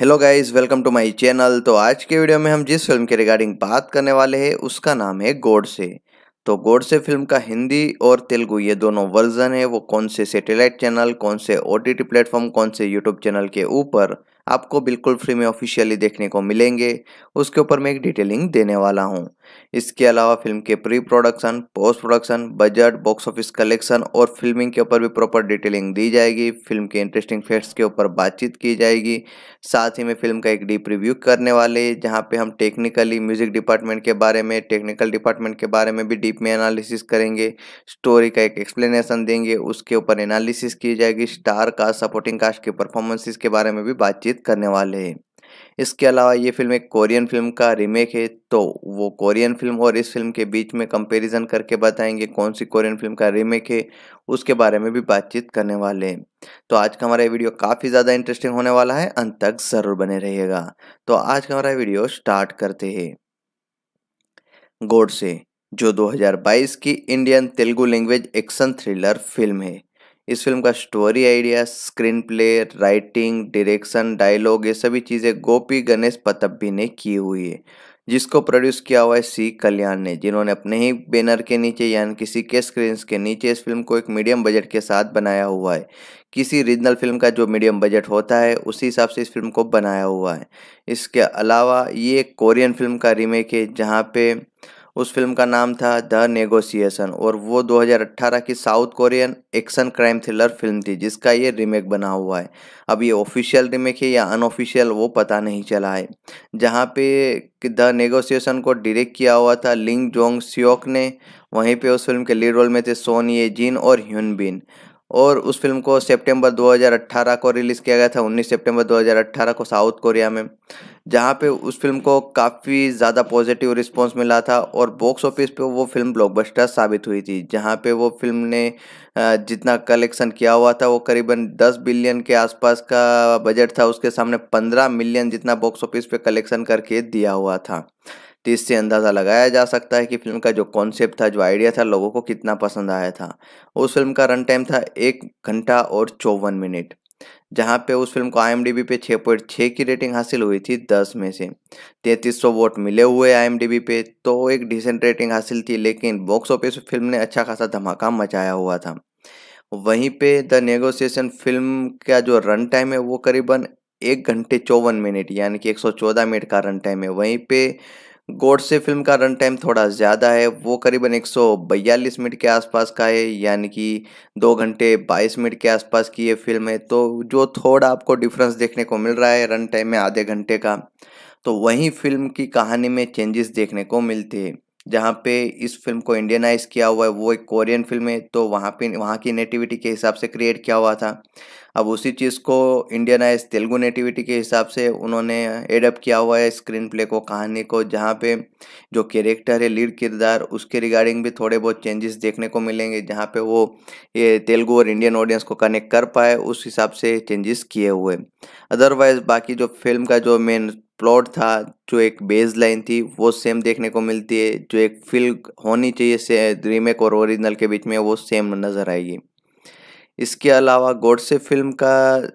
hello guys welcome to my channel तो आज के वीडियो में हम जिस फिल्म के रिगार्डिंग बात करने वाले हैं उसका नाम है गोडसे तो गोडसे फिल्म का हिंदी और तेलुगु ये दोनों वर्जन है वो कौन से सैटेलाइट चैनल कौन से ओटीटी प्लेटफॉर्म कौन से यूट्यूब चैनल के ऊपर आपको बिल्कुल फ्री में ऑफिशियली देखने को मिलेंगे उसके ऊपर मैं एक डिटेलिंग देने वाला हूँ इसके अलावा फिल्म के pre production post production budget box office collection और फिल्मिंग के ऊपर भी प्रॉपर डिटेलिंग दी जाएगी फिल्म के इंटरेस्टिंग फैक्ट्स के ऊपर बातचीत की जाएगी साथ ही में फिल्म का एक डीप रिव्यू करने वाले जहाँ पर हम टेक्निकली म्यूजिक डिपार्टमेंट के बारे में टेक्निकल डिपार्टमेंट के बारे में भी डीप में एनालिसिस करेंगे स्टोरी का एक एक्सप्लेनेशन देंगे उसके ऊपर एनालिसिस की जाएगी स्टार कास्ट सपोर्टिंग कास्ट के परफॉर्मेंसिस के बारे में भी बातचीत प्रदर्शित करने वाले हैं इसके अलावा ये फिल्म एक कोरियन फिल्म का रीमेक है तो वो कोरियन फिल्म और इस फिल्म के बीच में कंपैरिजन करके बताएंगे कौन सी कोरियन फिल्म का रीमेक है उसके बारे में भी बातचीत करने वाले हैं तो आज का हमारा वीडियो काफ़ी ज़्यादा इंटरेस्टिंग होने वाला है अंत तक ज़रूर बने रहिएगा तो आज का हमारा वीडियो स्टार्ट करते हैं गोड से जो दो की Indian Telugu language action thriller film है इस फिल्म का story idea screenplay writing direction dialogue ये सभी चीज़ें गोपी गणेश पतब्बी ने की हुई है जिसको प्रोड्यूस किया हुआ है सी कल्याण ने जिन्होंने अपने ही बैनर के नीचे यानी किसी के स्क्रीन के नीचे इस फिल्म को एक मीडियम बजट के साथ बनाया हुआ है किसी रीजनल फिल्म का जो मीडियम बजट होता है उसी हिसाब से इस फिल्म को बनाया हुआ है इसके अलावा ये एक कोरियन फिल्म का रीमेक है जहाँ पे उस फिल्म का नाम था द नेगोशिएशन और वो 2018 की south Korean action crime thriller film थी जिसका ये रीमेक बना हुआ है अब ये ऑफिशियल रीमेक है या अनऑफिशियल वो पता नहीं चला है जहाँ पे द नेगोशिएशन को डायरेक्ट किया हुआ था लिंग जोंग सियोक ने वहीं पे उस फिल्म के लीड रोल में थे सोनिए जिन और ह्यून बिन और उस फिल्म को सितंबर 2018 को रिलीज़ किया गया था 19 सितंबर 2018 को साउथ कोरिया में जहां पे उस फिल्म को काफ़ी ज़्यादा पॉजिटिव रिस्पांस मिला था और बॉक्स ऑफिस पे वो फिल्म ब्लॉकबस्टर साबित हुई थी जहां पे वो फिल्म ने जितना कलेक्शन किया हुआ था वो करीबन 10 बिलियन के आसपास का बजट था उसके सामने पंद्रह मिलियन जितना बॉक्स ऑफिस पर कलेक्शन करके दिया हुआ था तो इससे अंदाज़ा लगाया जा सकता है कि फिल्म का जो कॉन्सेप्ट था जो आइडिया था लोगों को कितना पसंद आया था उस फिल्म का रन टाइम था एक घंटा और चौवन मिनट जहाँ पे उस फिल्म को आई पे छः पॉइंट छः की रेटिंग हासिल हुई थी दस में से तैंतीस सौ वोट मिले हुए आई पे तो एक डिसेंट रेटिंग हासिल थी लेकिन बॉक्स ऑफिस फिल्म ने अच्छा खासा धमाका मचाया हुआ था वहीं पे द नेगोशिएशन फिल्म का जो रन टाइम है वो करीबन एक घंटे चौवन मिनट यानी कि एक सौ चौदह मिनट का रन टाइम है वहीं पे गोडसे फिल्म का रन टाइम थोड़ा ज़्यादा है वो करीबन एक मिनट के आसपास का है यानी कि दो घंटे 22 मिनट के आसपास की ये फिल्म है तो जो थोड़ा आपको डिफरेंस देखने को मिल रहा है रन टाइम में आधे घंटे का तो वहीं फिल्म की कहानी में चेंजेस देखने को मिलते हैं जहाँ पे इस फिल्म को इंडियनाइज किया हुआ है वो एक कोरियन फिल्म है तो वहाँ पे वहाँ की नेटिविटी के हिसाब से क्रिएट किया हुआ था अब उसी चीज़ को इंडियन आइज तेलुगु नेटिविटी के हिसाब से उन्होंने एडप्ट किया हुआ है स्क्रीन प्ले को कहानी को जहाँ पे जो कैरेक्टर है लीड किरदार उसके रिगार्डिंग भी थोड़े बहुत चेंजेस देखने को मिलेंगे जहाँ पे वो ये तेलुगु और इंडियन ऑडियंस को कनेक्ट कर पाए उस हिसाब से चेंजेस किए हुए अदरवाइज बाकी जो फिल्म का जो मेन प्लॉट था जो एक बेस लाइन थी वो सेम देखने को मिलती है जो एक फिल्म होनी चाहिए से रीमेक और ओरिजिनल के बीच में वो सेम नज़र आएगी इसके अलावा गोडसे फिल्म का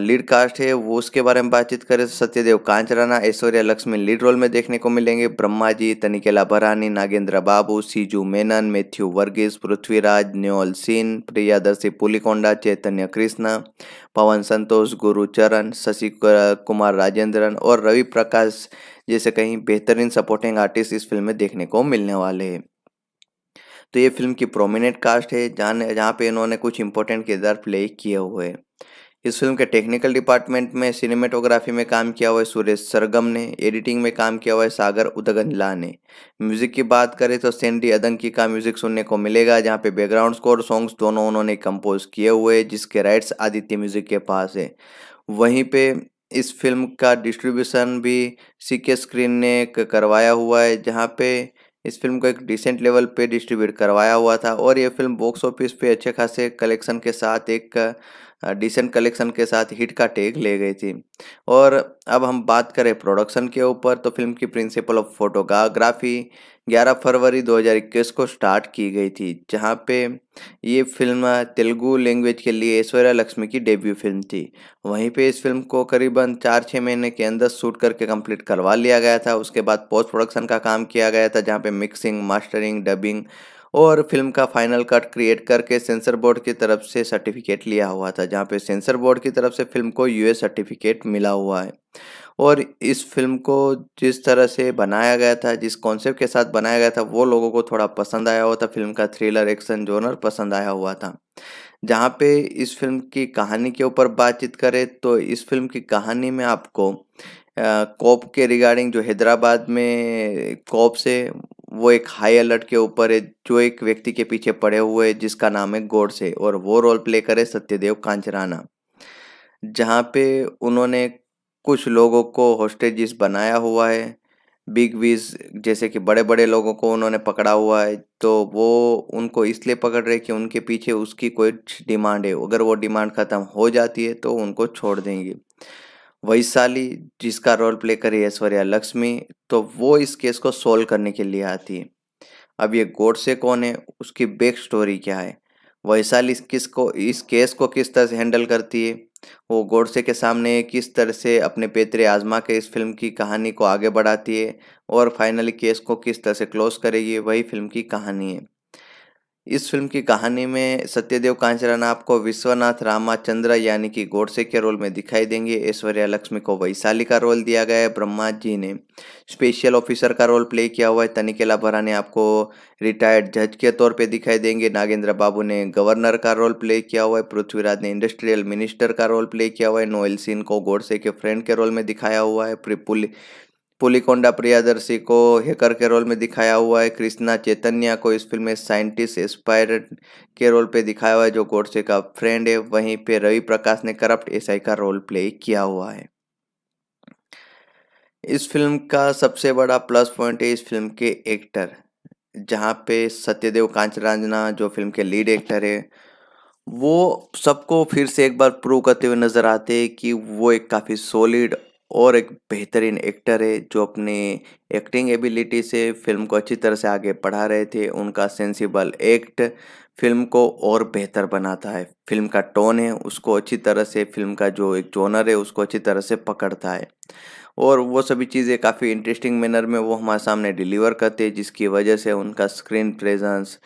लीड कास्ट है वो उसके बारे में बातचीत करें तो सत्यदेव कांचराना ऐश्वर्या लक्ष्मी लीड रोल में देखने को मिलेंगे ब्रह्मा जी तनिकेला भरानी नागेंद्र बाबू सीजू मेनन मैथ्यू वर्गीस पृथ्वीराज न्योल सिंह प्रियादर्शी पुलिकोंडा चैतन्य कृष्णा पवन संतोष गुरु चरण शशि कुमार राजेंद्रन और रवि प्रकाश जैसे कहीं बेहतरीन सपोर्टिंग आर्टिस्ट इस फिल्म में देखने को मिलने वाले हैं तो ये फिल्म की प्रोमिनेंट कास्ट है जहाँ जहाँ पे इन्होंने कुछ इंपॉर्टेंट किरदार प्ले किए हुए हैं इस फिल्म के टेक्निकल डिपार्टमेंट में सिनेमेटोग्राफी में काम किया हुआ है सुरेश सरगम ने एडिटिंग में काम किया हुआ है सागर उदगनला ने म्यूजिक की बात करें तो सेंडी अदंकी का म्यूजिक सुनने को मिलेगा जहाँ पे बैकग्राउंड स्कोर सॉन्ग्स दोनों उन्होंने कंपोज किए हुए हैं जिसके राइट्स आदित्य म्यूजिक के पास है वहीं पे इस फिल्म का डिस्ट्रीब्यूशन भी सी के स्क्रीन ने करवाया हुआ है जहाँ पे इस फिल्म को एक डिसेंट लेवल पे डिस्ट्रीब्यूट करवाया हुआ था और ये फिल्म बॉक्स ऑफिस पे अच्छे खासे कलेक्शन के साथ एक डिसेंट कलेक्शन के साथ हिट का टेक ले गई थी और अब हम बात करें प्रोडक्शन के ऊपर तो फिल्म की प्रिंसिपल ऑफ फोटोग्राफी 11 फरवरी 2021 को स्टार्ट की गई थी जहां पे ये फिल्म तेलुगु लैंग्वेज के लिए ऐश्वर्या लक्ष्मी की डेब्यू फिल्म थी वहीं पे इस फिल्म को करीबन चार छः महीने के अंदर शूट करके कंप्लीट करवा लिया गया था उसके बाद पोस्ट प्रोडक्शन का काम किया गया था जहाँ पे मिक्सिंग मास्टरिंग डबिंग और फिल्म का फाइनल कट क्रिएट करके सेंसर बोर्ड की तरफ से सर्टिफिकेट लिया हुआ था जहाँ पे सेंसर बोर्ड की तरफ से फिल्म को यू सर्टिफिकेट मिला हुआ है और इस फ़िल्म को जिस तरह से बनाया गया था जिस कॉन्सेप्ट के साथ बनाया गया था वो लोगों को थोड़ा पसंद आया हुआ था फिल्म का थ्रिलर एक्शन जोनर पसंद आया हुआ था जहाँ पे इस फिल्म की कहानी के ऊपर बातचीत करें तो इस फिल्म की कहानी में आपको कॉप के रिगार्डिंग जो हैदराबाद में कॉप से वो एक हाई अलर्ट के ऊपर है जो एक व्यक्ति के पीछे पड़े हुए है जिसका नाम है गोड से और वो रोल प्ले करे सत्यदेव कांचराना जहाँ पे उन्होंने कुछ लोगों को होस्टेजिस बनाया हुआ है बिग विज जैसे कि बड़े बड़े लोगों को उन्होंने पकड़ा हुआ है तो वो उनको इसलिए पकड़ रहे कि उनके पीछे उसकी कोई डिमांड है अगर वो डिमांड ख़त्म हो जाती है तो उनको छोड़ देंगे वैशाली जिसका रोल प्ले करी ऐश्वर्या लक्ष्मी तो वो इस केस को सोल्व करने के लिए आती है अब ये गोडसे कौन है उसकी बैक स्टोरी क्या है वैशाली किस को इस केस को किस तरह से हैंडल करती है वो गोडसे के सामने किस तरह से अपने पेतरे आजमा के इस फिल्म की कहानी को आगे बढ़ाती है और फाइनली केस को किस तरह से क्लोज करेगी वही फिल्म की कहानी है इस फिल्म की कहानी में सत्यदेव कांचरन आपको विश्वनाथ रामाचंद्र यानी कि गोडसे के रोल में दिखाई देंगे ऐश्वर्या लक्ष्मी को वैशाली का रोल दिया गया है ब्रह्मा जी ने स्पेशल ऑफिसर का रोल प्ले किया हुआ है तनिकेला भरा ने आपको रिटायर्ड जज के तौर पे दिखाई देंगे नागेंद्र बाबू ने गवर्नर का रोल प्ले किया हुआ है पृथ्वीराज ने इंडस्ट्रियल मिनिस्टर का रोल प्ले किया हुआ है नोएल सिंह को गोडसे के फ्रेंड के रोल में दिखाया हुआ है पुलिकोंडा प्रियादर्शी को हेकर के रोल में दिखाया हुआ है कृष्णा चैतन्या को इस फिल्म में साइंटिस्ट एस्पायर के रोल पे दिखाया हुआ है जो गोडसे का फ्रेंड है वहीं पे रवि प्रकाश ने करप्ट एसआई का रोल प्ले किया हुआ है इस फिल्म का सबसे बड़ा प्लस पॉइंट है इस फिल्म के एक्टर जहाँ पे सत्यदेव कांचराजना जो फिल्म के लीड एक्टर है वो सबको फिर से एक बार प्रूव करते हुए नज़र आते हैं कि वो एक काफ़ी सॉलिड और एक बेहतरीन एक्टर है जो अपने एक्टिंग एबिलिटी से फिल्म को अच्छी तरह से आगे बढ़ा रहे थे उनका सेंसिबल एक्ट फिल्म को और बेहतर बनाता है फिल्म का टोन है उसको अच्छी तरह से फिल्म का जो एक जोनर है उसको अच्छी तरह से पकड़ता है और वो सभी चीज़ें काफ़ी इंटरेस्टिंग मैनर में वो हमारे सामने डिलीवर करते हैं जिसकी वजह से उनका स्क्रीन प्रेजेंस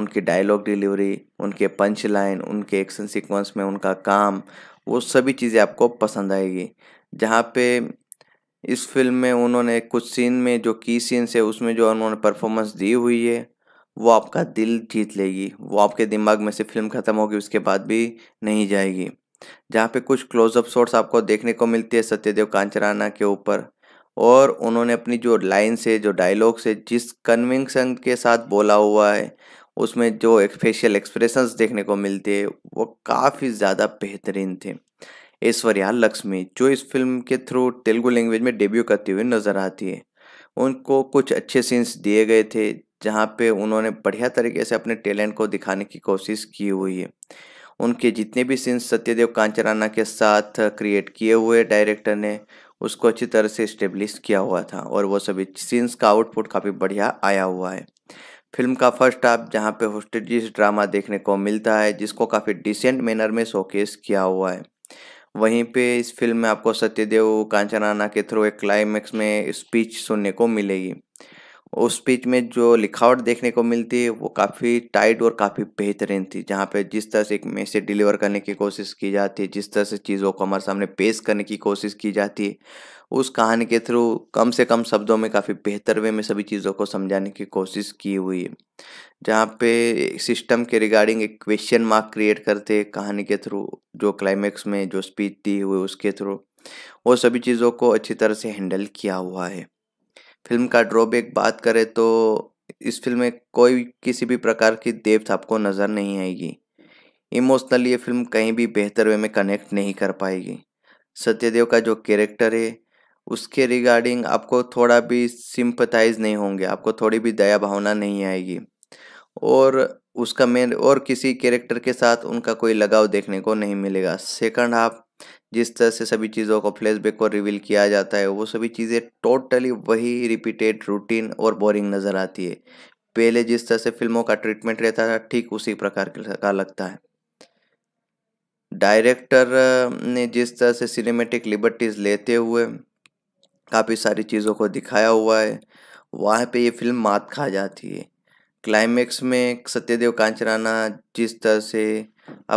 उनकी डायलॉग डिलीवरी उनके पंच लाइन उनके एक्शन सीक्वेंस में उनका काम वो सभी चीज़ें आपको पसंद आएगी जहाँ पे इस फिल्म में उन्होंने कुछ सीन में जो की सीन से उसमें जो उन्होंने परफॉर्मेंस दी हुई है वो आपका दिल जीत लेगी वो आपके दिमाग में से फिल्म ख़त्म होगी उसके बाद भी नहीं जाएगी जहाँ पे कुछ क्लोजअप शॉट्स आपको देखने को मिलती है सत्यदेव कांचराना के ऊपर और उन्होंने अपनी जो लाइन से जो डायलॉग से जिस कन्विंक्शन के साथ बोला हुआ है उसमें जो फेशियल एक्सप्रेशंस देखने को मिलते हैं वो काफ़ी ज़्यादा बेहतरीन थे ऐश्वर्या लक्ष्मी जो इस फिल्म के थ्रू तेलुगु लैंग्वेज में डेब्यू करती हुई नज़र आती है उनको कुछ अच्छे सीन्स दिए गए थे जहाँ पे उन्होंने बढ़िया तरीके से अपने टैलेंट को दिखाने की कोशिश की हुई है उनके जितने भी सीन्स सत्यदेव कांचराना के साथ क्रिएट किए हुए डायरेक्टर ने उसको अच्छी तरह से इस्टेब्लिश किया हुआ था और वो सभी सीन्स का आउटपुट काफ़ी बढ़िया आया हुआ है फिल्म का फर्स्ट हाफ जहाँ पे होस्टेजिस ड्रामा देखने को मिलता है जिसको काफ़ी डिसेंट मैनर में शोकेस किया हुआ है वहीं पे इस फिल्म में आपको सत्यदेव कांचनाना के थ्रू एक क्लाइमैक्स में स्पीच सुनने को मिलेगी उस स्पीच में जो लिखावट देखने को मिलती है वो काफ़ी टाइट और काफ़ी बेहतरीन थी जहाँ पे जिस तरह से एक मैसेज डिलीवर करने की कोशिश की जाती है जिस तरह से चीज़ों को हमारे सामने पेश करने की कोशिश की जाती है उस कहानी के थ्रू कम से कम शब्दों में काफ़ी बेहतर वे में सभी चीज़ों को समझाने की कोशिश की हुई है जहाँ पे सिस्टम के रिगार्डिंग एक क्वेश्चन मार्क क्रिएट करते कहानी के थ्रू जो क्लाइमैक्स में जो स्पीच दी हुई उसके थ्रू वो सभी चीज़ों को अच्छी तरह से हैंडल किया हुआ है फिल्म का ड्रॉबैक बात करें तो इस फिल्म में कोई किसी भी प्रकार की देवथ आपको नज़र नहीं आएगी इमोशनली ये फिल्म कहीं भी बेहतर वे में कनेक्ट नहीं कर पाएगी सत्यदेव का जो कैरेक्टर है उसके रिगार्डिंग आपको थोड़ा भी सिंपथाइज नहीं होंगे आपको थोड़ी भी दया भावना नहीं आएगी और उसका मेन और किसी कैरेक्टर के साथ उनका कोई लगाव देखने को नहीं मिलेगा सेकंड हाफ जिस तरह से सभी चीज़ों को फ्लैशबैक को रिवील किया जाता है वो सभी चीज़ें टोटली वही रिपीटेड रूटीन और बोरिंग नज़र आती है पहले जिस तरह से फिल्मों का ट्रीटमेंट रहता था ठीक उसी प्रकार का लगता है डायरेक्टर ने जिस तरह से सिनेमेटिक लिबर्टीज़ लेते हुए काफ़ी सारी चीज़ों को दिखाया हुआ है वहाँ पे ये फिल्म मात खा जाती है क्लाइमेक्स में सत्यदेव कांचराना जिस तरह से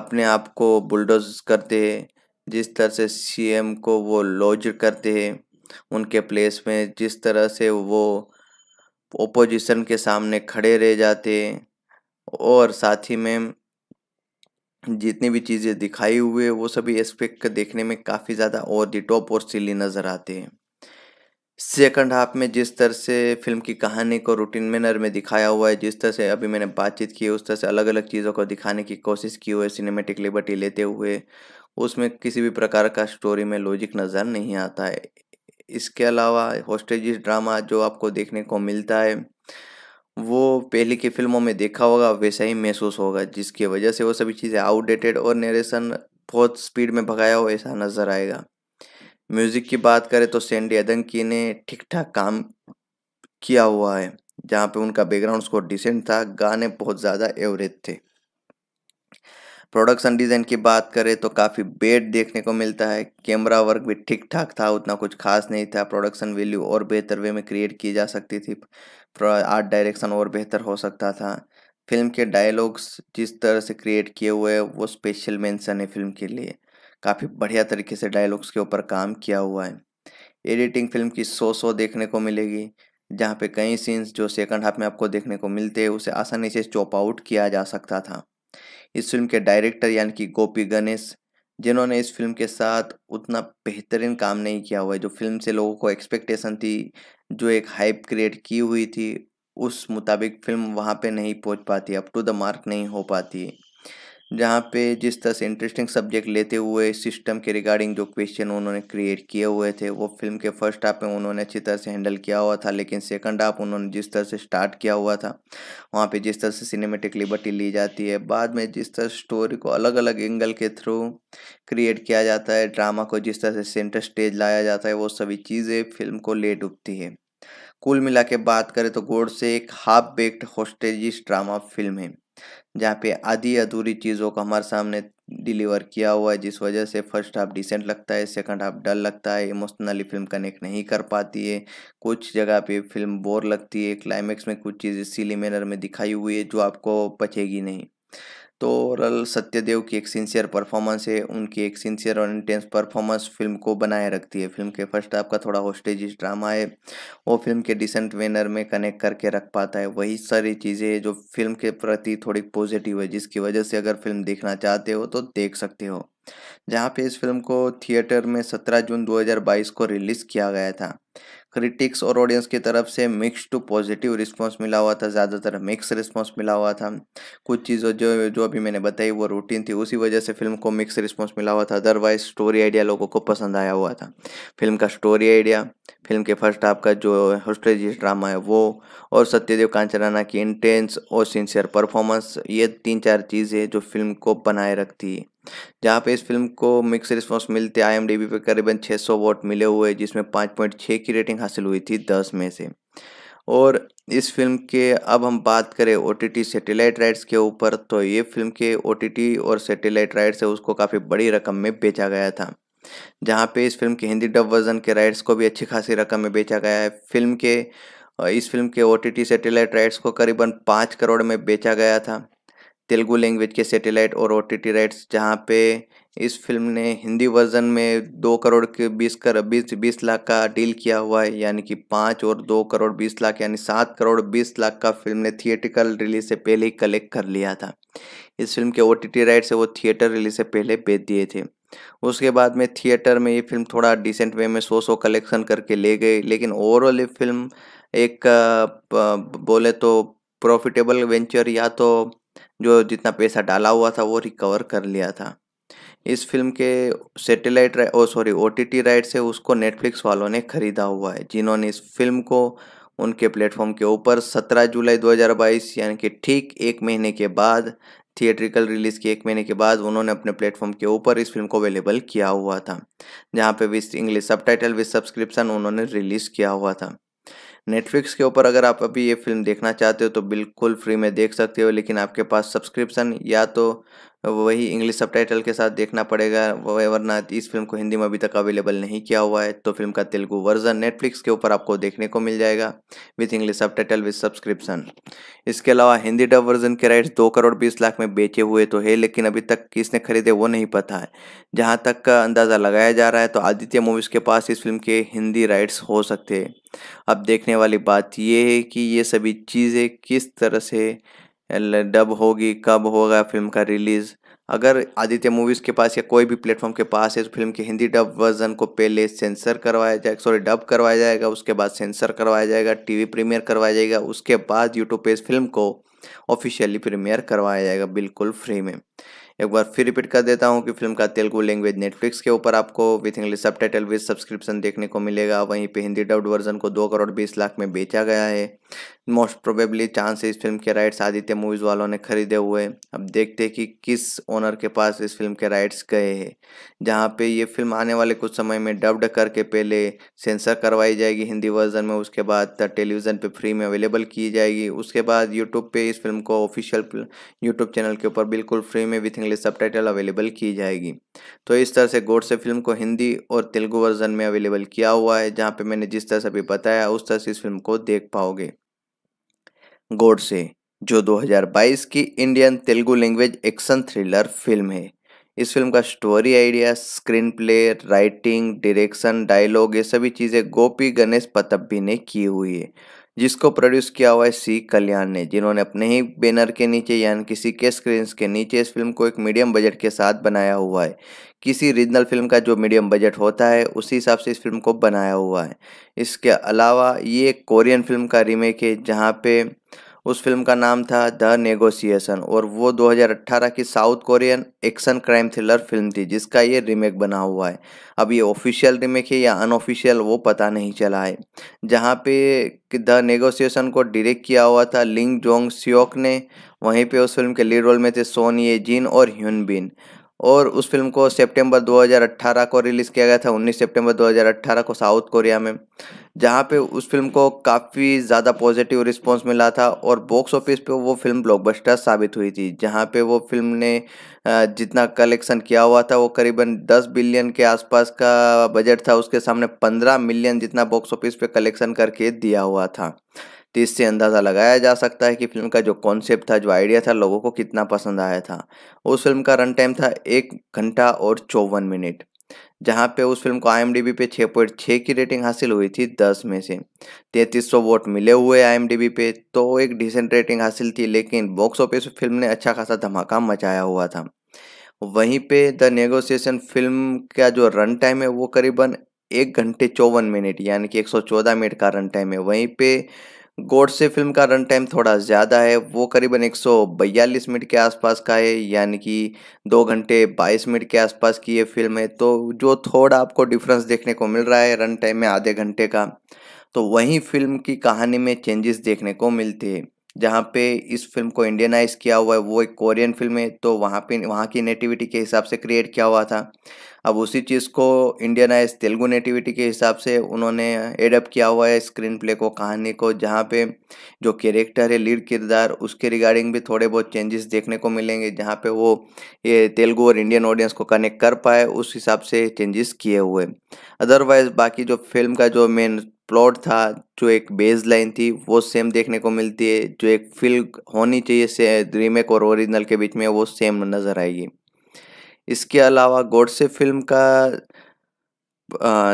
अपने आप को बुलडोज करते हैं जिस तरह से सीएम को वो लॉज करते हैं उनके प्लेस में जिस तरह से वो ओपोजिशन के सामने खड़े रह जाते हैं और साथ ही में जितनी भी चीज़ें दिखाई हुए वो सभी एस्पेक्ट देखने में काफ़ी ज़्यादा और दी टॉप और सिली नज़र आते हैं सेकंड हाफ में जिस तरह से फिल्म की कहानी को रूटीन मैनर में दिखाया हुआ है जिस तरह से अभी मैंने बातचीत की है उस तरह से अलग अलग चीज़ों को दिखाने की कोशिश की हुई है सिनेमेटिक लिबर्टी लेते हुए उसमें किसी भी प्रकार का स्टोरी में लॉजिक नज़र नहीं आता है इसके अलावा हॉस्टेज ड्रामा जो आपको देखने को मिलता है वो पहले की फिल्मों में देखा होगा वैसा ही महसूस होगा जिसकी वजह से वो सभी चीज़ें आउटडेटेड और नरेशन बहुत स्पीड में भगाया हो ऐसा नज़र आएगा म्यूज़िक की बात करें तो सेंडी अदंकी ने ठीक ठाक काम किया हुआ है जहाँ पे उनका बैकग्राउंड स्कोर डिसेंट था गाने बहुत ज़्यादा एवरेज थे प्रोडक्शन डिज़ाइन की बात करें तो काफ़ी बेड देखने को मिलता है कैमरा वर्क भी ठीक ठाक था उतना कुछ खास नहीं था प्रोडक्शन वैल्यू और बेहतर वे में क्रिएट की जा सकती थी आर्ट डायरेक्शन और बेहतर हो सकता था फिल्म के डायलॉग्स जिस तरह से क्रिएट किए हुए हैं वो स्पेशल मेंशन है फिल्म के लिए काफ़ी बढ़िया तरीके से डायलॉग्स के ऊपर काम किया हुआ है एडिटिंग फिल्म की सो सो देखने को मिलेगी जहाँ पे कई सीन्स जो सेकंड हाफ में आपको देखने को मिलते हैं उसे आसानी से चॉप आउट किया जा सकता था इस फिल्म के डायरेक्टर यानी कि गोपी गणेश जिन्होंने इस फिल्म के साथ उतना बेहतरीन काम नहीं किया हुआ है जो फिल्म से लोगों को एक्सपेक्टेशन थी जो एक हाइप क्रिएट की हुई थी उस मुताबिक फिल्म वहाँ पे नहीं पहुँच पाती अप टू द मार्क नहीं हो पाती जहाँ पे जिस तरह से इंटरेस्टिंग सब्जेक्ट लेते हुए सिस्टम के रिगार्डिंग जो क्वेश्चन उन्होंने क्रिएट किए हुए थे वो फिल्म के फर्स्ट हाफ में उन्होंने अच्छी तरह से हैंडल किया हुआ था लेकिन सेकंड हाफ उन्होंने जिस तरह से स्टार्ट किया हुआ था वहाँ पे जिस तरह से सिनेमेटिक लिबर्टी ली जाती है बाद में जिस तरह स्टोरी को अलग अलग एंगल के थ्रू क्रिएट किया जाता है ड्रामा को जिस तरह से सेंटर स्टेज लाया जाता है वो सभी चीज़ें फिल्म को ले डूबती है कुल मिला के बात करें तो गोड से एक half baked hostages drama film है जहाँ पे आधी अधूरी चीज़ों को हमारे सामने डिलीवर किया हुआ है जिस वजह से फर्स्ट हाफ डिसेंट लगता है सेकंड हाफ डल लगता है इमोशनली फिल्म कनेक्ट नहीं कर पाती है कुछ जगह पे फिल्म बोर लगती है क्लाइमेक्स में कुछ चीज़ें सीली मैनर में दिखाई हुई है जो आपको पचेगी नहीं तो रल सत्यदेव की एक सिंसियर परफॉर्मेंस है उनकी एक सिंसियर और इंटेंस परफॉर्मेंस फिल्म को बनाए रखती है फिल्म के फर्स्ट हाफ का थोड़ा होस्टेज ड्रामा है वो फिल्म के डिसेंट वेनर में कनेक्ट करके रख पाता है वही सारी चीज़ें जो फिल्म के प्रति थोड़ी पॉजिटिव है जिसकी वजह से अगर फिल्म देखना चाहते हो तो देख सकते हो जहाँ पे इस फिल्म को थिएटर में 17 जून 2022 को रिलीज़ किया गया था क्रिटिक्स और ऑडियंस की तरफ से मिक्स टू पॉजिटिव रिस्पांस मिला हुआ था ज़्यादातर मिक्स रिस्पांस मिला हुआ था कुछ चीज़ों जो जो अभी मैंने बताई वो रूटीन थी उसी वजह से फिल्म को मिक्स रिस्पांस मिला हुआ था अदरवाइज स्टोरी आइडिया लोगों को पसंद आया हुआ था फिल्म का स्टोरी आइडिया फिल्म के फर्स्ट हाफ का जो हॉस्टेजी ड्रामा है वो और सत्यदेव कांचराना की इंटेंस और सिंसियर परफॉर्मेंस ये तीन चार चीज़ें जो फिल्म को बनाए रखती है जहाँ पे इस फिल्म को मिक्स रिस्पॉन्स मिलते आई एम पे करीबन 600 वोट मिले हुए जिसमें 5.6 की रेटिंग हासिल हुई थी 10 में से और इस फिल्म के अब हम बात करें O T T satellite rights के ऊपर तो ये फिल्म के ओ टी टी और सेटेलाइट राइट्स से उसको काफ़ी बड़ी रकम में बेचा गया था जहाँ पे इस फिल्म के हिंदी डब वर्जन के राइट्स को भी अच्छी खासी रकम में बेचा गया है फिल्म के इस फिल्म के O T T satellite rights को करीबन पाँच करोड़ में बेचा गया था तेलुगु लैंग्वेज के सेटेलाइट और ओ टी राइट्स जहाँ पे इस फिल्म ने हिंदी वर्जन में दो करोड़ के बीस कर बीस बीस लाख का डील किया हुआ है यानी कि पाँच और दो करोड़ बीस लाख यानी सात करोड़ बीस लाख का फिल्म ने थिएटिकल रिलीज से पहले ही कलेक्ट कर लिया था इस फिल्म के ओ टी राइट से वो थिएटर रिलीज से पहले बेच दिए थे उसके बाद में थिएटर में ये फिल्म थोड़ा डिसेंट वे में सो सौ कलेक्शन करके ले गई लेकिन ओवरऑल ये फिल्म एक बोले तो प्रॉफिटेबल वेंचर या तो जो जितना पैसा डाला हुआ था वो रिकवर कर लिया था इस फिल्म के सैटेलाइट ओ sorry O T T right से उसको नेटफ्लिक्स वालों ने खरीदा हुआ है जिन्होंने इस फिल्म को उनके प्लेटफॉर्म के ऊपर 17 जुलाई 2022 यानी कि ठीक एक महीने के बाद थिएट्रिकल रिलीज़ के एक महीने के बाद उन्होंने अपने प्लेटफॉर्म के ऊपर इस फिल्म को अवेलेबल किया हुआ था जहाँ पे with English subtitle with subscription उन्होंने रिलीज़ किया हुआ था नेटफ्लिक्स के ऊपर अगर आप अभी ये फिल्म देखना चाहते हो तो बिल्कुल फ्री में देख सकते हो लेकिन आपके पास सब्सक्रिप्शन या तो वही इंग्लिश सबटाइटल के साथ देखना पड़ेगा वरना इस फिल्म को हिंदी में अभी तक अवेलेबल नहीं किया हुआ है तो फिल्म का तेलुगू वर्जन नेटफ्लिक्स के ऊपर आपको देखने को मिल जाएगा with English subtitle with subscription इसके अलावा हिंदी डब वर्जन के राइट्स दो करोड़ बीस लाख में बेचे हुए तो है लेकिन अभी तक किसने खरीदे वो नहीं पता है जहाँ तक का अंदाज़ा लगाया जा रहा है तो आदित्य मूवीज़ के पास इस फिल्म के हिंदी राइट्स हो सकते हैं अब देखने वाली बात यह है कि ये सभी चीज़ें किस तरह से डब होगी कब होगा फिल्म का रिलीज़ अगर आदित्य मूवीज़ के पास या कोई भी प्लेटफॉर्म के पास है तो फिल्म के हिंदी डब वर्जन को पहले सेंसर करवाया जाएगा सॉरी डब करवाया जाएगा उसके बाद सेंसर करवाया जाएगा टीवी प्रीमियर करवाया जाएगा उसके बाद यूट्यूब पे इस फिल्म को ऑफिशियली प्रीमियर करवाया जाएगा बिल्कुल फ्री में एक बार फिर रिपीट कर देता हूँ कि फिल्म का तेलुगु लैंग्वेज नेटफ्लिक्स के ऊपर आपको with English subtitle with subscription देखने को मिलेगा वहीं पे हिंदी डब्ड वर्जन को दो करोड़ बीस लाख में बेचा गया है मोस्ट प्रोबेबली चांस इस फिल्म के राइट्स आदित्य मूवीज वालों ने खरीदे हुए अब देखते हैं कि किस ओनर के पास इस फिल्म के राइट्स गए हैं जहाँ पे ये फिल्म आने वाले कुछ समय में डब्ड करके पहले सेंसर करवाई जाएगी हिंदी वर्जन में उसके बाद टेलीविज़न पे फ्री में अवेलेबल की जाएगी उसके बाद यूट्यूब पे इस फिल्म को ऑफिशियल यूट्यूब चैनल के ऊपर बिल्कुल फ्री में विथ इंग्लिश सब अवेलेबल की जाएगी तो इस तरह से गोड से फिल्म को हिंदी और तेलुगु वर्जन में अवेलेबल किया हुआ है जहाँ पर मैंने जिस तरह से अभी बताया उस तरह से इस फिल्म को देख पाओगे गोडसे जो 2022 की Indian Telugu language action thriller film है इस फिल्म का story idea screenplay writing direction dialogue ये सभी चीज़ें गोपी गणेश पतब्बी ने की हुई है जिसको प्रोड्यूस किया हुआ है सी कल्याण ने जिन्होंने अपने ही बैनर के नीचे यानी किसी के स्क्रीन के नीचे इस फिल्म को एक मीडियम बजट के साथ बनाया हुआ है किसी रीजनल फिल्म का जो मीडियम बजट होता है उसी हिसाब से इस फिल्म को बनाया हुआ है इसके अलावा ये कोरियन फिल्म का रीमेक है जहाँ पे उस फिल्म का नाम था द नेगोशिएशन और वो 2018 की south Korean action crime thriller film थी जिसका ये रीमेक बना हुआ है अब ये ऑफिशियल रीमेक है या अनऑफिशियल वो पता नहीं चला है जहाँ पे द नेगोशिएशन को डायरेक्ट किया हुआ था लिंग जोंग सियोक ने वहीं पे उस फिल्म के लीड रोल में थे सोनिए जिन और ह्यून बिन और उस फिल्म को सितंबर 2018 को रिलीज़ किया गया था 19 सितंबर 2018 को साउथ कोरिया में जहां पे उस फिल्म को काफ़ी ज़्यादा पॉजिटिव रिस्पांस मिला था और बॉक्स ऑफिस पे वो फिल्म ब्लॉकबस्टर साबित हुई थी जहां पे वो फिल्म ने जितना कलेक्शन किया हुआ था वो करीबन 10 बिलियन के आसपास का बजट था उसके सामने पंद्रह मिलियन जितना बॉक्स ऑफिस पर कलेक्शन करके दिया हुआ था तो इससे अंदाज़ा लगाया जा सकता है कि फिल्म का जो कॉन्सेप्ट था जो आइडिया था लोगों को कितना पसंद आया था उस फिल्म का रन टाइम था एक घंटा और चौवन मिनट जहाँ पे उस फिल्म को आईएमडीबी पे 6.6 की रेटिंग हासिल हुई थी 10 में से 3300 वोट मिले हुए आईएमडीबी पे तो एक डिसेंट रेटिंग हासिल थी लेकिन बॉक्स ऑफिस फिल्म ने अच्छा खासा धमाका मचाया हुआ था वहीं पे द नेगोशिएशन फिल्म का जो रन टाइम है वो करीबन एक घंटे चौवन मिनट यानी कि 114 मिनट का रन टाइम है वहीं पे से फिल्म का रन टाइम थोड़ा ज़्यादा है वो करीबन एक मिनट के आसपास का है यानी कि दो घंटे 22 मिनट के आसपास की ये फिल्म है तो जो थोड़ा आपको डिफरेंस देखने को मिल रहा है रन टाइम में आधे घंटे का तो वहीं फिल्म की कहानी में चेंजेस देखने को मिलते हैं जहाँ पे इस फिल्म को इंडियनाइज किया हुआ है वो एक कोरियन फिल्म है तो वहाँ पे वहाँ की नेटिविटी के हिसाब से क्रिएट किया हुआ था अब उसी चीज़ को इंडियनाइज तेलुगु नेटिविटी के हिसाब से उन्होंने एडप्ट किया हुआ है स्क्रीन प्ले को कहानी को जहाँ पे जो कैरेक्टर है लीड किरदार उसके रिगार्डिंग भी थोड़े बहुत चेंजेस देखने को मिलेंगे जहाँ पे वो ये तेलुगु और इंडियन ऑडियंस को कनेक्ट कर पाए उस हिसाब से चेंजेस किए हुए अदरवाइज़ बाकी जो फिल्म का जो मेन प्लॉट था जो एक बेस लाइन थी वो सेम देखने को मिलती है जो एक फिल होनी चाहिए से रीमेक और ओरिजिनल के बीच में वो सेम नज़र आएगी इसके अलावा गोडसे फिल्म का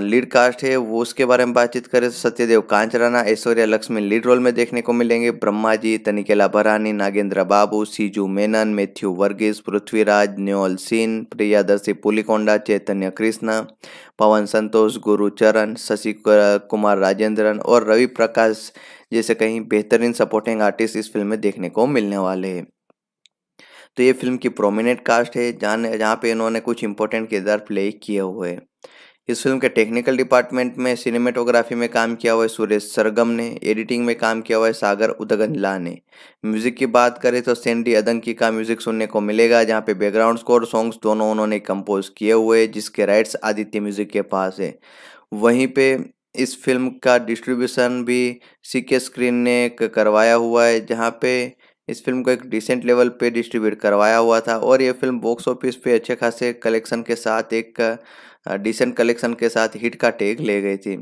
लीड कास्ट है वो उसके बारे में बातचीत करें तो सत्यदेव कांचराना ऐश्वर्या लक्ष्मी लीड रोल में देखने को मिलेंगे ब्रह्मा जी तनिकेला भरानी नागेंद्र बाबू सीजू मेनन मैथ्यू वर्गीस पृथ्वीराज न्योल सिंह प्रियादर्शी पुलिकोंडा चैतन्य कृष्णा पवन संतोष गुरु चरण शशि कुमार राजेंद्रन और रवि प्रकाश जैसे कहीं बेहतरीन सपोर्टिंग आर्टिस्ट इस फिल्म में देखने को मिलने वाले हैं तो ये फिल्म की प्रोमिनेंट कास्ट है जहाँ जहाँ पे इन्होंने कुछ इंपॉर्टेंट किरदार प्ले किए हुए हैं इस फिल्म के टेक्निकल डिपार्टमेंट में सिनेमेटोग्राफी में काम किया हुआ है सुरेश सरगम ने एडिटिंग में काम किया हुआ है सागर उदगनला ने म्यूजिक की बात करें तो सेंडी अदंकी का म्यूजिक सुनने को मिलेगा जहां पे बैकग्राउंड स्कोर सॉन्ग्स दोनों उन्होंने कंपोज किए हुए जिसके राइट्स आदित्य म्यूजिक के पास है वहीं पर इस फिल्म का डिस्ट्रीब्यूशन भी सी के स्क्रीन ने करवाया हुआ है जहाँ पे इस फिल्म को एक डिसेंट लेवल पे डिस्ट्रीब्यूट करवाया हुआ था और ये फिल्म बॉक्स ऑफिस पे अच्छे खासे कलेक्शन के साथ एक डिसेंट कलेक्शन के साथ हिट का टैग ले गई थी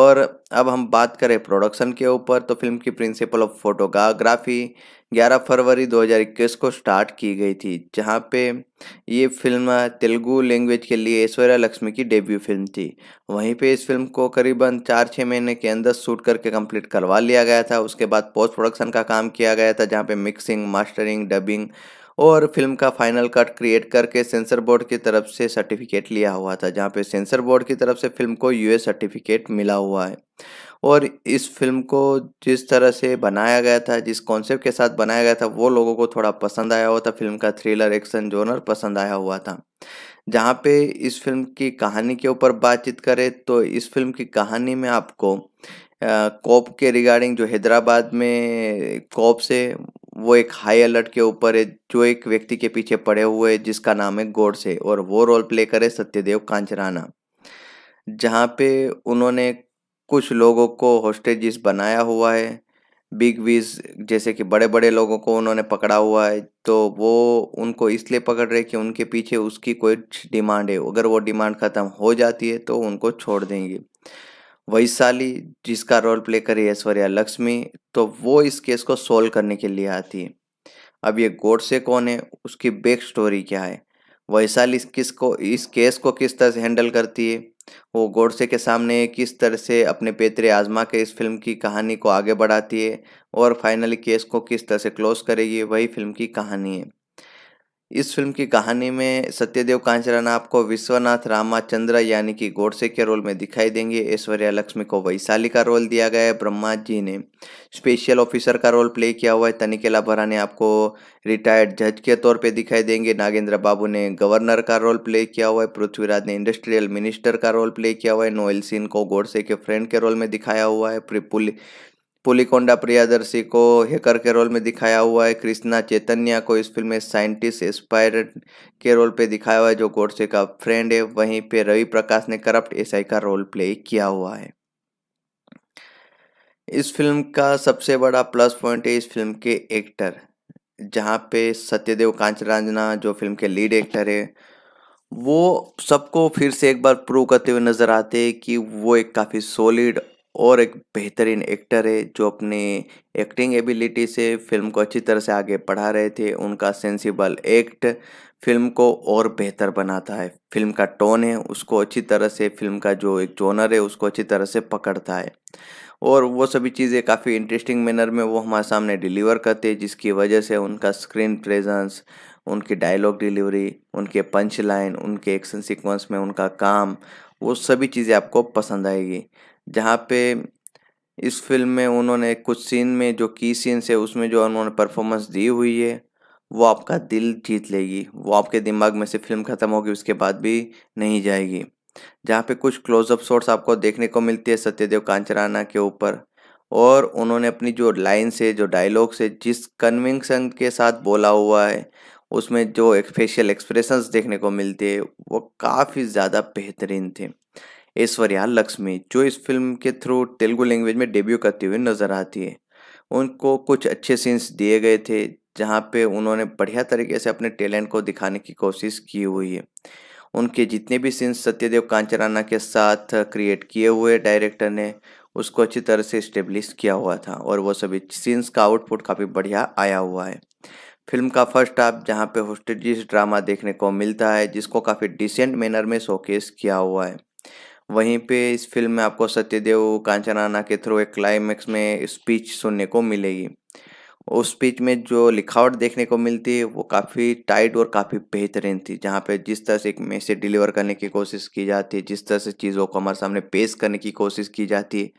और अब हम बात करें प्रोडक्शन के ऊपर तो फिल्म की प्रिंसिपल ऑफ फोटोग्राफी 11 फरवरी 2021 को स्टार्ट की गई थी जहाँ पे ये फिल्म तेलुगु लैंग्वेज के लिए ऐश्वर्या लक्ष्मी की डेब्यू फिल्म थी वहीं पे इस फिल्म को करीबन चार छः महीने के अंदर शूट करके कंप्लीट करवा लिया गया था उसके बाद पोस्ट प्रोडक्शन का काम किया गया था जहाँ पे मिक्सिंग मास्टरिंग डबिंग और फिल्म का फाइनल कट क्रिएट करके सेंसर बोर्ड की तरफ से सर्टिफिकेट लिया हुआ था जहाँ पे सेंसर बोर्ड की तरफ से फिल्म को यूएस सर्टिफिकेट मिला हुआ है और इस फिल्म को जिस तरह से बनाया गया था जिस कॉन्सेप्ट के साथ बनाया गया था वो लोगों को थोड़ा पसंद आया हुआ था फिल्म का थ्रिलर एक्शन जोनर पसंद आया हुआ था जहाँ पे इस फिल्म की कहानी के ऊपर बातचीत करें तो इस फिल्म की कहानी में आपको कॉप के रिगार्डिंग जो हैदराबाद में कॉप से वो एक हाई अलर्ट के ऊपर है जो एक व्यक्ति के पीछे पड़े हुए है जिसका नाम है गोडसे और वो रोल प्ले करे सत्यदेव कांचराना जहाँ पे उन्होंने कुछ लोगों को होस्टेजिस बनाया हुआ है बिग विज जैसे कि बड़े बड़े लोगों को उन्होंने पकड़ा हुआ है तो वो उनको इसलिए पकड़ रहे कि उनके पीछे उसकी कोई डिमांड है अगर वो डिमांड ख़त्म हो जाती है तो उनको छोड़ देंगे वैशाली जिसका रोल प्ले करी ऐश्वर्या लक्ष्मी तो वो इस केस को सोल्व करने के लिए आती है अब ये गोडसे कौन है उसकी बैक स्टोरी क्या है वैशाली किसको इस केस को किस तरह से हैंडल करती है वो गोडसे के सामने किस तरह से अपने पेतरे आजमा के इस फिल्म की कहानी को आगे बढ़ाती है और फाइनली केस को किस तरह से क्लोज करेगी वही फिल्म की कहानी है इस फिल्म की कहानी में सत्यदेव कांचराना आपको विश्वनाथ रामाचंद्र यानी कि गोडसे के रोल में दिखाई देंगे ऐश्वर्या लक्ष्मी को वैशाली का रोल दिया गया है ब्रह्मा जी ने स्पेशल ऑफिसर का रोल प्ले किया हुआ है तनिकेला भरा ने आपको रिटायर्ड जज के तौर पे दिखाई देंगे नागेंद्र बाबू ने गवर्नर का रोल प्ले किया हुआ है पृथ्वीराज ने इंडस्ट्रियल मिनिस्टर का रोल प्ले किया हुआ है नोएल सिंह को गोडसे के फ्रेंड के रोल में दिखाया हुआ है पुलिकोंडा प्रियादर्शी को हेकर के रोल में दिखाया हुआ है कृष्णा चैतन्य को इस फिल्म में साइंटिस्ट एस्पायर के रोल पे दिखाया हुआ है जो गोडसे का फ्रेंड है वहीं पे रवि प्रकाश ने करप्ट एसआई का रोल प्ले किया हुआ है इस फिल्म का सबसे बड़ा प्लस पॉइंट है इस फिल्म के एक्टर जहां पे सत्यदेव कांचराजना जो फिल्म के लीड एक्टर है वो सबको फिर से एक बार प्रूव करते हुए नज़र आते हैं कि वो एक काफ़ी सॉलिड और एक बेहतरीन एक्टर है जो अपने एक्टिंग एबिलिटी से फिल्म को अच्छी तरह से आगे बढ़ा रहे थे उनका सेंसिबल एक्ट फिल्म को और बेहतर बनाता है फिल्म का टोन है उसको अच्छी तरह से फिल्म का जो एक जोनर है उसको अच्छी तरह से पकड़ता है और वो सभी चीज़ें काफ़ी इंटरेस्टिंग मैनर में वो हमारे सामने डिलीवर करते हैं जिसकी वजह से उनका स्क्रीन प्रेजेंस उनकी डायलॉग डिलीवरी उनके पंच लाइन उनके एक्शन सिक्वेंस में उनका काम वो सभी चीज़ें आपको पसंद आएगी जहाँ पे इस फिल्म में उन्होंने कुछ सीन में जो की सीन्स है उसमें जो उन्होंने परफॉर्मेंस दी हुई है वो आपका दिल जीत लेगी वो आपके दिमाग में से फिल्म ख़त्म होगी उसके बाद भी नहीं जाएगी जहाँ पे कुछ क्लोजअप शॉट्स आपको देखने को मिलती है सत्यदेव कांचराना के ऊपर और उन्होंने अपनी जो लाइन से जो डायलॉग से जिस कन्विंसन के साथ बोला हुआ है उसमें जो फेशियल एक्सप्रेशंस देखने को मिलते हैं वो काफ़ी ज़्यादा बेहतरीन थे ऐश्वर्या लक्ष्मी जो इस फिल्म के थ्रू तेलुगु लैंग्वेज में डेब्यू करती हुई नज़र आती है उनको कुछ अच्छे सीन्स दिए गए थे जहाँ पे उन्होंने बढ़िया तरीके से अपने टैलेंट को दिखाने की कोशिश की हुई है उनके जितने भी सीन्स सत्यदेव कांचराना के साथ क्रिएट किए हुए डायरेक्टर ने उसको अच्छी तरह से इस्टेब्लिश किया हुआ था और वो सभी सीन्स का आउटपुट काफ़ी बढ़िया आया हुआ है फिल्म का फर्स्ट हाफ जहाँ पे होस्टेजिस ड्रामा देखने को मिलता है जिसको काफ़ी डिसेंट मैनर में शोकेस किया हुआ है वहीं पे इस फिल्म में आपको सत्यदेव कांचनाना के थ्रू एक क्लाइमैक्स में स्पीच सुनने को मिलेगी उस स्पीच में जो लिखावट देखने को मिलती है वो काफ़ी टाइट और काफ़ी बेहतरीन थी जहाँ पे जिस तरह से एक मैसेज डिलीवर करने की कोशिश की जाती है जिस तरह से चीज़ों को हमारे सामने पेश करने की कोशिश की जाती है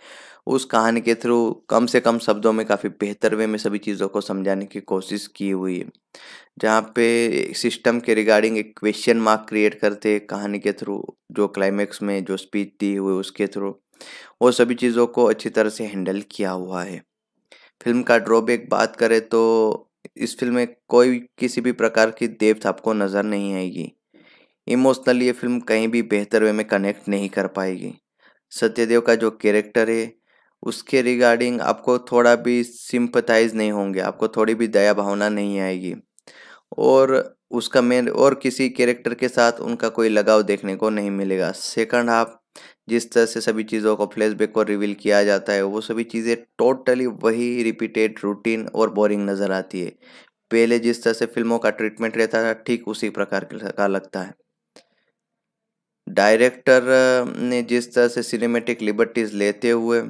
उस कहानी के थ्रू कम से कम शब्दों में काफ़ी बेहतर वे में सभी चीज़ों को समझाने की कोशिश की हुई है जहाँ पे सिस्टम के रिगार्डिंग एक क्वेश्चन मार्क क्रिएट करते कहानी के थ्रू जो क्लाइमैक्स में जो स्पीच दी हुई उसके थ्रू वो सभी चीज़ों को अच्छी तरह से हैंडल किया हुआ है फिल्म का ड्रॉबैक बात करें तो इस फिल्म में कोई किसी भी प्रकार की डेप्थ आपको नज़र नहीं आएगी इमोशनली ये फिल्म कहीं भी बेहतर वे में कनेक्ट नहीं कर पाएगी सत्यदेव का जो कैरेक्टर है उसके रिगार्डिंग आपको थोड़ा भी सिंपथाइज नहीं होंगे आपको थोड़ी भी दया भावना नहीं आएगी और उसका मेन और किसी कैरेक्टर के साथ उनका कोई लगाव देखने को नहीं मिलेगा सेकंड हाफ जिस तरह से सभी चीज़ों को फ्लैशबैक और रिवील किया जाता है वो सभी चीज़ें टोटली वही रिपीटेड रूटीन और बोरिंग नज़र आती है पहले जिस तरह से फिल्मों का ट्रीटमेंट रहता था ठीक उसी प्रकार का लगता है डायरेक्टर ने जिस तरह से सिनेमेटिक लिबर्टीज़ लेते हुए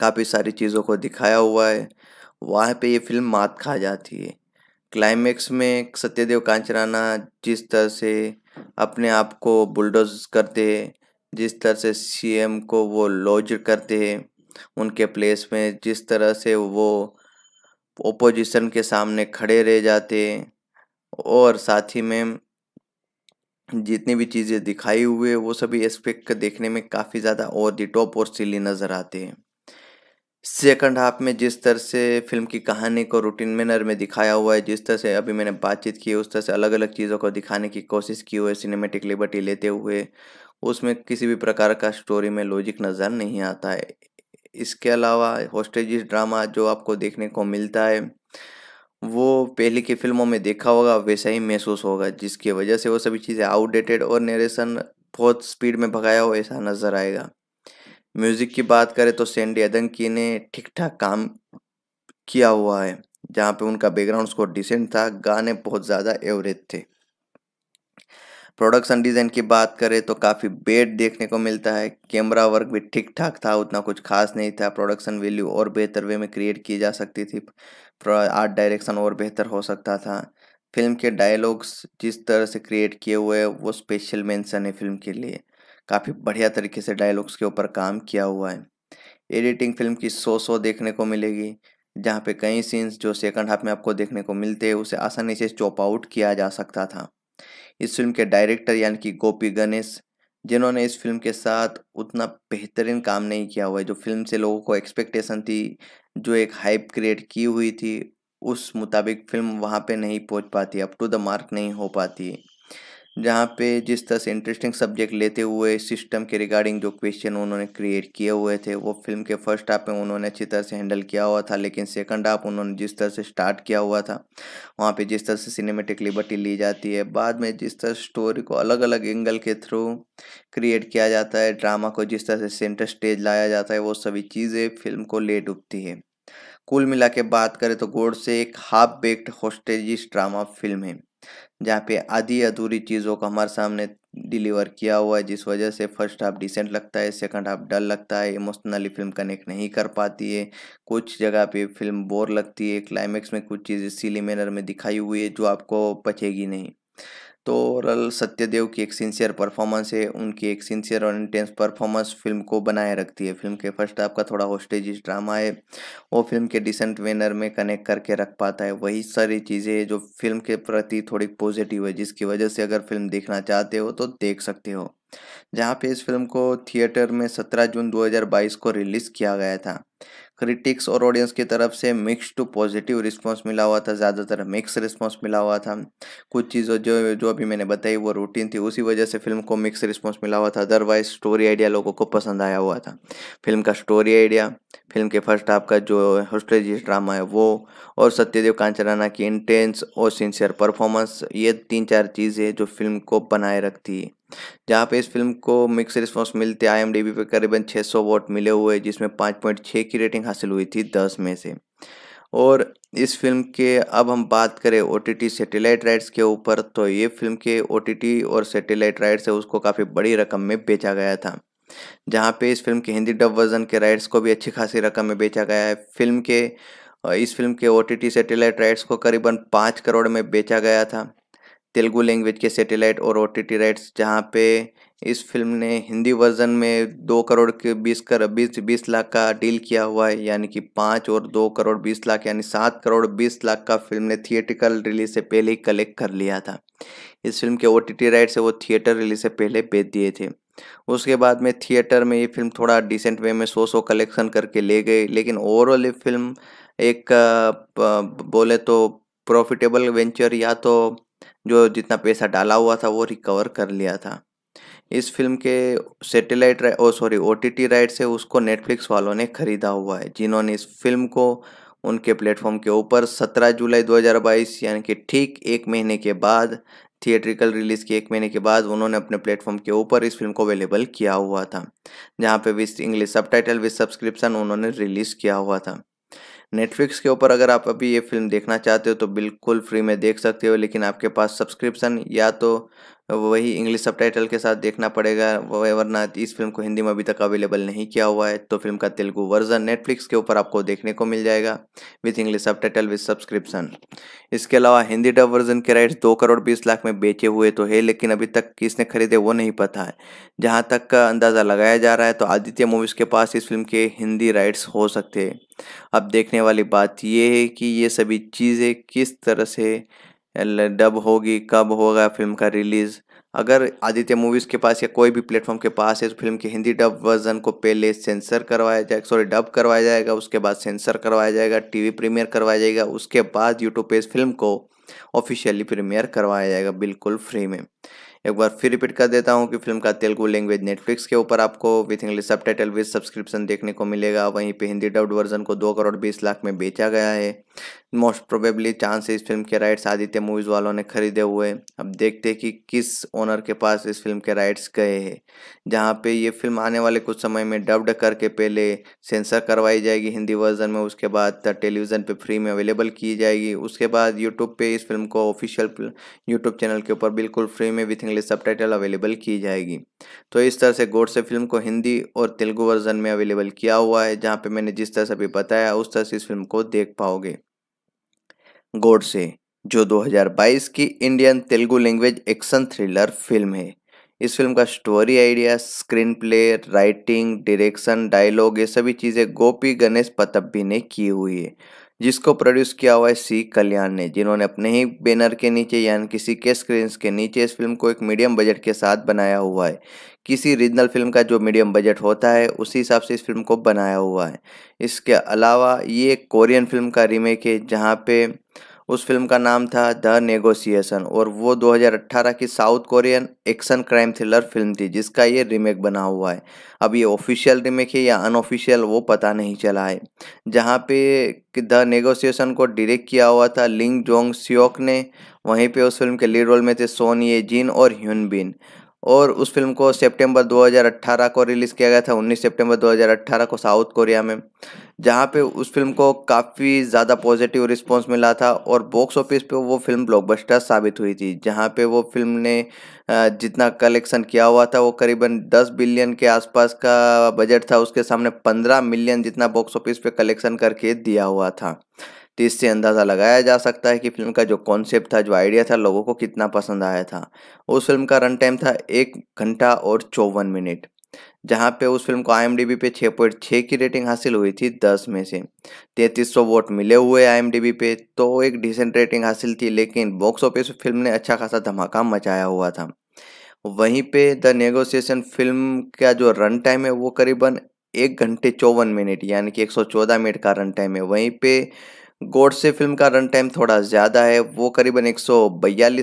काफ़ी सारी चीज़ों को दिखाया हुआ है वहाँ पे ये फिल्म मात खा जाती है क्लाइमेक्स में सत्यदेव कांचराना जिस तरह से अपने आप को बुलडोज करते हैं जिस तरह से सीएम को वो लॉज करते हैं उनके प्लेस में जिस तरह से वो ओपोजिशन के सामने खड़े रह जाते हैं और साथ ही में जितनी भी चीज़ें दिखाई हुए वो सभी एस्पेक्ट देखने में काफ़ी ज़्यादा और दी टॉप और सिली नज़र आते हैं सेकंड हाफ में जिस तरह से फिल्म की कहानी को रूटीन मैनर में दिखाया हुआ है जिस तरह से अभी मैंने बातचीत की है उस तरह से अलग अलग चीज़ों को दिखाने की कोशिश की हुई है सिनेमेटिक लिबर्टी लेते हुए उसमें किसी भी प्रकार का स्टोरी में लॉजिक नज़र नहीं आता है इसके अलावा हॉस्टेज ड्रामा जो आपको देखने को मिलता है वो पहले की फिल्मों में देखा होगा वैसा ही महसूस होगा जिसकी वजह से वो सभी चीज़ें आउटडेटेड और नरेशन बहुत स्पीड में भगाया हो ऐसा नज़र आएगा म्यूज़िक की बात करें तो सेंडी अदंकी ने ठीक ठाक काम किया हुआ है जहाँ पे उनका बैकग्राउंड स्कोर डिसेंट था गाने बहुत ज़्यादा एवरेज थे प्रोडक्शन डिज़ाइन की बात करें तो काफ़ी बेड देखने को मिलता है कैमरा वर्क भी ठीक ठाक था उतना कुछ खास नहीं था प्रोडक्शन वैल्यू और बेहतर वे में क्रिएट की जा सकती थी आर्ट डायरेक्शन और बेहतर हो सकता था फिल्म के डायलॉग्स जिस तरह से क्रिएट किए हुए हैं वो स्पेशल मेंशन है फिल्म के लिए काफ़ी बढ़िया तरीके से डायलॉग्स के ऊपर काम किया हुआ है एडिटिंग फिल्म की सो सो देखने को मिलेगी जहाँ पे कई सीन्स जो सेकंड हाफ में आपको देखने को मिलते हैं उसे आसानी से चॉप आउट किया जा सकता था इस फिल्म के डायरेक्टर यानी कि गोपी गणेश जिन्होंने इस फिल्म के साथ उतना बेहतरीन काम नहीं किया हुआ है जो फिल्म से लोगों को एक्सपेक्टेशन थी जो एक हाइप क्रिएट की हुई थी उस मुताबिक फिल्म वहाँ पे नहीं पहुँच पाती अप टू द मार्क नहीं हो पाती जहाँ पे जिस तरह से इंटरेस्टिंग सब्जेक्ट लेते हुए सिस्टम के रिगार्डिंग जो क्वेश्चन उन्होंने क्रिएट किए हुए थे वो फिल्म के फर्स्ट हाफ में उन्होंने अच्छी तरह से हैंडल किया हुआ था लेकिन सेकंड हाफ उन्होंने जिस तरह से स्टार्ट किया हुआ था वहाँ पे जिस तरह से सिनेमेटिक लिबर्टी ली जाती है बाद में जिस तरह स्टोरी को अलग अलग एंगल के थ्रू क्रिएट किया जाता है ड्रामा को जिस तरह से सेंटर स्टेज लाया जाता है वो सभी चीज़ें फिल्म को ले डूबती है कुल मिला के बात करें तो गोड से एक half baked hostages drama film है जहाँ पे आधी अधूरी चीज़ों को हमारे सामने डिलीवर किया हुआ है जिस वजह से फर्स्ट हाफ डिसेंट लगता है सेकंड हाफ डल लगता है इमोशनली फिल्म कनेक्ट नहीं कर पाती है कुछ जगह पे फिल्म बोर लगती है क्लाइमेक्स में कुछ चीज़ें सीली मैनर में दिखाई हुई है जो आपको पचेगी नहीं तो रल सत्यदेव की एक सिंसियर परफॉर्मेंस है उनकी एक सिंसियर और इंटेंस परफॉर्मेंस फिल्म को बनाए रखती है फिल्म के फर्स्ट हाफ का थोड़ा होस्टेज ड्रामा है वो फिल्म के डिसेंट वेनर में कनेक्ट करके रख पाता है वही सारी चीज़ें जो फिल्म के प्रति थोड़ी पॉजिटिव है जिसकी वजह से अगर फिल्म देखना चाहते हो तो देख सकते हो जहाँ पे इस फिल्म को थिएटर में सत्रह जून दो को रिलीज़ किया गया था क्रिटिक्स और ऑडियंस की तरफ से मिक्स टू पॉजिटिव रिस्पांस मिला हुआ था ज़्यादातर मिक्स रिस्पांस मिला हुआ था कुछ चीज़ों जो जो अभी मैंने बताई वो रूटीन थी उसी वजह से फिल्म को मिक्स रिस्पांस मिला हुआ था अदरवाइज स्टोरी आइडिया लोगों को पसंद आया हुआ था फिल्म का स्टोरी आइडिया फिल्म के फर्स्ट हाफ का जो होस्टेजिस ड्रामा है वो और सत्यदेव कांचराना की इंटेंस और सिंसियर परफॉर्मेंस ये तीन चार चीज़ें जो फिल्म को बनाए रखती है जहाँ पे इस फिल्म को मिक्स रिस्पॉन्स मिलते आई पे करीबन 600 वोट मिले हुए जिसमें 5.6 की रेटिंग हासिल हुई थी 10 में से और इस फिल्म के अब हम बात करें ओ टी सैटेलाइट राइट्स के ऊपर तो ये फिल्म के ओ और सैटेलाइट राइट्स है उसको काफ़ी बड़ी रकम में बेचा गया था जहाँ पे इस फिल्म के हिंदी डब वर्जन के राइट्स को भी अच्छी खासी रकम में बेचा गया है फिल्म के इस फिल्म के ओ टी सैटेलाइट राइट्स को करीबन पाँच करोड़ में बेचा गया था तेलुगु लैंग्वेज के सेटेलाइट और ओ राइट्स जहाँ पे इस फिल्म ने हिंदी वर्जन में दो करोड़ के बीस कर बीस बीस लाख का डील किया हुआ है यानी कि पाँच और दो करोड़ बीस लाख यानी सात करोड़ बीस लाख का फिल्म ने थिएटिकल रिलीज से पहले ही कलेक्ट कर लिया था इस फिल्म के ओ टी राइट से वो थिएटर रिलीज से पहले बेच दिए थे उसके बाद में थिएटर में ये फिल्म थोड़ा डिसेंट वे में सो सो कलेक्शन करके ले गई लेकिन ओवरऑल ये फिल्म एक बोले तो प्रॉफिटेबल वेंचर या तो जो जितना पैसा डाला हुआ था वो रिकवर कर लिया था इस फिल्म के सैटेलाइट ओ sorry O T T right से उसको नेटफ्लिक्स वालों ने खरीदा हुआ है जिन्होंने इस फिल्म को उनके प्लेटफॉर्म के ऊपर 17 जुलाई 2022 यानी कि ठीक एक महीने के बाद थिएट्रिकल रिलीज़ के एक महीने के बाद उन्होंने अपने प्लेटफॉर्म के ऊपर इस फिल्म को अवेलेबल किया हुआ था जहाँ पे with English subtitle with subscription उन्होंने रिलीज़ किया हुआ था नेटफ्लिक्स के ऊपर अगर आप अभी ये फिल्म देखना चाहते हो तो बिल्कुल फ्री में देख सकते हो लेकिन आपके पास सब्सक्रिप्शन या तो वही इंग्लिश सब के साथ देखना पड़ेगा वरना इस फिल्म को हिंदी में अभी तक अवेलेबल नहीं किया हुआ है तो फिल्म का तेलुगु वर्जन नेटफ्लिक्स के ऊपर आपको देखने को मिल जाएगा with English title with subscription इसके अलावा हिंदी डब वर्जन के राइट्स दो करोड़ बीस लाख में बेचे हुए तो है लेकिन अभी तक किसने खरीदे वो नहीं पता है जहाँ तक का अंदाज़ा लगाया जा रहा है तो आदित्य मूवीज़ के पास इस फिल्म के हिंदी राइट्स हो सकते हैं अब देखने वाली बात यह है कि ये सभी चीज़ें किस तरह से डब होगी कब होगा फिल्म का रिलीज़ अगर आदित्य मूवीज़ के पास या कोई भी प्लेटफॉर्म के पास है तो फिल्म के हिंदी डब वर्जन को पहले सेंसर करवाया जाएगा सॉरी डब करवाया जाएगा उसके बाद सेंसर करवाया जाएगा टीवी प्रीमियर करवाया जाएगा उसके बाद यूट्यूब पे इस फिल्म को ऑफिशियली प्रीमियर करवाया जाएगा बिल्कुल फ्री में एक बार फिर रिपीट कर देता हूँ कि फिल्म का तेलुगु लैंग्वेज नेटफ्लिक्स के ऊपर आपको with English subtitle with subscription देखने को मिलेगा वहीं पे हिंदी डब्ड वर्जन को दो करोड़ बीस लाख में बेचा गया है मोस्ट प्रोबेबली चांस इस फिल्म के राइट्स आदित्य मूवीज़ वालों ने खरीदे हुए अब देखते हैं कि किस ओनर के पास इस फिल्म के राइट्स गए हैं जहाँ पे ये फिल्म आने वाले कुछ समय में डब्ड करके पहले सेंसर करवाई जाएगी हिंदी वर्जन में उसके बाद टेलीविज़न पे फ्री में अवेलेबल की जाएगी उसके बाद यूट्यूब पे इस फिल्म को ऑफिशियल यूट्यूब चैनल के ऊपर बिल्कुल फ्री में विथ इंग्लिश सब अवेलेबल की जाएगी तो इस तरह से गोड से फिल्म को हिंदी और तेलुगु वर्जन में अवेलेबल किया हुआ है जहाँ पर मैंने जिस तरह से अभी बताया उस तरह से इस फिल्म को देख पाओगे गोडसे जो 2022 की Indian Telugu language action thriller film है इस फिल्म का story idea screenplay writing direction dialogue ये सभी चीज़ें गोपी गणेश पतब्बी ने की हुई है जिसको प्रोड्यूस किया हुआ है सी कल्याण ने जिन्होंने अपने ही बैनर के नीचे यानी किसी के स्क्रीन के नीचे इस फिल्म को एक मीडियम बजट के साथ बनाया हुआ है किसी रीजनल फिल्म का जो मीडियम बजट होता है उसी हिसाब से इस फिल्म को बनाया हुआ है इसके अलावा ये कोरियन फिल्म का रीमेक है जहाँ पे उस फिल्म का नाम था द नेगोशिएशन और वो 2018 की south Korean action crime thriller film थी जिसका ये रीमेक बना हुआ है अब ये ऑफिशियल रीमेक है या अनऑफिशियल वो पता नहीं चला है जहाँ पे द नेगोशिएशन को डायरेक्ट किया हुआ था लिंग जोंग सियोक ने वहीं पे उस फिल्म के लीड रोल में थे सोनिए जिन और ह्यून बिन और उस फिल्म को सितंबर 2018 को रिलीज़ किया गया था 19 सितंबर 2018 को साउथ कोरिया में जहाँ पे उस फिल्म को काफ़ी ज़्यादा पॉजिटिव रिस्पांस मिला था और बॉक्स ऑफिस पे वो फिल्म ब्लॉकबस्टर साबित हुई थी जहाँ पे वो फिल्म ने जितना कलेक्शन किया हुआ था वो करीबन 10 बिलियन के आसपास का बजट था उसके सामने पंद्रह मिलियन जितना बॉक्स ऑफिस पर कलेक्शन करके दिया हुआ था तो इससे अंदाज़ा लगाया जा सकता है कि फिल्म का जो कॉन्सेप्ट था जो आइडिया था लोगों को कितना पसंद आया था उस फिल्म का रन टाइम था एक घंटा और चौवन मिनट जहां पे उस फिल्म को आई पे छः पॉइंट छः की रेटिंग हासिल हुई थी दस में से तैंतीस सौ वोट मिले हुए आई पे तो एक डिसेंट रेटिंग हासिल थी लेकिन बॉक्स ऑफिस फिल्म ने अच्छा खासा धमाका मचाया हुआ था वहीं पे द नेगोशिएशन फिल्म का जो रन टाइम है वो करीबन एक घंटे चौवन मिनट यानी कि एक सौ चौदह मिनट का रन टाइम है वहीं पे गोड से फिल्म का रन टाइम थोड़ा ज़्यादा है वो करीबन एक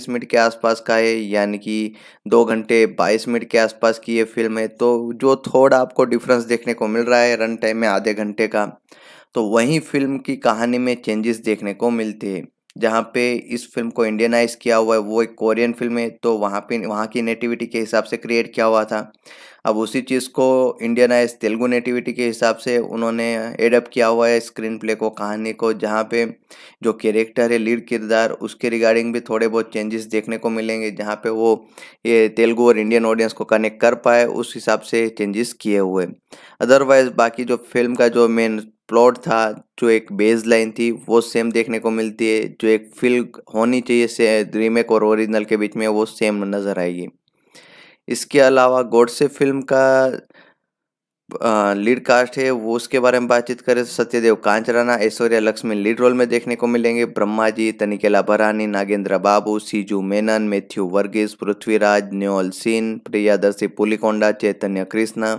मिनट के आसपास का है यानी कि दो घंटे 22 मिनट के आसपास की ये फिल्म है तो जो थोड़ा आपको डिफरेंस देखने को मिल रहा है रन टाइम में आधे घंटे का तो वहीं फिल्म की कहानी में चेंजेस देखने को मिलते हैं जहाँ पे इस फिल्म को इंडियनाइज किया हुआ है वो एक कोरियन फिल्म है तो वहाँ पे वहाँ की नेटिविटी के हिसाब से क्रिएट किया हुआ था अब उसी चीज़ को इंडियन आइज तेलुगु नेटिविटी के हिसाब से उन्होंने एडप किया हुआ है स्क्रीन प्ले को कहानी को जहाँ पे जो कैरेक्टर है लीड किरदार उसके रिगार्डिंग भी थोड़े बहुत चेंजेस देखने को मिलेंगे जहाँ पे वो ये तेलुगु और इंडियन ऑडियंस को कनेक्ट कर पाए उस हिसाब से चेंजेस किए हुए अदरवाइज बाकी जो फिल्म का जो मेन प्लॉट था जो एक बेस लाइन थी वो सेम देखने को मिलती है जो एक फिल्म होनी चाहिए से रीमेक और ओरिजिनल के बीच में वो सेम नज़र आएगी इसके अलावा गोडसे फिल्म का लीड कास्ट है वो उसके बारे में बातचीत करें तो सत्यदेव कांचराना ऐश्वर्या लक्ष्मी लीड रोल में देखने को मिलेंगे ब्रह्मा जी तनिकेला भरानी नागेंद्र बाबू सीजू मेनन मैथ्यू वर्गीस पृथ्वीराज न्योल सिंह प्रियादर्शी पुलिकोंडा चैतन्य कृष्णा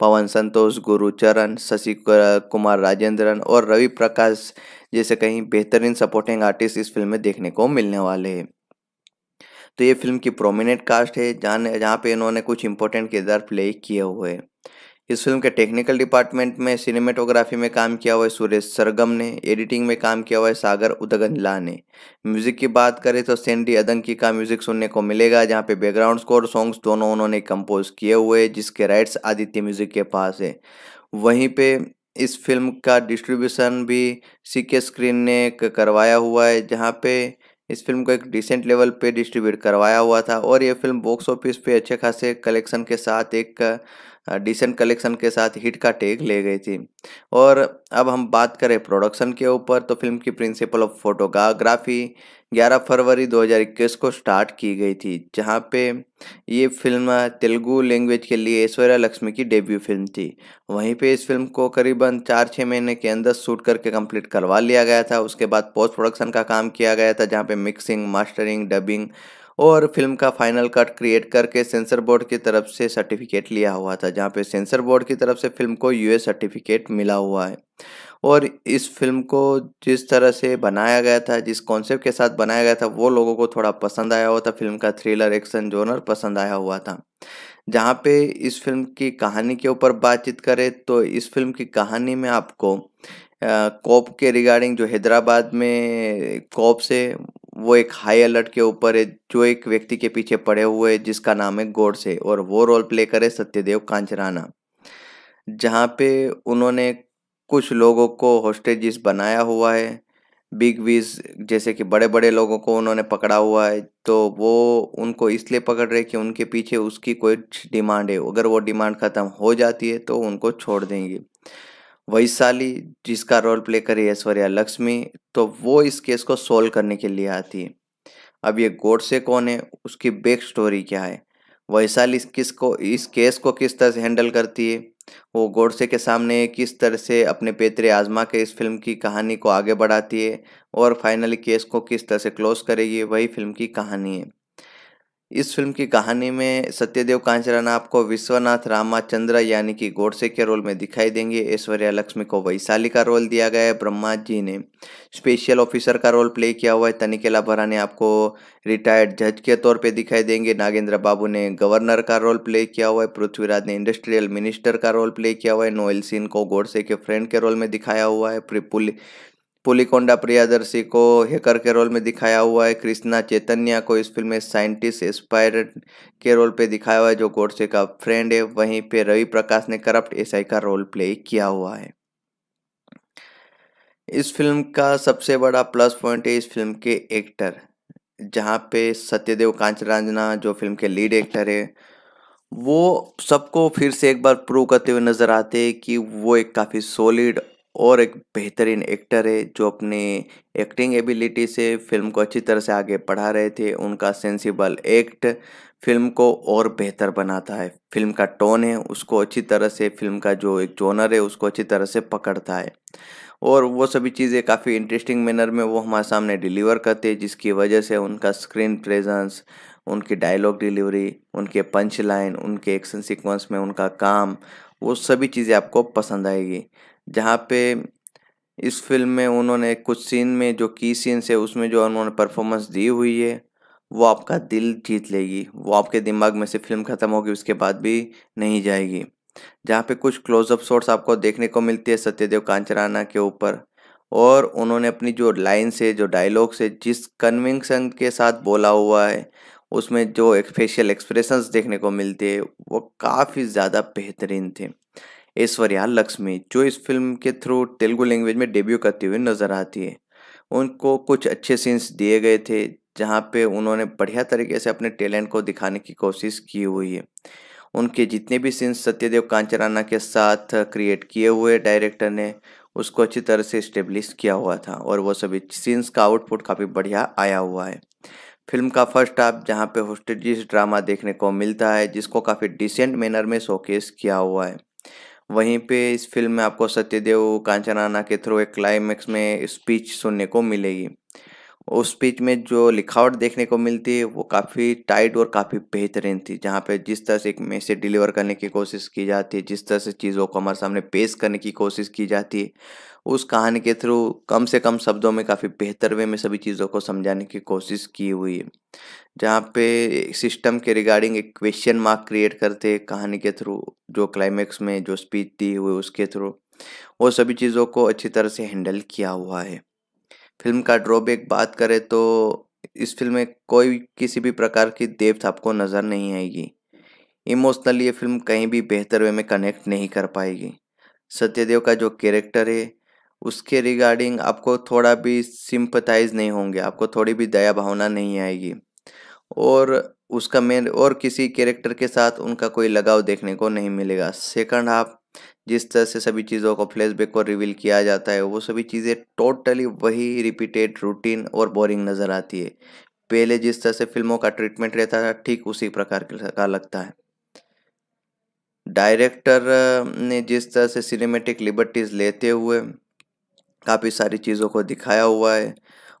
पवन संतोष गुरु चरण शशि कुमार राजेंद्रन और रवि प्रकाश जैसे कहीं बेहतरीन सपोर्टिंग आर्टिस्ट इस फिल्म में देखने को मिलने वाले हैं तो ये फिल्म की प्रोमिनेंट कास्ट है जहाँ जहाँ पे इन्होंने कुछ इंपॉर्टेंट किरदार प्ले किए हुए हैं इस फिल्म के टेक्निकल डिपार्टमेंट में सिनेमेटोग्राफी में काम किया हुआ है सुरेश सरगम ने एडिटिंग में काम किया हुआ है सागर उदगनला ने म्यूजिक की बात करें तो सेंडी अदंकी का म्यूजिक सुनने को मिलेगा जहाँ पे बैकग्राउंड स्कोर सॉन्ग्स दोनों उन्होंने कंपोज किए हुए जिसके राइट्स आदित्य म्यूजिक के पास है वहीं पे इस फिल्म का डिस्ट्रीब्यूशन भी सी के स्क्रीन ने करवाया हुआ है जहाँ पे इस फिल्म को एक डिसेंट लेवल पे डिस्ट्रीब्यूट करवाया हुआ था और ये फिल्म बॉक्स ऑफिस पे अच्छे खासे कलेक्शन के साथ एक डिसेंट कलेक्शन के साथ हिट का टेग ले गई थी और अब हम बात करें प्रोडक्शन के ऊपर तो फिल्म की प्रिंसिपल ऑफ फोटोग्राफी 11 फरवरी 2021 को स्टार्ट की गई थी जहाँ पे ये फिल्म तेलुगु लैंग्वेज के लिए ऐश्वर्या लक्ष्मी की डेब्यू फिल्म थी वहीं पे इस फिल्म को करीबन चार छः महीने के अंदर शूट करके कंप्लीट करवा लिया गया था उसके बाद पोस्ट प्रोडक्शन का काम किया गया था जहाँ पे मिक्सिंग मास्टरिंग डबिंग और फिल्म का फाइनल कट क्रिएट करके सेंसर बोर्ड की तरफ से सर्टिफिकेट लिया हुआ था जहाँ पे सेंसर बोर्ड की तरफ से फिल्म को यूएस सर्टिफिकेट मिला हुआ है और इस फिल्म को जिस तरह से बनाया गया था जिस कॉन्सेप्ट के साथ बनाया गया था वो लोगों को थोड़ा पसंद आया हुआ था फिल्म का थ्रिलर एक्शन जोनर पसंद आया हुआ था जहाँ पे इस फिल्म की कहानी के ऊपर बातचीत करें तो इस फिल्म की कहानी में आपको कॉप के रिगार्डिंग जो हैदराबाद में कॉप से वो एक हाई अलर्ट के ऊपर है जो एक व्यक्ति के पीछे पड़े हुए है जिसका नाम है गोडसे और वो रोल प्ले करे सत्यदेव कांचराना जहाँ पे उन्होंने कुछ लोगों को होस्टेजिस बनाया हुआ है बिग विज जैसे कि बड़े बड़े लोगों को उन्होंने पकड़ा हुआ है तो वो उनको इसलिए पकड़ रहे कि उनके पीछे उसकी कोई डिमांड है अगर वो डिमांड ख़त्म हो जाती है तो उनको छोड़ देंगे वैशाली जिसका रोल प्ले करी ऐश्वर्या लक्ष्मी तो वो इस केस को सोल्व करने के लिए आती है अब ये गोडसे कौन है उसकी बैक स्टोरी क्या है वैशाली किसको इस केस को किस तरह से हैंडल करती है वो गोडसे के सामने किस तरह से अपने पेतरे आजमा के इस फिल्म की कहानी को आगे बढ़ाती है और फाइनली केस को किस तरह से क्लोज करेगी वही फिल्म की कहानी है इस फिल्म की कहानी में सत्यदेव कांचराना आपको विश्वनाथ रामाचंद्र यानी कि गोडसे के रोल में दिखाई देंगे ऐश्वर्या लक्ष्मी को वैशाली का रोल दिया गया है ब्रह्मा जी ने स्पेशल ऑफिसर का रोल प्ले किया हुआ है तनिकेला भरा ने आपको रिटायर्ड जज के तौर पे दिखाई देंगे नागेंद्र बाबू ने गवर्नर का रोल प्ले किया हुआ है पृथ्वीराज ने इंडस्ट्रियल मिनिस्टर का रोल प्ले किया हुआ है नोएल सिंह को गोडसे के फ्रेंड के रोल में दिखाया हुआ है पुलिकोंडा प्रियादर्शी को हेकर के रोल में दिखाया हुआ है कृष्णा चैतन्य को इस फिल्म में साइंटिस्ट एस्पायर के रोल पे दिखाया हुआ है जो गोडसे का फ्रेंड है वहीं पे रवि प्रकाश ने करप्ट एसआई का रोल प्ले किया हुआ है इस फिल्म का सबसे बड़ा प्लस पॉइंट है इस फिल्म के एक्टर जहाँ पे सत्यदेव कांचरांजना जो फिल्म के लीड एक्टर है वो सबको फिर से एक बार प्रूव करते हुए नज़र आते हैं कि वो एक काफ़ी सॉलिड और एक बेहतरीन एक्टर है जो अपने एक्टिंग एबिलिटी से फिल्म को अच्छी तरह से आगे बढ़ा रहे थे उनका सेंसिबल एक्ट फिल्म को और बेहतर बनाता है फिल्म का टोन है उसको अच्छी तरह से फिल्म का जो एक जोनर है उसको अच्छी तरह से पकड़ता है और वो सभी चीज़ें काफ़ी इंटरेस्टिंग मैनर में वो हमारे सामने डिलीवर करते हैं जिसकी वजह से उनका स्क्रीन प्रेजेंस उनकी डायलॉग डिलीवरी उनके पंच लाइन उनके एक्शन सीक्वेंस में उनका काम वो सभी चीज़ें आपको पसंद आएगी जहाँ पे इस फिल्म में उन्होंने कुछ सीन में जो की सीन से उसमें जो उन्होंने परफॉर्मेंस दी हुई है वो आपका दिल जीत लेगी वो आपके दिमाग में से फिल्म ख़त्म होगी उसके बाद भी नहीं जाएगी जहाँ पे कुछ क्लोजअप शॉट्स आपको देखने को मिलती है सत्यदेव कांचराना के ऊपर और उन्होंने अपनी जो लाइन से जो डायलॉग से जिस कन्विंसन के साथ बोला हुआ है उसमें जो फेशियल एक्सप्रेशंस देखने को मिलते हैं वो काफ़ी ज़्यादा बेहतरीन थे ऐश्वर्या लक्ष्मी जो इस फिल्म के थ्रू तेलुगु लैंग्वेज में डेब्यू करती हुई नज़र आती है उनको कुछ अच्छे सीन्स दिए गए थे जहाँ पे उन्होंने बढ़िया तरीके से अपने टैलेंट को दिखाने की कोशिश की हुई है उनके जितने भी सीन्स सत्यदेव कांचराना के साथ क्रिएट किए हुए डायरेक्टर ने उसको अच्छी तरह से इस्टेब्लिश किया हुआ था और वो सभी सीन्स का आउटपुट काफ़ी बढ़िया आया हुआ है फिल्म का फर्स्ट हाफ जहाँ पे होस्टेजिस ड्रामा देखने को मिलता है जिसको काफ़ी डिसेंट मैनर में शोकेस किया हुआ है वहीं पे इस फिल्म में आपको सत्यदेव कांचनाना के थ्रू एक क्लाइमैक्स में स्पीच सुनने को मिलेगी उस स्पीच में जो लिखावट देखने को मिलती है वो काफ़ी टाइट और काफ़ी बेहतरीन थी जहाँ पे जिस तरह से एक मैसेज डिलीवर करने की कोशिश की जाती है जिस तरह से चीज़ों को हमारे सामने पेश करने की कोशिश की जाती है उस कहानी के थ्रू कम से कम शब्दों में काफ़ी बेहतर वे में सभी चीज़ों को समझाने की कोशिश की हुई है जहाँ पे सिस्टम के रिगार्डिंग एक क्वेश्चन मार्क क्रिएट करते कहानी के थ्रू जो क्लाइमैक्स में जो स्पीच दी हुई उसके थ्रू वो सभी चीज़ों को अच्छी तरह से हैंडल किया हुआ है फिल्म का ड्रॉबैक बात करें तो इस फिल्म में कोई किसी भी प्रकार की देवथ आपको नज़र नहीं आएगी इमोशनली ये फिल्म कहीं भी बेहतर वे में कनेक्ट नहीं कर पाएगी सत्यदेव का जो कैरेक्टर है उसके रिगार्डिंग आपको थोड़ा भी सिंपथाइज नहीं होंगे आपको थोड़ी भी दया भावना नहीं आएगी और उसका मेन और किसी कैरेक्टर के साथ उनका कोई लगाव देखने को नहीं मिलेगा सेकंड हाफ जिस तरह से सभी चीज़ों को फ्लैशबैक और रिवील किया जाता है वो सभी चीज़ें टोटली वही रिपीटेड रूटीन और बोरिंग नज़र आती है पहले जिस तरह से फिल्मों का ट्रीटमेंट रहता था ठीक उसी प्रकार का लगता है डायरेक्टर ने जिस तरह से सिनेमेटिक लिबर्टीज़ लेते हुए काफ़ी सारी चीज़ों को दिखाया हुआ है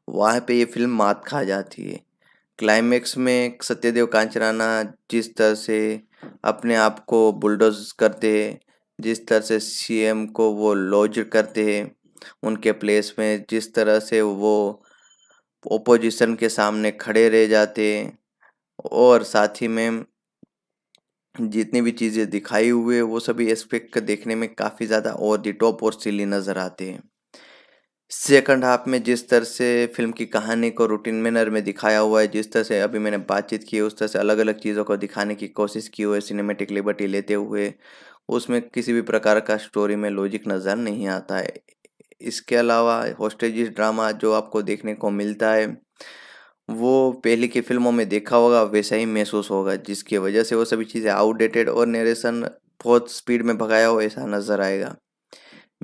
वहाँ पे ये फिल्म मात खा जाती है क्लाइमेक्स में सत्यदेव कांचराना जिस तरह से अपने आप को बुलडोज करते जिस तरह से सीएम को वो लॉज करते हैं उनके प्लेस में जिस तरह से वो ओपोजिशन के सामने खड़े रह जाते हैं और साथ ही में जितनी भी चीज़ें दिखाई हुए वो सभी एस्पेक्ट देखने में काफ़ी ज़्यादा और दी टॉप और सिली नज़र आते हैं सेकंड हाफ में जिस तरह से फिल्म की कहानी को रूटीन मैनर में दिखाया हुआ है जिस तरह से अभी मैंने बातचीत की है उस तरह से अलग अलग चीज़ों को दिखाने की कोशिश की हुई है सिनेमेटिक लिबर्टी लेते हुए उसमें किसी भी प्रकार का स्टोरी में लॉजिक नज़र नहीं आता है इसके अलावा हॉस्टेज ड्रामा जो आपको देखने को मिलता है वो पहले की फिल्मों में देखा होगा वैसा ही महसूस होगा जिसकी वजह से वो सभी चीज़ें आउटडेटेड और नरेशन बहुत स्पीड में भगाया हो ऐसा नज़र आएगा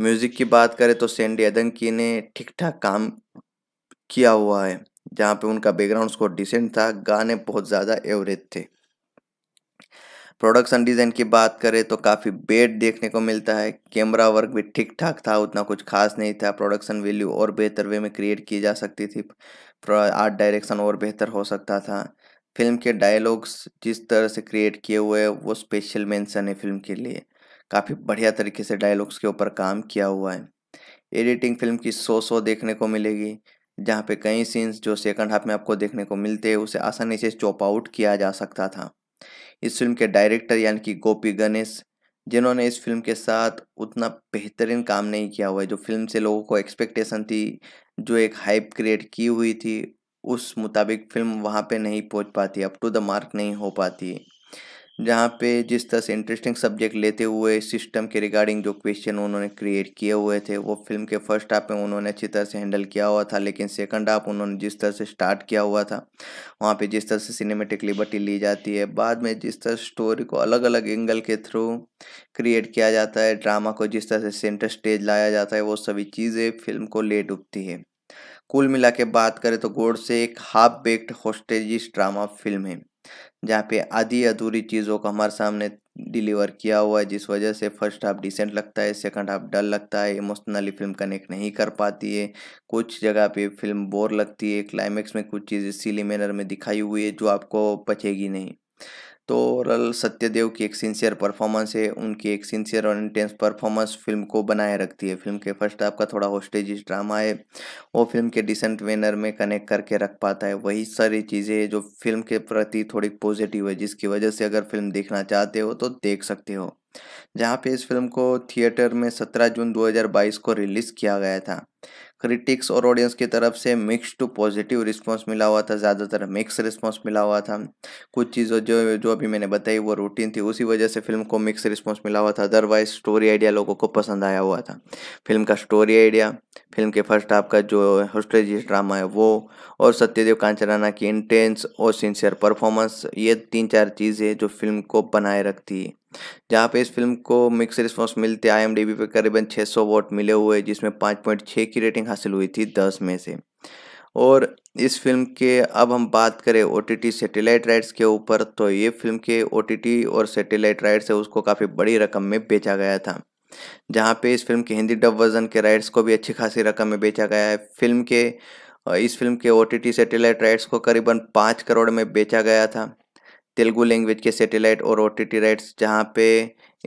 म्यूज़िक की बात करें तो सेंडी एदंकी ने ठीक ठाक काम किया हुआ है जहाँ पे उनका बैकग्राउंड स्कोर डिसेंट था गाने बहुत ज़्यादा एवरेज थे प्रोडक्शन डिज़ाइन की बात करें तो काफ़ी बेड देखने को मिलता है कैमरा वर्क भी ठीक ठाक था उतना कुछ खास नहीं था प्रोडक्शन वैल्यू और बेहतर वे में क्रिएट की जा सकती थी आर्ट डायरेक्शन और बेहतर हो सकता था फिल्म के डायलॉग्स जिस तरह से क्रिएट किए हुए हैं वो स्पेशल मेंशन है फिल्म के लिए काफ़ी बढ़िया तरीके से डायलॉग्स के ऊपर काम किया हुआ है एडिटिंग फिल्म की सो सो देखने को मिलेगी जहाँ पे कई सीन्स जो सेकंड हाफ में आपको देखने को मिलते हैं उसे आसानी से चॉप आउट किया जा सकता था इस फिल्म के डायरेक्टर यानी कि गोपी गणेश जिन्होंने इस फिल्म के साथ उतना बेहतरीन काम नहीं किया हुआ है जो फिल्म से लोगों को एक्सपेक्टेशन थी जो एक हाइप क्रिएट की हुई थी उस मुताबिक फिल्म वहाँ पे नहीं पहुँच पाती अप टू द मार्क नहीं हो पाती जहाँ पे जिस तरह से इंटरेस्टिंग सब्जेक्ट लेते हुए सिस्टम के रिगार्डिंग जो क्वेश्चन उन्होंने क्रिएट किए हुए थे वो फिल्म के फर्स्ट हाफ में उन्होंने अच्छी तरह से हैंडल किया हुआ था लेकिन सेकंड हाफ उन्होंने जिस तरह से स्टार्ट किया हुआ था वहाँ पे जिस तरह से सिनेमेटिक लिबर्टी ली जाती है बाद में जिस तरह स्टोरी को अलग अलग एंगल के थ्रू क्रिएट किया जाता है ड्रामा को जिस तरह से सेंटर स्टेज लाया जाता है वो सभी चीज़ें फिल्म को ले डूबती है कुल मिला के बात करें तो गोड से एक half baked hostages drama film है जहाँ पे आधी अधूरी चीज़ों को हमारे सामने डिलीवर किया हुआ है जिस वजह से फर्स्ट हाफ डिसेंट लगता है सेकंड हाफ डल लगता है इमोशनली फिल्म कनेक्ट नहीं कर पाती है कुछ जगह पे फिल्म बोर लगती है क्लाइमेक्स में कुछ चीज़ सीली मैनर में दिखाई हुई है जो आपको पचेगी नहीं तो रल सत्यदेव की एक सिंसियर परफॉर्मेंस है उनकी एक सिंसियर और इंटेंस परफॉर्मेंस फिल्म को बनाए रखती है फिल्म के फर्स्ट हाफ का थोड़ा होस्टेज ड्रामा है वो फिल्म के डिसेंट वेनर में कनेक्ट करके रख पाता है वही सारी चीज़ें है जो फिल्म के प्रति थोड़ी पॉजिटिव है जिसकी वजह से अगर फिल्म देखना चाहते हो तो देख सकते हो जहाँ पे इस फिल्म को थिएटर में सत्रह जून दो को रिलीज़ किया गया था क्रिटिक्स और ऑडियंस की तरफ से मिक्स टू पॉजिटिव रिस्पांस मिला हुआ था ज़्यादातर मिक्स रिस्पांस मिला हुआ था कुछ चीज़ों जो जो अभी मैंने बताई वो रूटीन थी उसी वजह से फिल्म को मिक्स रिस्पांस मिला हुआ था अदरवाइज स्टोरी आइडिया लोगों को पसंद आया हुआ था फिल्म का स्टोरी आइडिया फिल्म के फर्स्ट हाफ का जो हॉस्टेज ड्रामा है वो और सत्यदेव कांचराना की इंटेंस और सिंसियर परफॉर्मेंस ये तीन चार चीज़ें जो फिल्म को बनाए रखती है जहाँ पे इस फिल्म को मिक्स रिस्पॉन्स मिलते आई एम पे करीबन 600 वोट मिले हुए जिसमें 5.6 की रेटिंग हासिल हुई थी 10 में से और इस फिल्म के अब हम बात करें ओ टी सेटेलाइट राइट्स के ऊपर तो ये फिल्म के ओ और सेटेलाइट राइट्स से उसको काफ़ी बड़ी रकम में बेचा गया था जहाँ पे इस फिल्म के हिंदी डब वर्जन के राइट्स को भी अच्छी खासी रकम में बेचा गया है फिल्म के इस फिल्म के ओ टी सेटेलाइट राइट्स को करीबन पाँच करोड़ में बेचा गया था तेलुगु लैंग्वेज के सेटेलाइट और ओ टी राइट्स जहाँ पे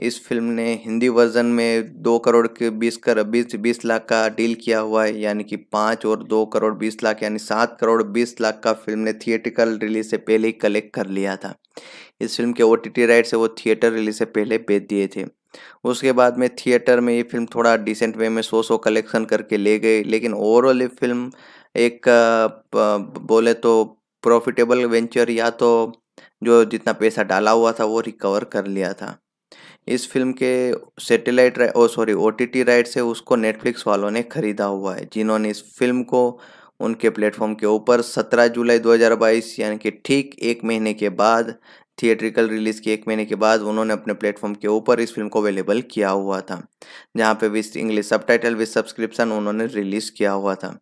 इस फिल्म ने हिंदी वर्जन में दो करोड़ के बीस कर बीस बीस लाख का डील किया हुआ है यानी कि पाँच और दो करोड़ बीस लाख यानी सात करोड़ बीस लाख का फिल्म ने थिएटिकल रिलीज से पहले ही कलेक्ट कर लिया था इस फिल्म के ओ टी राइट से वो थिएटर रिलीज से पहले बेच दिए थे उसके बाद में थिएटर में ये फिल्म थोड़ा डिसेंट वे में सो सौ कलेक्शन करके ले गई लेकिन ओवरऑल ये फिल्म एक बोले तो प्रॉफिटेबल वेंचर या तो जो जितना पैसा डाला हुआ था वो रिकवर कर लिया था इस फिल्म के सैटेलाइट ओ sorry O T T right से उसको नेटफ्लिक्स वालों ने खरीदा हुआ है जिन्होंने इस फिल्म को उनके प्लेटफॉर्म के ऊपर 17 जुलाई 2022 यानी कि ठीक एक महीने के बाद थिएट्रिकल रिलीज़ के एक महीने के बाद उन्होंने अपने प्लेटफॉर्म के ऊपर इस फिल्म को अवेलेबल किया हुआ था जहाँ पे with English subtitle with subscription उन्होंने रिलीज़ किया हुआ था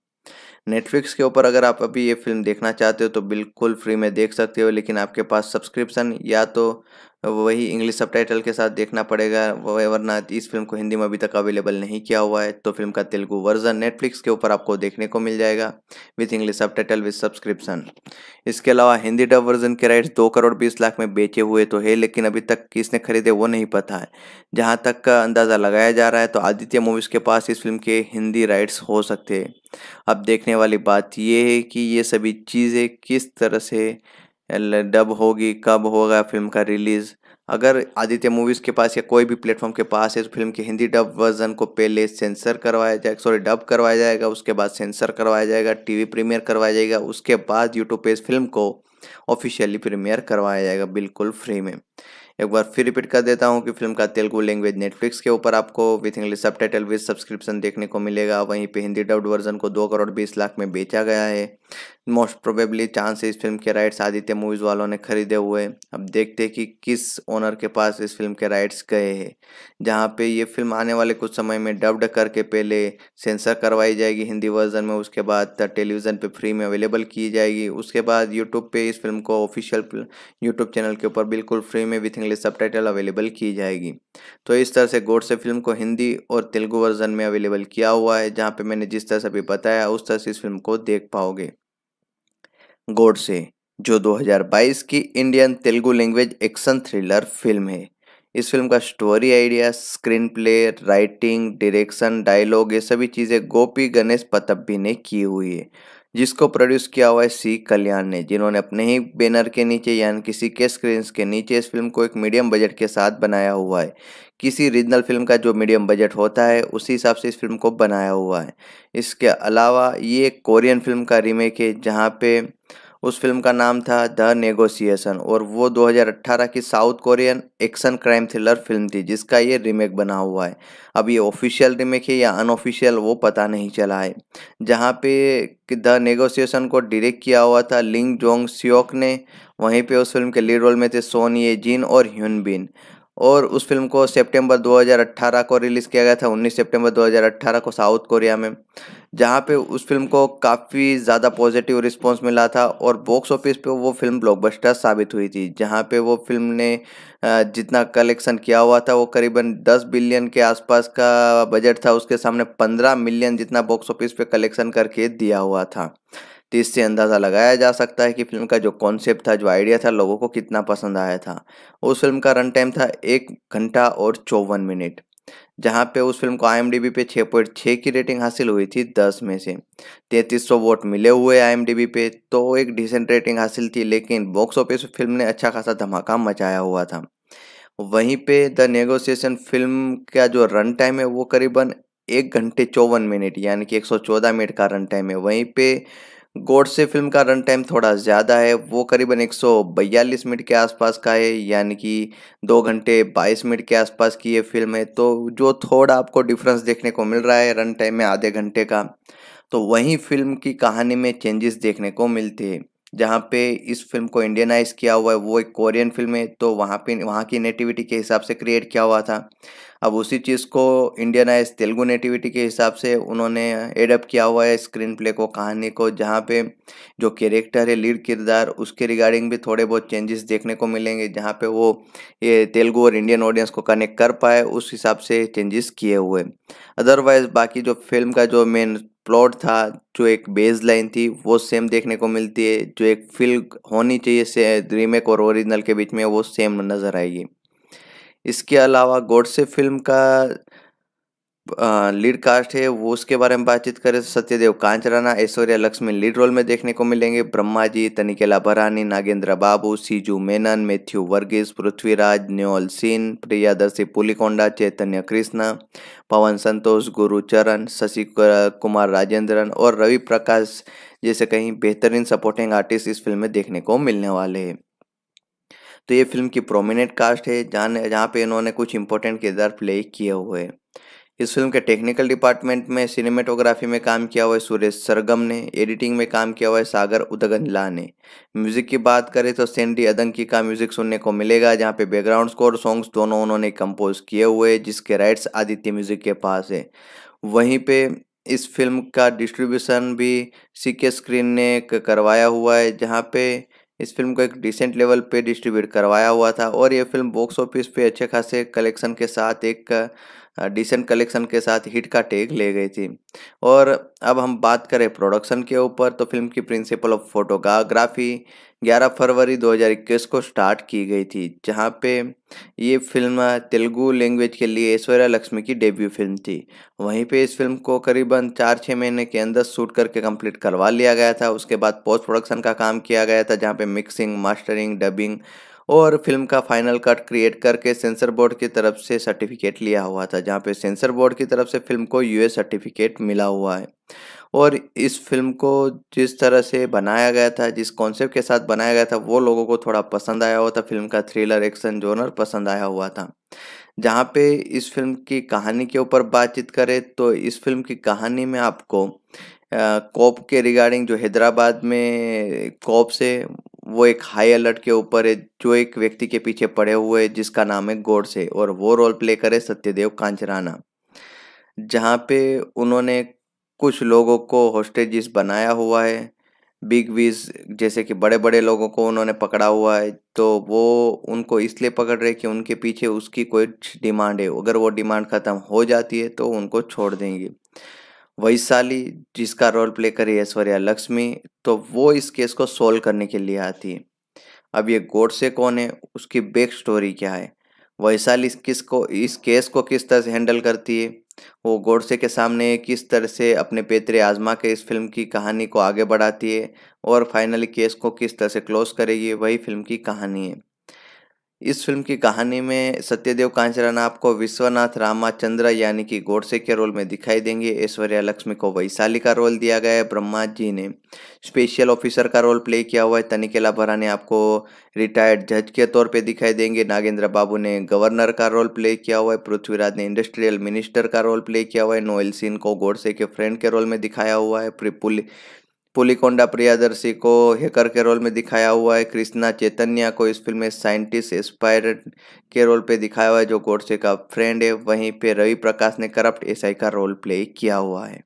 नेटफ्लिक्स के ऊपर अगर आप अभी ये फिल्म देखना चाहते हो तो बिल्कुल फ्री में देख सकते हो लेकिन आपके पास सब्सक्रिप्शन या तो वही इंग्लिश सबटाइटल के साथ देखना पड़ेगा वरना इस फिल्म को हिंदी में अभी तक अवेलेबल नहीं किया हुआ है तो फिल्म का तेलुगू वर्जन नेटफ्लिक्स के ऊपर आपको देखने को मिल जाएगा with English title with subscription इसके अलावा हिंदी डब वर्जन के राइट्स दो करोड़ बीस लाख में बेचे हुए तो है लेकिन अभी तक किसने खरीदे वो नहीं पता है जहाँ तक का अंदाज़ा लगाया जा रहा है तो आदित्य मूवीज़ के पास इस फिल्म के हिंदी राइट्स हो सकते हैं अब देखने वाली बात यह है कि ये सभी चीज़ें किस तरह से डब होगी कब होगा फिल्म का रिलीज़ अगर आदित्य मूवीज़ के पास या कोई भी प्लेटफॉर्म के पास है तो फिल्म के हिंदी डब वर्जन को पहले सेंसर करवाया जाएगा सॉरी डब करवाया जाएगा उसके बाद सेंसर करवाया जाएगा टीवी प्रीमियर करवाया जाएगा उसके बाद यूट्यूब पे इस फिल्म को ऑफिशियली प्रीमियर करवाया जाएगा बिल्कुल फ्री में एक बार फिर रिपीट कर देता हूँ कि फिल्म का तेलुगु लैंग्वेज नेटफ्लिक्स के ऊपर आपको with English subtitle with subscription देखने को मिलेगा वहीं पर हिंदी डब्ड वर्जन को दो करोड़ बीस लाख में बेचा गया है मोस्ट प्रोबेबली चांस इस फिल्म के राइट्स आदित्य मूवीज़ वालों ने खरीदे हुए हैं अब देखते हैं कि किस ओनर के पास इस फिल्म के राइट्स गए हैं जहाँ पे ये फिल्म आने वाले कुछ समय में डब्ड करके पहले सेंसर करवाई जाएगी हिंदी वर्जन में उसके बाद टेलीविज़न पे फ्री में अवेलेबल की जाएगी उसके बाद यूट्यूब पे इस फिल्म को ऑफिशियल यूट्यूब चैनल के ऊपर बिल्कुल फ्री में विथ इंग्लिश सब अवेलेबल की जाएगी तो इस तरह से गोड से फिल्म को हिंदी और तेलुगु वर्जन में अवेलेबल किया हुआ है जहाँ पर मैंने जिस तरह से अभी बताया उस तरह से इस फिल्म को देख पाओगे गोडसे जो 2022 की Indian Telugu language action thriller film है इस फिल्म का story idea screenplay writing direction dialogue ये सभी चीज़ें गोपी गणेश पतब्बी ने की हुई है जिसको प्रोड्यूस किया हुआ है सी कल्याण ने जिन्होंने अपने ही बैनर के नीचे यानी किसी के स्क्रीन के नीचे इस फिल्म को एक मीडियम बजट के साथ बनाया हुआ है किसी रीजनल फिल्म का जो मीडियम बजट होता है उसी हिसाब से इस फिल्म को बनाया हुआ है इसके अलावा ये कोरियन फिल्म का रीमेक है जहाँ पे उस फिल्म का नाम था द नेगोशिएशन और वो 2018 की south Korean action crime thriller film थी जिसका ये रीमेक बना हुआ है अब ये ऑफिशियल रीमेक है या अनऑफिशियल वो पता नहीं चला है जहाँ पे द नेगोशिएशन को डायरेक्ट किया हुआ था लिंग जोंग सियोक ने वहीं पे उस फिल्म के लीड रोल में थे सोनिए जिन और ह्यून बिन और उस फिल्म को सितंबर 2018 को रिलीज़ किया गया था 19 सितंबर 2018 को साउथ कोरिया में जहाँ पे उस फिल्म को काफ़ी ज़्यादा पॉजिटिव रिस्पांस मिला था और बॉक्स ऑफिस पे वो फिल्म ब्लॉकबस्टर साबित हुई थी जहाँ पे वो फिल्म ने जितना कलेक्शन किया हुआ था वो करीबन 10 बिलियन के आसपास का बजट था उसके सामने पंद्रह मिलियन जितना बॉक्स ऑफिस पर कलेक्शन करके दिया हुआ था तो इससे अंदाज़ा लगाया जा सकता है कि फिल्म का जो कॉन्सेप्ट था जो आइडिया था लोगों को कितना पसंद आया था उस फिल्म का रन टाइम था एक घंटा और चौवन मिनट जहाँ पे उस फिल्म को आई पे छः पॉइंट छः की रेटिंग हासिल हुई थी दस में से तैंतीस सौ वोट मिले हुए आई पे तो एक डिसेंट रेटिंग हासिल थी लेकिन बॉक्स ऑफिस फिल्म ने अच्छा खासा धमाका मचाया हुआ था वहीं पे द नेगोशिएशन फिल्म का जो रन टाइम है वो करीबन एक घंटे चौवन मिनट यानी कि एक सौ चौदह मिनट का रन टाइम है वहीं पे गोड से फिल्म का रन टाइम थोड़ा ज़्यादा है वो करीबन 142 मिनट के आसपास का है यानी कि दो घंटे 22 मिनट के आसपास की ये फिल्म है तो जो थोड़ा आपको डिफरेंस देखने को मिल रहा है रन टाइम में आधे घंटे का तो वहीं फिल्म की कहानी में चेंजेस देखने को मिलते हैं जहाँ पे इस फिल्म को इंडियनाइज किया हुआ है वो एक कोरियन फिल्म है तो वहाँ पे वहाँ की नेटिविटी के हिसाब से क्रिएट किया हुआ था अब उसी चीज़ को इंडियनाइज तेलुगु नेटिविटी के हिसाब से उन्होंने एडप्ट किया हुआ है स्क्रीन प्ले को कहानी को जहाँ पे जो कैरेक्टर है लीड किरदार उसके रिगार्डिंग भी थोड़े बहुत चेंजेस देखने को मिलेंगे जहाँ पे वो ये तेलुगु और इंडियन ऑडियंस को कनेक्ट कर पाए उस हिसाब से चेंजेस किए हुए अदरवाइज बाकी जो फिल्म का जो मेन प्लॉट था जो एक बेस लाइन थी वो सेम देखने को मिलती है जो एक फिल्म होनी चाहिए से रीमेक और ओरिजिनल के बीच में वो सेम नज़र आएगी इसके अलावा गोडसे फिल्म का लीड कास्ट है वो उसके बारे में बातचीत करें तो सत्यदेव कांचराना ऐश्वर्या लक्ष्मी लीड रोल में देखने को मिलेंगे ब्रह्मा जी तनिकेला भरानी नागेंद्र बाबू सीजू मेनन मैथ्यू वर्गीस पृथ्वीराज न्योल सिंह प्रियादर्शी पुलिकोंडा चैतन्य कृष्णा पवन संतोष गुरु चरण शशि कुमार राजेंद्रन और रवि प्रकाश जैसे कहीं बेहतरीन सपोर्टिंग आर्टिस्ट इस फिल्म में देखने को मिलने वाले हैं तो ये फिल्म की प्रोमिनेंट कास्ट है जहाँ जहाँ पे इन्होंने कुछ इंपॉर्टेंट किरदार प्ले किए हुए हैं इस फिल्म के टेक्निकल डिपार्टमेंट में सिनेमेटोग्राफी में काम किया हुआ है सुरेश सरगम ने एडिटिंग में काम किया हुआ है सागर उदगनला ने म्यूजिक की बात करें तो सेंडी अदंकी का म्यूजिक सुनने को मिलेगा जहाँ पे बैकग्राउंड स्कोर सॉन्ग्स दोनों उन्होंने कंपोज किए हुए जिसके राइट्स आदित्य म्यूजिक के पास है वहीं पे इस फिल्म का डिस्ट्रीब्यूशन भी सी के स्क्रीन ने करवाया हुआ है जहाँ पे इस फिल्म को एक डिसेंट लेवल पे डिस्ट्रीब्यूट करवाया हुआ था और ये फिल्म बॉक्स ऑफिस पे अच्छे खासे कलेक्शन के साथ एक डिसेंट कलेक्शन के साथ हिट का टेग ले गई थी और अब हम बात करें प्रोडक्शन के ऊपर तो फिल्म की प्रिंसिपल ऑफ फोटोग्राफी 11 फरवरी 2021 को स्टार्ट की गई थी जहाँ पे ये फिल्म तेलुगु लैंग्वेज के लिए ऐश्वर्या लक्ष्मी की डेब्यू फिल्म थी वहीं पे इस फिल्म को करीबन चार छः महीने के अंदर शूट करके कंप्लीट करवा लिया गया था उसके बाद पोस्ट प्रोडक्शन का काम किया गया था जहाँ पे मिक्सिंग मास्टरिंग डबिंग और फिल्म का फाइनल कट क्रिएट करके सेंसर बोर्ड की तरफ से सर्टिफिकेट लिया हुआ था जहाँ पे सेंसर बोर्ड की तरफ से फिल्म को यूएस सर्टिफिकेट मिला हुआ है और इस फिल्म को जिस तरह से बनाया गया था जिस कॉन्सेप्ट के साथ बनाया गया था वो लोगों को थोड़ा पसंद आया हुआ था फिल्म का थ्रिलर एक्शन जोनर पसंद आया हुआ था जहाँ पे इस फिल्म की कहानी के ऊपर बातचीत करें तो इस फिल्म की कहानी में आपको कॉप के रिगार्डिंग जो हैदराबाद में कॉप से वो एक हाई अलर्ट के ऊपर है जो एक व्यक्ति के पीछे पड़े हुए है जिसका नाम है गोडसे और वो रोल प्ले करे सत्यदेव कांचराना जहाँ पे उन्होंने कुछ लोगों को होस्टेजिस बनाया हुआ है बिग विज जैसे कि बड़े बड़े लोगों को उन्होंने पकड़ा हुआ है तो वो उनको इसलिए पकड़ रहे कि उनके पीछे उसकी कोई डिमांड है अगर वो डिमांड ख़त्म हो जाती है तो उनको छोड़ देंगे वैशाली जिसका रोल प्ले करी ऐश्वर्या लक्ष्मी तो वो इस केस को सोल्व करने के लिए आती है अब ये गोडसे कौन है उसकी बैक स्टोरी क्या है वैशाली किस को इस केस को किस तरह से हैंडल करती है वो गोडसे के सामने किस तरह से अपने पेतरे आजमा के इस फिल्म की कहानी को आगे बढ़ाती है और फाइनली केस को किस तरह से क्लोज करेगी वही फिल्म की कहानी है इस फिल्म की कहानी में सत्यदेव कांचराना आपको विश्वनाथ रामाचंद्र यानी कि गोडसे के रोल में दिखाई देंगे ऐश्वर्या लक्ष्मी को वैशाली का रोल दिया गया है ब्रह्मा जी ने स्पेशल ऑफिसर का रोल प्ले किया हुआ है तनिकेला भरा ने आपको रिटायर्ड जज के तौर पे दिखाई देंगे नागेंद्र बाबू ने गवर्नर का रोल प्ले किया हुआ है पृथ्वीराज ने इंडस्ट्रियल मिनिस्टर का रोल प्ले किया हुआ है नोएल सिंह को गोडसे के फ्रेंड के रोल में दिखाया हुआ है पुलिकोंडा प्रियादर्शी को हेकर के रोल में दिखाया हुआ है कृष्णा चैतन्या को इस फिल्म में साइंटिस्ट एस्पायर के रोल पे दिखाया हुआ है जो गोडसे का फ्रेंड है वहीं पे रवि प्रकाश ने करप्ट एसआई का रोल प्ले किया हुआ है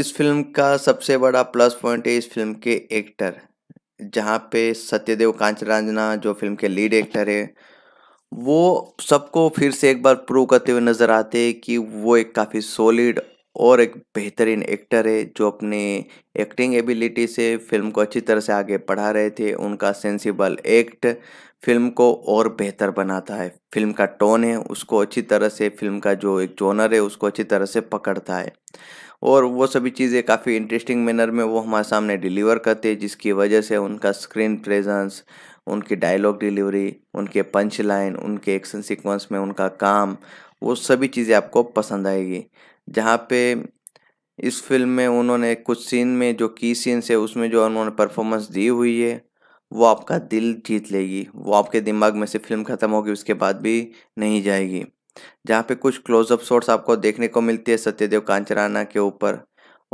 इस फिल्म का सबसे बड़ा प्लस पॉइंट है इस फिल्म के एक्टर जहाँ पे सत्यदेव कांचरांजना जो फिल्म के लीड एक्टर है वो सबको फिर से एक बार प्रूव करते हुए नज़र आते हैं कि वो एक काफ़ी सॉलिड और एक बेहतरीन एक्टर है जो अपने एक्टिंग एबिलिटी से फिल्म को अच्छी तरह से आगे बढ़ा रहे थे उनका सेंसिबल एक्ट फिल्म को और बेहतर बनाता है फिल्म का टोन है उसको अच्छी तरह से फिल्म का जो एक जोनर है उसको अच्छी तरह से पकड़ता है और वो सभी चीज़ें काफ़ी इंटरेस्टिंग मैनर में वो हमारे सामने डिलीवर करते हैं जिसकी वजह से उनका स्क्रीन प्रेजेंस उनकी डायलॉग डिलीवरी उनके पंच लाइन उनके एक्शन सिक्वेंस में उनका काम वो सभी चीज़ें आपको पसंद आएगी जहाँ पे इस फिल्म में उन्होंने कुछ सीन में जो की सीन से उसमें जो उन्होंने परफॉर्मेंस दी हुई है वो आपका दिल जीत लेगी वो आपके दिमाग में से फिल्म ख़त्म होगी उसके बाद भी नहीं जाएगी जहाँ पे कुछ क्लोजअप शॉट्स आपको देखने को मिलती है सत्यदेव कांचराना के ऊपर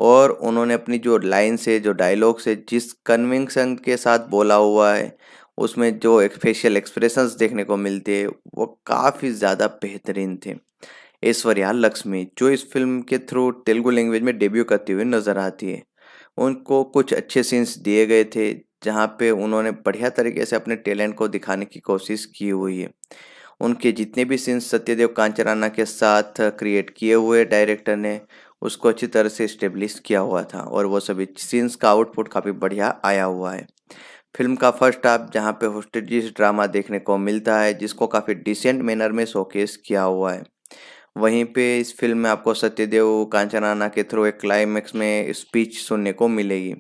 और उन्होंने अपनी जो लाइन से जो डायलॉग से जिस कन्विंसन के साथ बोला हुआ है उसमें जो फेशियल एक्सप्रेशंस देखने को मिलते हैं वो काफ़ी ज़्यादा बेहतरीन थे ऐश्वर्या लक्ष्मी जो इस फिल्म के थ्रू तेलुगु लैंग्वेज में डेब्यू करती हुई नज़र आती है उनको कुछ अच्छे सीन्स दिए गए थे जहाँ पे उन्होंने बढ़िया तरीके से अपने टैलेंट को दिखाने की कोशिश की हुई है उनके जितने भी सीन्स सत्यदेव कांचराना के साथ क्रिएट किए हुए डायरेक्टर ने उसको अच्छी तरह से इस्टेब्लिश किया हुआ था और वो सभी सीन्स का आउटपुट काफ़ी बढ़िया आया हुआ है फिल्म का फर्स्ट हाफ जहाँ पे होस्टेजिस ड्रामा देखने को मिलता है जिसको काफ़ी डिसेंट मैनर में शोकेस किया हुआ है वहीं पे इस फिल्म में आपको सत्यदेव कांचनाना के थ्रू एक क्लाइमैक्स में स्पीच सुनने को मिलेगी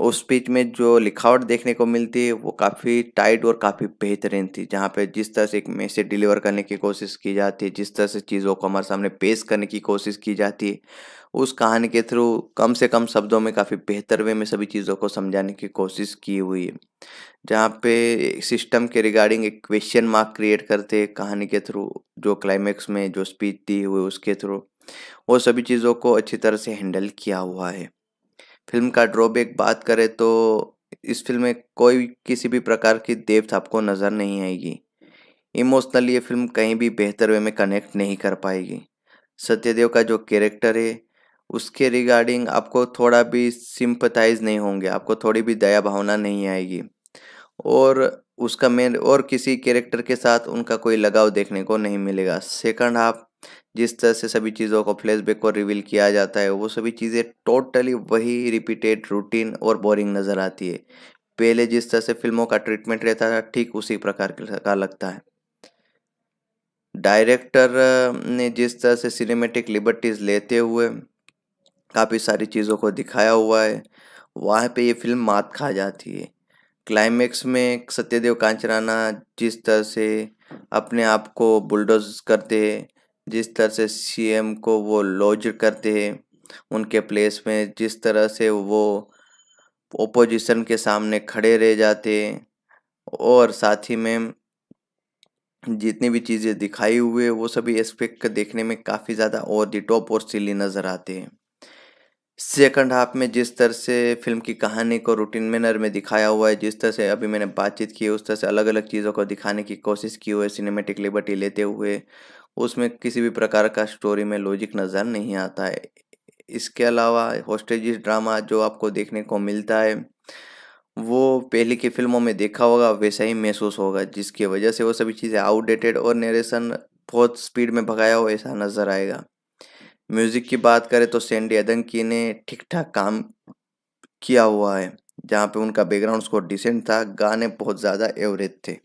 उस पिच में जो लिखावट देखने को मिलती है वो काफ़ी टाइट और काफ़ी बेहतरीन थी जहाँ पे जिस तरह से एक मैसेज डिलीवर करने की कोशिश की जाती है जिस तरह से चीज़ों को हमारे सामने पेश करने की कोशिश की जाती है उस कहानी के थ्रू कम से कम शब्दों में काफ़ी बेहतर वे में सभी चीज़ों को समझाने की कोशिश की हुई है जहाँ पे सिस्टम के रिगार्डिंग एक क्वेश्चन मार्क क्रिएट करते कहानी के थ्रू जो क्लाइमैक्स में जो स्पीच दी हुई उसके थ्रू वो सभी चीज़ों को अच्छी तरह से हैंडल किया हुआ है फ़िल्म का ड्रॉबैक बात करें तो इस फ़िल्म में कोई किसी भी प्रकार की देवथ आपको नज़र नहीं आएगी इमोशनली ये फिल्म कहीं भी बेहतर वे में कनेक्ट नहीं कर पाएगी सत्यदेव का जो कैरेक्टर है उसके रिगार्डिंग आपको थोड़ा भी सिंपथाइज नहीं होंगे आपको थोड़ी भी दया भावना नहीं आएगी और उसका मेन और किसी कैरेक्टर के साथ उनका कोई लगाव देखने को नहीं मिलेगा सेकंड हाफ जिस तरह से सभी चीज़ों को फ्लैशबैक और रिवील किया जाता है वो सभी चीज़ें टोटली वही रिपीटेड रूटीन और बोरिंग नज़र आती है पहले जिस तरह से फिल्मों का ट्रीटमेंट रहता था ठीक उसी प्रकार का लगता है डायरेक्टर ने जिस तरह से सिनेमेटिक लिबर्टीज़ लेते हुए काफ़ी सारी चीज़ों को दिखाया हुआ है वहाँ पे ये फिल्म मात खा जाती है क्लाइमैक्स में सत्यदेव कांचराना जिस तरह से अपने आप को बुलडोज करते हैं जिस तरह से सीएम को वो लॉज करते हैं उनके प्लेस में जिस तरह से वो ओपोजिशन के सामने खड़े रह जाते हैं और साथ ही में जितनी भी चीज़ें दिखाई हुए वो सभी एस्पेक्ट देखने में काफ़ी ज़्यादा और दी टॉप और सिली नज़र आते हैं सेकंड हाफ में जिस तरह से फिल्म की कहानी को रूटीन मैनर में दिखाया हुआ है जिस तरह से अभी मैंने बातचीत की है उस तरह से अलग अलग चीज़ों को दिखाने की कोशिश की हुई है सिनेमेटिक लिबर्टी लेते हुए उसमें किसी भी प्रकार का स्टोरी में लॉजिक नज़र नहीं आता है इसके अलावा हॉस्टेजिस ड्रामा जो आपको देखने को मिलता है वो पहले की फिल्मों में देखा होगा वैसा ही महसूस होगा जिसकी वजह से वो सभी चीज़ें आउटडेटेड और नरेशन बहुत स्पीड में भगाया हो ऐसा नज़र आएगा म्यूज़िक की बात करें तो सेंडी अदंकी ने ठीक ठाक काम किया हुआ है जहाँ पे उनका बैकग्राउंड स्कोर डिसेंट था गाने बहुत ज़्यादा एवरेज थे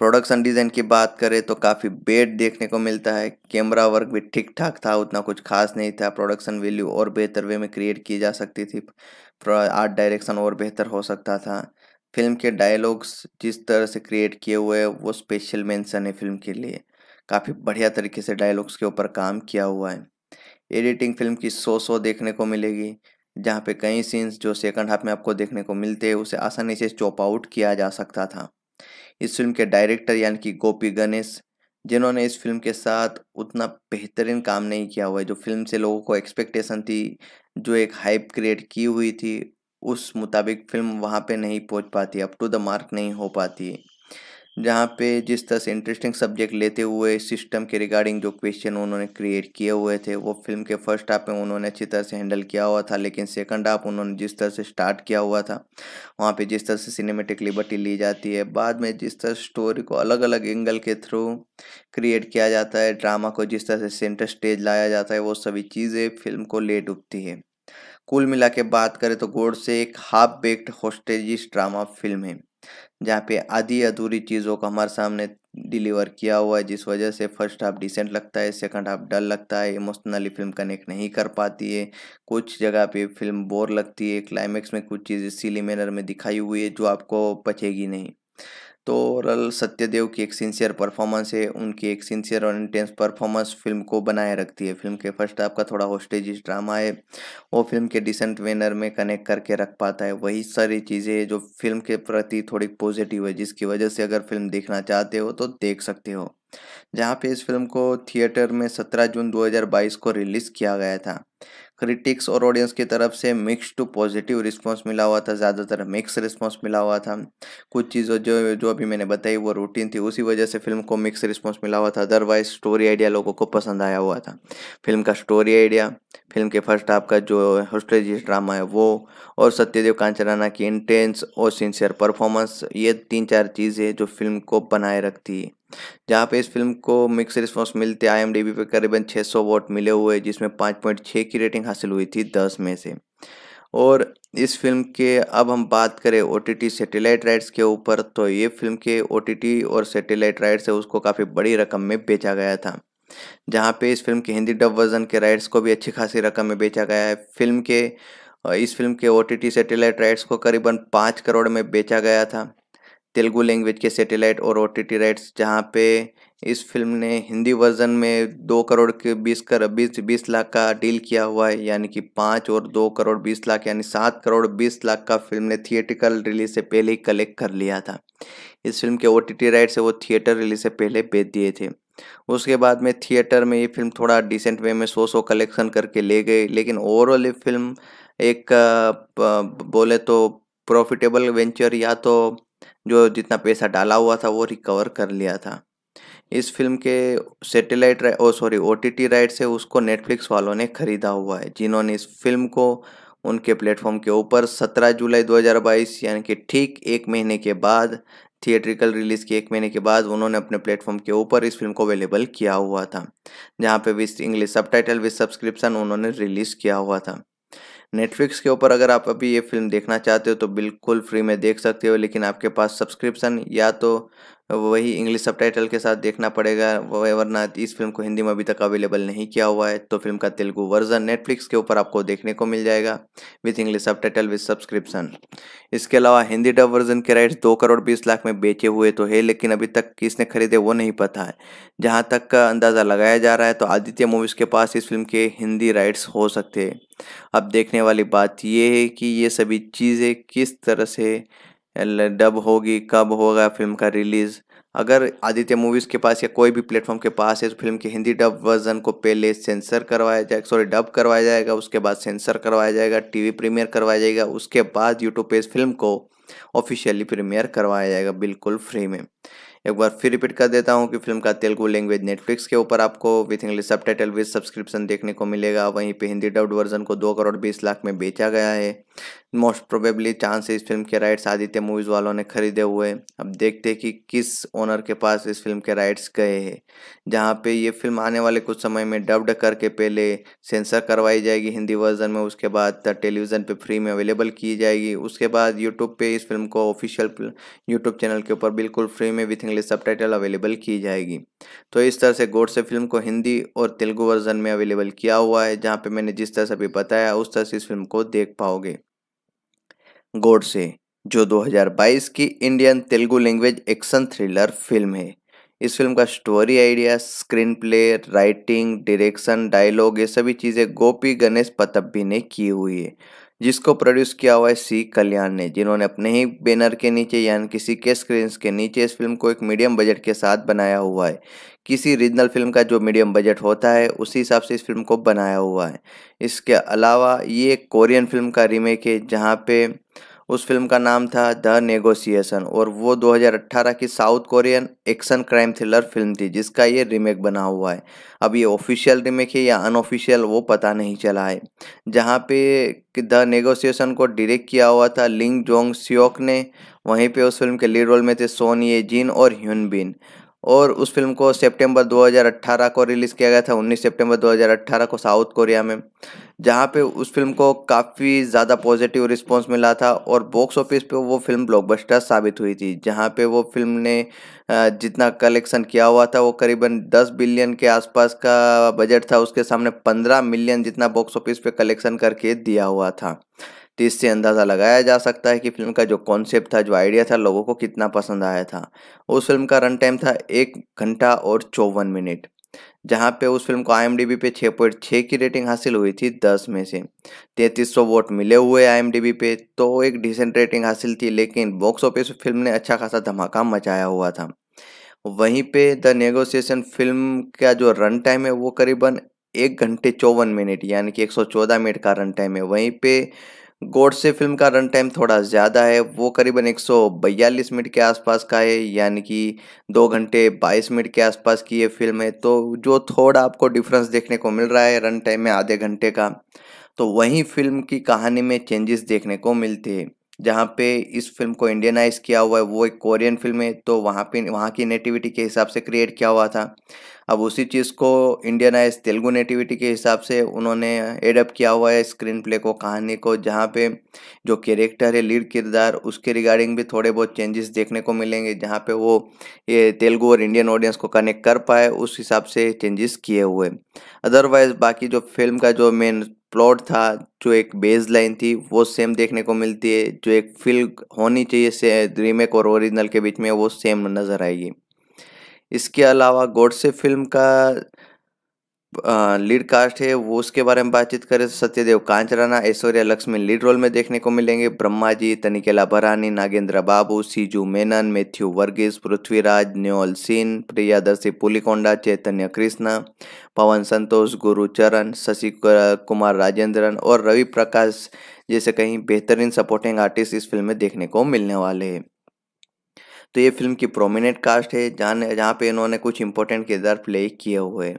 प्रोडक्शन डिज़ाइन की बात करें तो काफ़ी बेड देखने को मिलता है कैमरा वर्क भी ठीक ठाक था उतना कुछ खास नहीं था प्रोडक्शन वैल्यू और बेहतर वे में क्रिएट की जा सकती थी आर्ट डायरेक्शन और बेहतर हो सकता था फिल्म के डायलॉग्स जिस तरह से क्रिएट किए हुए हैं वो स्पेशल मेंशन है फिल्म के लिए काफ़ी बढ़िया तरीके से डायलॉग्स के ऊपर काम किया हुआ है एडिटिंग फिल्म की सो सो देखने को मिलेगी जहाँ पे कई सीन्स जो सेकंड हाफ में आपको देखने को मिलते हैं उसे आसानी से चॉप आउट किया जा सकता था इस फिल्म के डायरेक्टर यानी कि गोपी गणेश जिन्होंने इस फिल्म के साथ उतना बेहतरीन काम नहीं किया हुआ है जो फिल्म से लोगों को एक्सपेक्टेशन थी जो एक हाइप क्रिएट की हुई थी उस मुताबिक फिल्म वहाँ पे नहीं पहुँच पाती अप टू द मार्क नहीं हो पाती जहाँ पे जिस तरह से इंटरेस्टिंग सब्जेक्ट लेते हुए सिस्टम के रिगार्डिंग जो क्वेश्चन उन्होंने क्रिएट किए हुए थे वो फिल्म के फर्स्ट हाफ में उन्होंने अच्छी तरह से हैंडल किया हुआ था लेकिन सेकंड हाफ उन्होंने जिस तरह से स्टार्ट किया हुआ था वहाँ पे जिस तरह से सिनेमेटिक लिबर्टी ली जाती है बाद में जिस तरह स्टोरी को अलग अलग एंगल के थ्रू क्रिएट किया जाता है ड्रामा को जिस तरह से सेंटर स्टेज लाया जाता है वो सभी चीज़ें फिल्म को ले डूबती है कुल मिला के बात करें तो गोड से एक half baked hostages drama film है जहाँ पे आधी अधूरी चीज़ों को हमारे सामने डिलीवर किया हुआ है जिस वजह से फर्स्ट हाफ डिसेंट लगता है सेकंड हाफ डल लगता है इमोशनली फिल्म कनेक्ट नहीं कर पाती है कुछ जगह पे फिल्म बोर लगती है क्लाइमेक्स में कुछ चीज़ इसीलिए मैनर में दिखाई हुई है जो आपको पचेगी नहीं तो रल सत्यदेव की एक सिंसियर परफॉर्मेंस है उनकी एक सिंसियर और इंटेंस परफॉर्मेंस फिल्म को बनाए रखती है फिल्म के फर्स्ट हाफ का थोड़ा होस्टेज ड्रामा है वो फिल्म के डिसेंट वेनर में कनेक्ट करके रख पाता है वही सारी चीज़ें जो फिल्म के प्रति थोड़ी पॉजिटिव है जिसकी वजह से अगर फिल्म देखना चाहते हो तो देख सकते हो जहाँ पे इस फिल्म को थिएटर में 17 जून 2022 को रिलीज़ किया गया था क्रिटिक्स और ऑडियंस की तरफ से मिक्स टू पॉजिटिव रिस्पांस मिला हुआ था ज़्यादातर मिक्स रिस्पांस मिला हुआ था कुछ चीज़ों जो जो अभी मैंने बताई वो रूटीन थी उसी वजह से फिल्म को मिक्स रिस्पांस मिला हुआ था अदरवाइज स्टोरी आइडिया लोगों को पसंद आया हुआ था फिल्म का स्टोरी आइडिया फिल्म के फर्स्ट हाफ का जो हॉस्ट्रेजी ड्रामा है वो और सत्यदेव कांचराना की इंटेंस और सिंसियर परफॉर्मेंस ये तीन चार चीज़ें जो फिल्म को बनाए रखती है जहाँ पे इस फिल्म को मिक्स रिस्पॉन्स मिलते आई पे करीबन 600 वोट मिले हुए जिसमें 5.6 की रेटिंग हासिल हुई थी 10 में से और इस फिल्म के अब हम बात करें O T T satellite rights के ऊपर तो ये फिल्म के ओ टी टी और सेटेलाइट राइट्स है उसको काफ़ी बड़ी रकम में बेचा गया था जहाँ पे इस फिल्म के हिंदी डब वर्जन के राइट्स को भी अच्छी खासी रकम में बेचा गया है फिल्म के इस फिल्म के O T T satellite rights को करीबन पाँच करोड़ में बेचा गया था तेलुगू लैंग्वेज के सेटेलाइट और ओ राइट्स जहाँ पे इस फिल्म ने हिंदी वर्जन में दो करोड़ के बीस कर बीस बीस लाख का डील किया हुआ है यानी कि पाँच और दो करोड़ बीस लाख यानी सात करोड़ बीस लाख का फिल्म ने थिएटिकल रिलीज से पहले ही कलेक्ट कर लिया था इस फिल्म के ओ टी राइट से वो थिएटर रिलीज से पहले बेच दिए थे उसके बाद में थिएटर में ये फिल्म थोड़ा डिसेंट वे में सो सौ कलेक्शन करके ले गई लेकिन ओवरऑल ये फिल्म एक बोले तो प्रॉफिटेबल वेंचर या तो जो जितना पैसा डाला हुआ था वो रिकवर कर लिया था इस फिल्म के सैटेलाइट ओ sorry O T T right से उसको नेटफ्लिक्स वालों ने खरीदा हुआ है जिन्होंने इस फिल्म को उनके प्लेटफॉर्म के ऊपर 17 जुलाई 2022 यानी कि ठीक एक महीने के बाद थिएट्रिकल रिलीज़ के एक महीने के बाद उन्होंने अपने प्लेटफॉर्म के ऊपर इस फिल्म को अवेलेबल किया हुआ था जहाँ पे with English title with subscription उन्होंने रिलीज़ किया हुआ था नेटफ्लिक्स के ऊपर अगर आप अभी ये फिल्म देखना चाहते हो तो बिल्कुल फ्री में देख सकते हो लेकिन आपके पास सब्सक्रिप्शन या तो वही इंग्लिश सबटाइटल के साथ देखना पड़ेगा वरना इस फिल्म को हिंदी में अभी तक अवेलेबल नहीं किया हुआ है तो फिल्म का तेलुगु वर्जन नेटफ्लिक्स के ऊपर आपको देखने को मिल जाएगा with English title with subscription इसके अलावा हिंदी डब वर्जन के राइट्स दो करोड़ बीस लाख में बेचे हुए तो है लेकिन अभी तक किसने खरीदे वो नहीं पता है जहाँ तक का अंदाज़ा लगाया जा रहा है तो आदित्य मूवीज़ के पास इस फिल्म के हिंदी राइट्स हो सकते हैं अब देखने वाली बात यह है कि ये सभी चीज़ें किस तरह से डब होगी कब होगा फिल्म का रिलीज़ अगर आदित्य मूवीज़ के पास या कोई भी प्लेटफॉर्म के पास है तो फिल्म के हिंदी डब वर्जन को पहले सेंसर करवाया जाएगा सॉरी डब करवाया जाएगा उसके बाद सेंसर करवाया जाएगा टीवी प्रीमियर करवाया जाएगा उसके बाद यूट्यूब पे इस फिल्म को ऑफिशियली प्रीमियर करवाया जाएगा बिल्कुल फ्री में एक बार फिर रिपीट कर देता हूँ कि फिल्म का तेलुगु लैंग्वेज नेटफ्लिक्स के ऊपर आपको with English subtitle with subscription देखने को मिलेगा वहीं पे हिंदी डब्ड वर्जन को दो करोड़ बीस लाख में बेचा गया है मोस्ट प्रोबेबली चांस इस फिल्म के राइट्स आदित्य मूवीज़ वालों ने खरीदे हुए अब देखते हैं कि किस ओनर के पास इस फिल्म के राइट्स गए हैं जहाँ पे ये फिल्म आने वाले कुछ समय में डब्ड करके पहले सेंसर करवाई जाएगी हिंदी वर्जन में उसके बाद टेलीविज़न पे फ्री में अवेलेबल की जाएगी उसके बाद यूट्यूब पे इस फिल्म को ऑफिशियल यूट्यूब चैनल के ऊपर बिल्कुल फ्री में विथ इंग्लिश सबटाइटल अवेलेबल की जाएगी तो इस तरह से गौर से फिल्म को हिंदी और तेलुगु वर्जन में अवेलेबल किया हुआ है जहाँ पे मैंने जिस तरह से अभी बताया उस तरह से इस फिल्म को देख पाओगे गौर से जो 2022 की Indian Telugu language action thriller film है इस फिल्म का story idea screenplay writing direction dialogue ये सभी चीज़ें गोपी गणेश पतब्बी ने की हुई है जिसको प्रोड्यूस किया हुआ है सी कल्याण ने जिन्होंने अपने ही बैनर के नीचे यानी किसी के स्क्रीन के नीचे इस फिल्म को एक मीडियम बजट के साथ बनाया हुआ है किसी रीजनल फिल्म का जो मीडियम बजट होता है उसी हिसाब से इस फिल्म को बनाया हुआ है इसके अलावा ये कोरियन फिल्म का रीमेक है जहाँ पे उस फिल्म का नाम था द नेगोशिएशन और वो 2018 की south Korean action crime thriller film थी जिसका ये रीमेक बना हुआ है अब ये ऑफिशियल रीमेक है या अनऑफिशियल वो पता नहीं चला है जहाँ पे द नेगोशिएशन को डायरेक्ट किया हुआ था लिंग जोंग सियोक ने वहीं पे उस फिल्म के लीड रोल में थे सोनिए जिन और ह्यून बिन और उस फिल्म को सितंबर 2018 को रिलीज़ किया गया था 19 सितंबर 2018 को साउथ कोरिया में जहां पे उस फिल्म को काफ़ी ज़्यादा पॉजिटिव रिस्पांस मिला था और बॉक्स ऑफिस पे वो फिल्म ब्लॉकबस्टर साबित हुई थी जहां पे वो फिल्म ने जितना कलेक्शन किया हुआ था वो करीबन 10 बिलियन के आसपास का बजट था उसके सामने पंद्रह मिलियन जितना बॉक्स ऑफिस पर कलेक्शन करके दिया हुआ था तो इससे अंदाज़ा लगाया जा सकता है कि फिल्म का जो कॉन्सेप्ट था जो आइडिया था लोगों को कितना पसंद आया था उस फिल्म का रन टाइम था एक घंटा और चौवन मिनट जहाँ पे उस फिल्म को आई पे छः पॉइंट छः की रेटिंग हासिल हुई थी दस में से तैंतीस सौ वोट मिले हुए आई पे तो एक डिसेंट रेटिंग हासिल थी लेकिन बॉक्स ऑफिस फिल्म ने अच्छा खासा धमाका मचाया हुआ था वहीं पे द नेगोशिएशन फिल्म का जो रन टाइम है वो करीबन एक घंटे चौवन मिनट यानी कि एक सौ चौदह मिनट का रन टाइम है वहीं पे गोड से फिल्म का रन टाइम थोड़ा ज़्यादा है वो करीबन 142 मिनट के आसपास का है यानी कि दो घंटे 22 मिनट के आसपास की ये फिल्म है तो जो थोड़ा आपको डिफरेंस देखने को मिल रहा है रन टाइम में आधे घंटे का तो वहीं फिल्म की कहानी में चेंजेस देखने को मिलते हैं जहाँ पे इस फिल्म को इंडियनाइज किया हुआ है वो एक कोरियन फिल्म है तो वहाँ पे वहाँ की नेटिविटी के हिसाब से क्रिएट किया हुआ था अब उसी चीज़ को इंडियनाइज तेलुगु नेटिविटी के हिसाब से उन्होंने एडअप किया हुआ है स्क्रीन प्ले को कहानी को जहाँ पे जो कैरेक्टर है लीड किरदार उसके रिगार्डिंग भी थोड़े बहुत चेंजेस देखने को मिलेंगे जहाँ पे वो ये तेलुगु और इंडियन ऑडियंस को कनेक्ट कर पाए उस हिसाब से चेंजेस किए हुए अदरवाइज बाकी जो फिल्म का जो मेन प्लॉट था जो एक बेस लाइन थी वो सेम देखने को मिलती है जो एक फिल्म होनी चाहिए से रीमेक और ओरिजिनल के बीच में वो सेम नज़र आएगी इसके अलावा गोडसे फिल्म का लीड कास्ट है वो उसके बारे में बातचीत करें तो सत्यदेव कांचराना ऐश्वर्या लक्ष्मी लीड रोल में देखने को मिलेंगे ब्रह्मा जी तनिकेला भरानी नागेंद्र बाबू सीजू मेनन मैथ्यू वर्गीस पृथ्वीराज न्योल सिंह प्रियादर्शी पुलिकोंडा चैतन्य कृष्णा पवन संतोष गुरु चरण शशि कुमार राजेंद्रन और रवि प्रकाश जैसे कहीं बेहतरीन सपोर्टिंग आर्टिस्ट इस फिल्म में देखने को मिलने वाले हैं तो ये फिल्म की प्रोमिनेंट कास्ट है जहाँ जहाँ पे इन्होंने कुछ इंपॉर्टेंट किरदार प्ले किए हुए हैं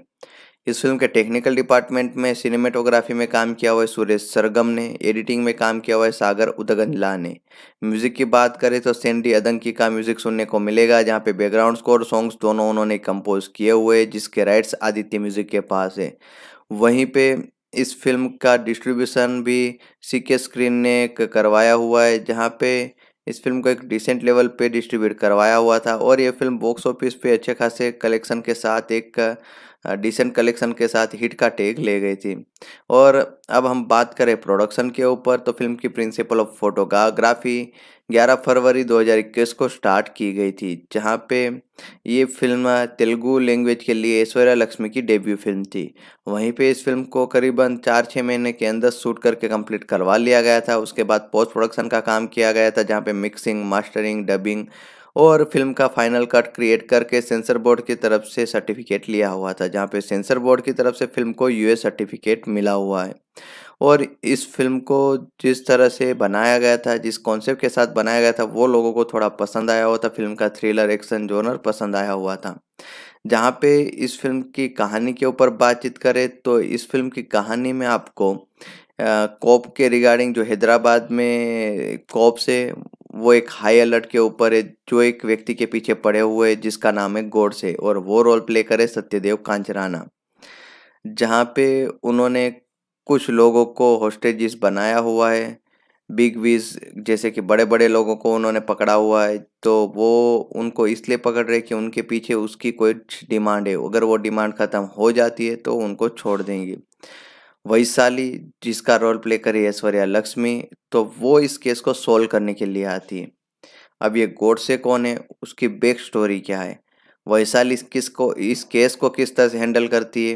इस फिल्म के टेक्निकल डिपार्टमेंट में सिनेमेटोग्राफी में काम किया हुआ है सुरेश सरगम ने एडिटिंग में काम किया हुआ है सागर उदगनला ने म्यूजिक की बात करें तो सेंडी अदंकी का म्यूजिक सुनने को मिलेगा जहाँ पे बैकग्राउंड स्कोर सॉन्ग्स दोनों उन्होंने कंपोज किए हुए हैं जिसके राइट्स आदित्य म्यूजिक के पास है वहीं पे इस फिल्म का डिस्ट्रीब्यूशन भी सी के स्क्रीन ने करवाया हुआ है जहाँ पे इस फिल्म को एक डिसेंट लेवल पे डिस्ट्रीब्यूट करवाया हुआ था और ये फिल्म बॉक्स ऑफिस पे अच्छे खासे कलेक्शन के साथ एक डिसेंट कलेक्शन के साथ हिट का टैग ले गई थी और अब हम बात करें प्रोडक्शन के ऊपर तो फिल्म की प्रिंसिपल ऑफ फोटोग्राफी 11 फरवरी 2021 को स्टार्ट की गई थी जहाँ पे ये फिल्म तेलुगु लैंग्वेज के लिए ऐश्वर्या लक्ष्मी की डेब्यू फिल्म थी वहीं पे इस फिल्म को करीबन चार छः महीने के अंदर शूट करके कंप्लीट करवा लिया गया था उसके बाद पोस्ट प्रोडक्शन का काम किया गया था जहाँ पे मिक्सिंग मास्टरिंग डबिंग और फिल्म का फाइनल कट क्रिएट करके सेंसर बोर्ड की तरफ से सर्टिफिकेट लिया हुआ था जहाँ पे सेंसर बोर्ड की तरफ से फिल्म को यूएस सर्टिफिकेट मिला हुआ है और इस फिल्म को जिस तरह से बनाया गया था जिस कॉन्सेप्ट के साथ बनाया गया था वो लोगों को थोड़ा पसंद आया हुआ था फिल्म का थ्रिलर एक्शन जोनर पसंद आया हुआ था जहाँ पे इस फिल्म की कहानी के ऊपर बातचीत करें तो इस फिल्म की कहानी में आपको कॉप के रिगार्डिंग जो हैदराबाद में कॉप से वो एक हाई अलर्ट के ऊपर है जो एक व्यक्ति के पीछे पड़े हुए है जिसका नाम है गोडसे और वो रोल प्ले करे सत्यदेव कांचराना जहाँ पे उन्होंने कुछ लोगों को होस्टेजिस बनाया हुआ है बिग विज जैसे कि बड़े बड़े लोगों को उन्होंने पकड़ा हुआ है तो वो उनको इसलिए पकड़ रहे कि उनके पीछे उसकी कोई डिमांड है अगर वो डिमांड ख़त्म हो जाती है तो उनको छोड़ देंगे वैशाली जिसका रोल प्ले करे ऐश्वर्या लक्ष्मी तो वो इस केस को सोल्व करने के लिए आती है अब ये गोडसे कौन है उसकी बैक स्टोरी क्या है वैशाली किस को इस केस को किस तरह से हैंडल करती है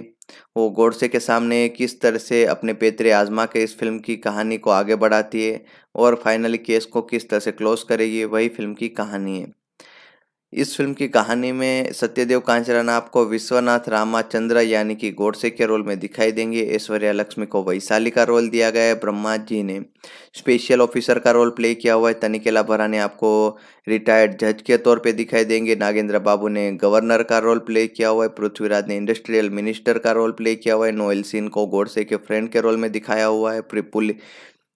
वो गोडसे के सामने किस तरह से अपने पेतरे आजमा के इस फिल्म की कहानी को आगे बढ़ाती है और फाइनली केस को किस तरह से क्लोज करेगी वही फिल्म की कहानी है इस फिल्म की कहानी में सत्यदेव कांचरा आपको विश्वनाथ रामाचंद्र यानी कि गोडसे के रोल में दिखाई देंगे ऐश्वर्या लक्ष्मी को वैशाली का रोल दिया गया है ब्रह्मा जी ने स्पेशल ऑफिसर का रोल प्ले किया हुआ है तनिकेला भरा ने आपको रिटायर्ड जज के तौर पे दिखाई देंगे नागेंद्र बाबू ने गवर्नर का रोल प्ले किया हुआ है पृथ्वीराज ने इंडस्ट्रियल मिनिस्टर का रोल प्ले किया हुआ है नोएल सिंह को गोडसे के फ्रेंड के रोल में दिखाया हुआ है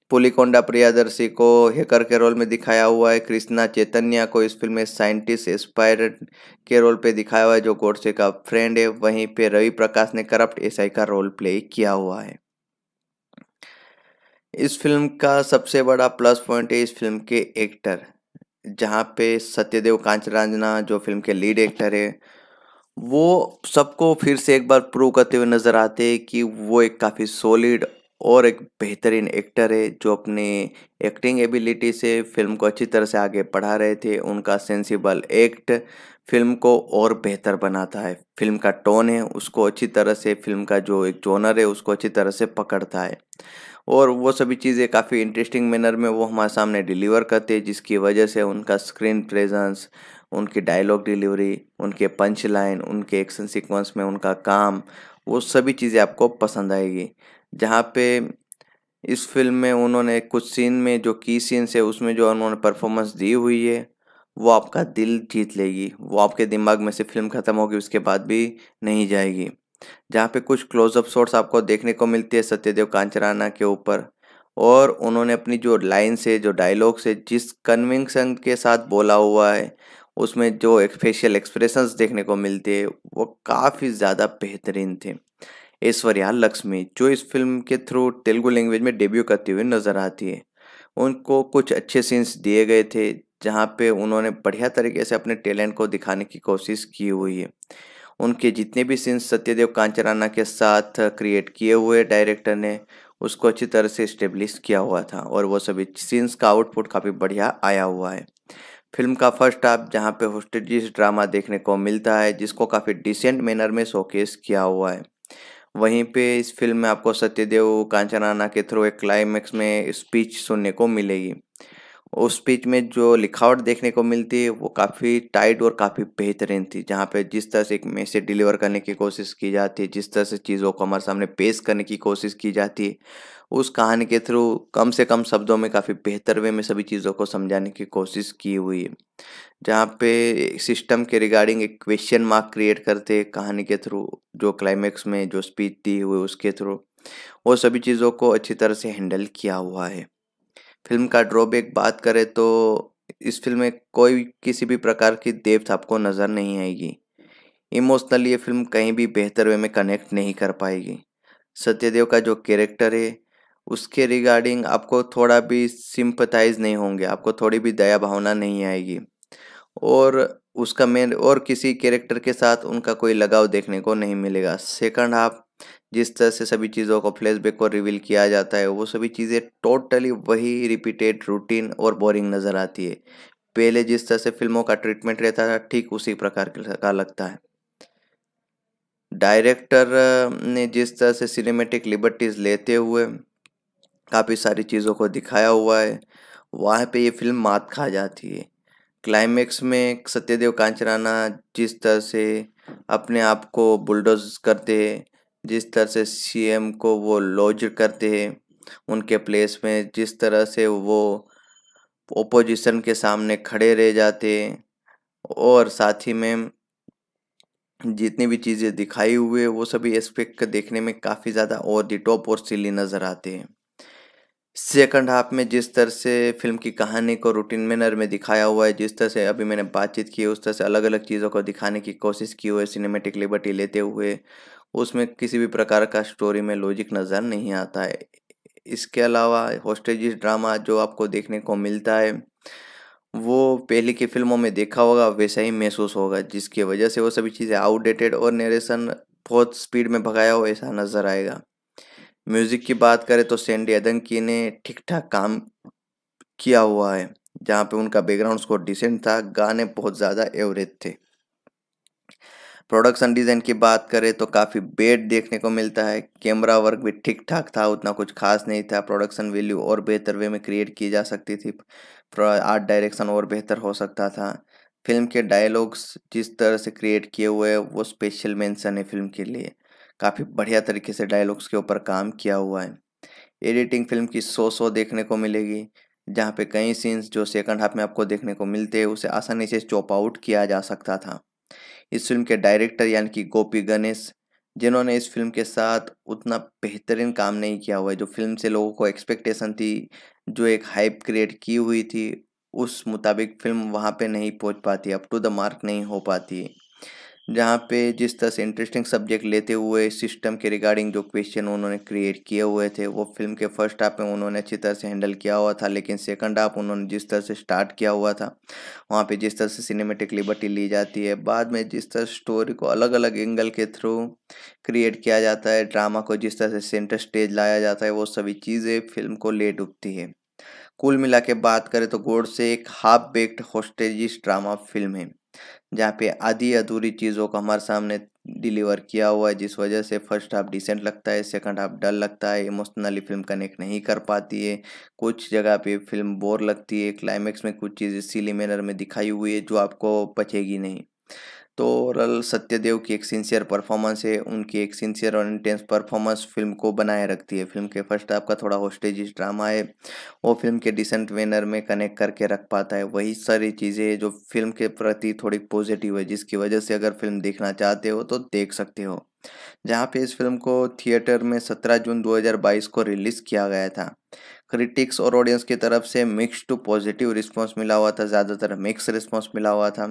पुलिकोंडा प्रियादर्शी को हेकर के रोल में दिखाया हुआ है कृष्णा चैतन्या को इस फिल्म में साइंटिस्ट एस्पायर के रोल पे दिखाया हुआ है जो गोडसे का फ्रेंड है वहीं पे रवि प्रकाश ने करप्ट एसआई का रोल प्ले किया हुआ है इस फिल्म का सबसे बड़ा प्लस पॉइंट है इस फिल्म के एक्टर जहाँ पे सत्यदेव कांचरांजना जो फिल्म के लीड एक्टर है वो सबको फिर से एक बार प्रूव करते हुए नज़र आते हैं कि वो एक काफ़ी सॉलिड और एक बेहतरीन एक्टर है जो अपने एक्टिंग एबिलिटी से फिल्म को अच्छी तरह से आगे बढ़ा रहे थे उनका सेंसिबल एक्ट फिल्म को और बेहतर बनाता है फिल्म का टोन है उसको अच्छी तरह से फिल्म का जो एक जोनर है उसको अच्छी तरह से पकड़ता है और वो सभी चीज़ें काफ़ी इंटरेस्टिंग मैनर में वो हमारे सामने डिलीवर करते हैं जिसकी वजह से उनका स्क्रीन प्रेजेंस उनकी डायलॉग डिलीवरी उनके पंच लाइन उनके एक्शन सीक्वेंस में उनका काम वो सभी चीज़ें आपको पसंद आएगी जहाँ पे इस फिल्म में उन्होंने कुछ सीन में जो की सीन से उसमें जो उन्होंने परफॉर्मेंस दी हुई है वो आपका दिल जीत लेगी वो आपके दिमाग में से फिल्म ख़त्म होगी उसके बाद भी नहीं जाएगी जहाँ पे कुछ क्लोजअप शॉट्स आपको देखने को मिलती है सत्यदेव कांचराना के ऊपर और उन्होंने अपनी जो लाइन से जो डायलॉग से जिस कन्विंक्शन के साथ बोला हुआ है उसमें जो फेशियल एक्सप्रेशंस देखने को मिलते हैं वो काफ़ी ज़्यादा बेहतरीन थे ऐश्वर्या लक्ष्मी जो इस फिल्म के थ्रू तेलुगु लैंग्वेज में डेब्यू करती हुई नज़र आती है उनको कुछ अच्छे सीन्स दिए गए थे जहाँ पे उन्होंने बढ़िया तरीके से अपने टैलेंट को दिखाने की कोशिश की हुई है उनके जितने भी सीन्स सत्यदेव कांचराना के साथ क्रिएट किए हुए डायरेक्टर ने उसको अच्छी तरह से इस्टेब्लिश किया हुआ था और वो सभी सीन्स का आउटपुट काफ़ी बढ़िया आया हुआ है फिल्म का फर्स्ट हाफ जहाँ पे होस्टेजिस ड्रामा देखने को मिलता है जिसको काफ़ी डिसेंट मैनर में शोकेस किया हुआ है वहीं पे इस फिल्म में आपको सत्यदेव कांचनाना के थ्रू एक क्लाइमैक्स में स्पीच सुनने को मिलेगी उस स्पीच में जो लिखावट देखने को मिलती है वो काफ़ी टाइट और काफ़ी बेहतरीन थी जहाँ पे जिस तरह से एक मैसेज डिलीवर करने की कोशिश की जाती है जिस तरह से चीज़ों को हमारे सामने पेश करने की कोशिश की जाती है उस कहानी के थ्रू कम से कम शब्दों में काफ़ी बेहतर वे में सभी चीज़ों को समझाने की कोशिश की हुई है जहाँ पे सिस्टम के रिगार्डिंग एक क्वेश्चन मार्क क्रिएट करते कहानी के थ्रू जो क्लाइमैक्स में जो स्पीच दी हुई उसके थ्रू वो सभी चीज़ों को अच्छी तरह से हैंडल किया हुआ है फिल्म का ड्रॉबैक बात करें तो इस फिल्म में कोई किसी भी प्रकार की देवथ आपको नज़र नहीं आएगी इमोशनली ये फिल्म कहीं भी बेहतर वे में कनेक्ट नहीं कर पाएगी सत्यदेव का जो कैरेक्टर है उसके रिगार्डिंग आपको थोड़ा भी सिंपथाइज नहीं होंगे आपको थोड़ी भी दया भावना नहीं आएगी और उसका मेन और किसी कैरेक्टर के साथ उनका कोई लगाव देखने को नहीं मिलेगा सेकंड हाफ जिस तरह से सभी चीज़ों को फ्लैशबैक को रिवील किया जाता है वो सभी चीज़ें टोटली वही रिपीटेड रूटीन और बोरिंग नज़र आती है पहले जिस तरह से फिल्मों का ट्रीटमेंट रहता था ठीक उसी प्रकार का लगता है डायरेक्टर ने जिस तरह से सिनेमेटिक लिबर्टीज़ लेते हुए काफ़ी सारी चीज़ों को दिखाया हुआ है वहाँ पे ये फिल्म मात खा जाती है क्लाइमेक्स में सत्यदेव कांचराना जिस तरह से अपने आप को बुलडोज करते हैं जिस तरह से सीएम को वो लॉज करते हैं उनके प्लेस में जिस तरह से वो ओपोजिशन के सामने खड़े रह जाते हैं और साथ ही में जितनी भी चीज़ें दिखाई हुई है वो सभी एस्पेक्ट देखने में काफ़ी ज़्यादा और दी टॉप और सिली नज़र आते हैं सेकंड हाफ में जिस तरह से फिल्म की कहानी को रूटीन मैनर में दिखाया हुआ है जिस तरह से अभी मैंने बातचीत की है उस तरह से अलग अलग चीज़ों को दिखाने की कोशिश की हुई है सिनेमेटिक लिबर्टी लेते हुए उसमें किसी भी प्रकार का स्टोरी में लॉजिक नज़र नहीं आता है इसके अलावा हॉस्टेजिस ड्रामा जो आपको देखने को मिलता है वो पहले की फिल्मों में देखा होगा वैसा ही महसूस होगा जिसकी वजह से वो सभी चीज़ें आउटडेटेड और नरेशन बहुत स्पीड में भगाया हो ऐसा नज़र आएगा म्यूज़िक की बात करें तो सेंडी अदंकी ने ठीक ठाक काम किया हुआ है जहाँ पे उनका बैकग्राउंड स्कोर डिसेंट था गाने बहुत ज़्यादा एवरेज थे प्रोडक्शन डिज़ाइन की बात करें तो काफ़ी बेड देखने को मिलता है कैमरा वर्क भी ठीक ठाक था उतना कुछ खास नहीं था प्रोडक्शन वैल्यू और बेहतर वे में क्रिएट की जा सकती थी आर्ट डायरेक्शन और बेहतर हो सकता था फिल्म के डायलॉग्स जिस तरह से क्रिएट किए हुए हैं वो स्पेशल मेंशन है फिल्म के लिए काफ़ी बढ़िया तरीके से डायलॉग्स के ऊपर काम किया हुआ है एडिटिंग फिल्म की सो सो देखने को मिलेगी जहाँ पे कई सीन्स जो सेकंड हाफ में आपको देखने को मिलते हैं उसे आसानी से चॉप आउट किया जा सकता था इस फिल्म के डायरेक्टर यानी कि गोपी गणेश जिन्होंने इस फिल्म के साथ उतना बेहतरीन काम नहीं किया हुआ है जो फिल्म से लोगों को एक्सपेक्टेशन थी जो एक हाइप क्रिएट की हुई थी उस मुताबिक फिल्म वहाँ पे नहीं पहुँच पाती अप टू द मार्क नहीं हो पाती जहाँ पे जिस तरह से इंटरेस्टिंग सब्जेक्ट लेते हुए सिस्टम के रिगार्डिंग जो क्वेश्चन उन्होंने क्रिएट किए हुए थे वो फिल्म के फर्स्ट हाफ में उन्होंने अच्छी तरह से हैंडल किया हुआ था लेकिन सेकंड हाफ उन्होंने जिस तरह से स्टार्ट किया हुआ था वहाँ पे जिस तरह से सिनेमेटिक लिबर्टी ली जाती है बाद में जिस तरह स्टोरी को अलग अलग एंगल के थ्रू क्रिएट किया जाता है ड्रामा को जिस तरह से सेंटर स्टेज लाया जाता है वो सभी चीज़ें फिल्म को ले डूबती है कुल मिला के बात करें तो गोड से एक half baked hostages drama film है जहाँ पे आधी अधूरी चीज़ों को हमारे सामने डिलीवर किया हुआ है जिस वजह से फर्स्ट हाफ डिसेंट लगता है सेकंड हाफ डल लगता है इमोशनली फिल्म कनेक्ट नहीं कर पाती है कुछ जगह पे फिल्म बोर लगती है क्लाइमेक्स में कुछ चीज़ें सीली मैनर में दिखाई हुई है जो आपको पचेगी नहीं तो रल सत्यदेव की एक सिंसियर परफॉर्मेंस है उनकी एक सिंसियर और इंटेंस परफॉर्मेंस फिल्म को बनाए रखती है फिल्म के फर्स्ट हाफ का थोड़ा होस्टेज ड्रामा है वो फिल्म के डिसेंट वेनर में कनेक्ट करके रख पाता है वही सारी चीज़ें जो फिल्म के प्रति थोड़ी पॉजिटिव है जिसकी वजह से अगर फिल्म देखना चाहते हो तो देख सकते हो जहाँ पे इस फिल्म को थिएटर में 17 जून 2022 को रिलीज़ किया गया था क्रिटिक्स और ऑडियंस की तरफ से मिक्स टू पॉजिटिव रिस्पांस मिला हुआ था ज़्यादातर मिक्स रिस्पांस मिला हुआ था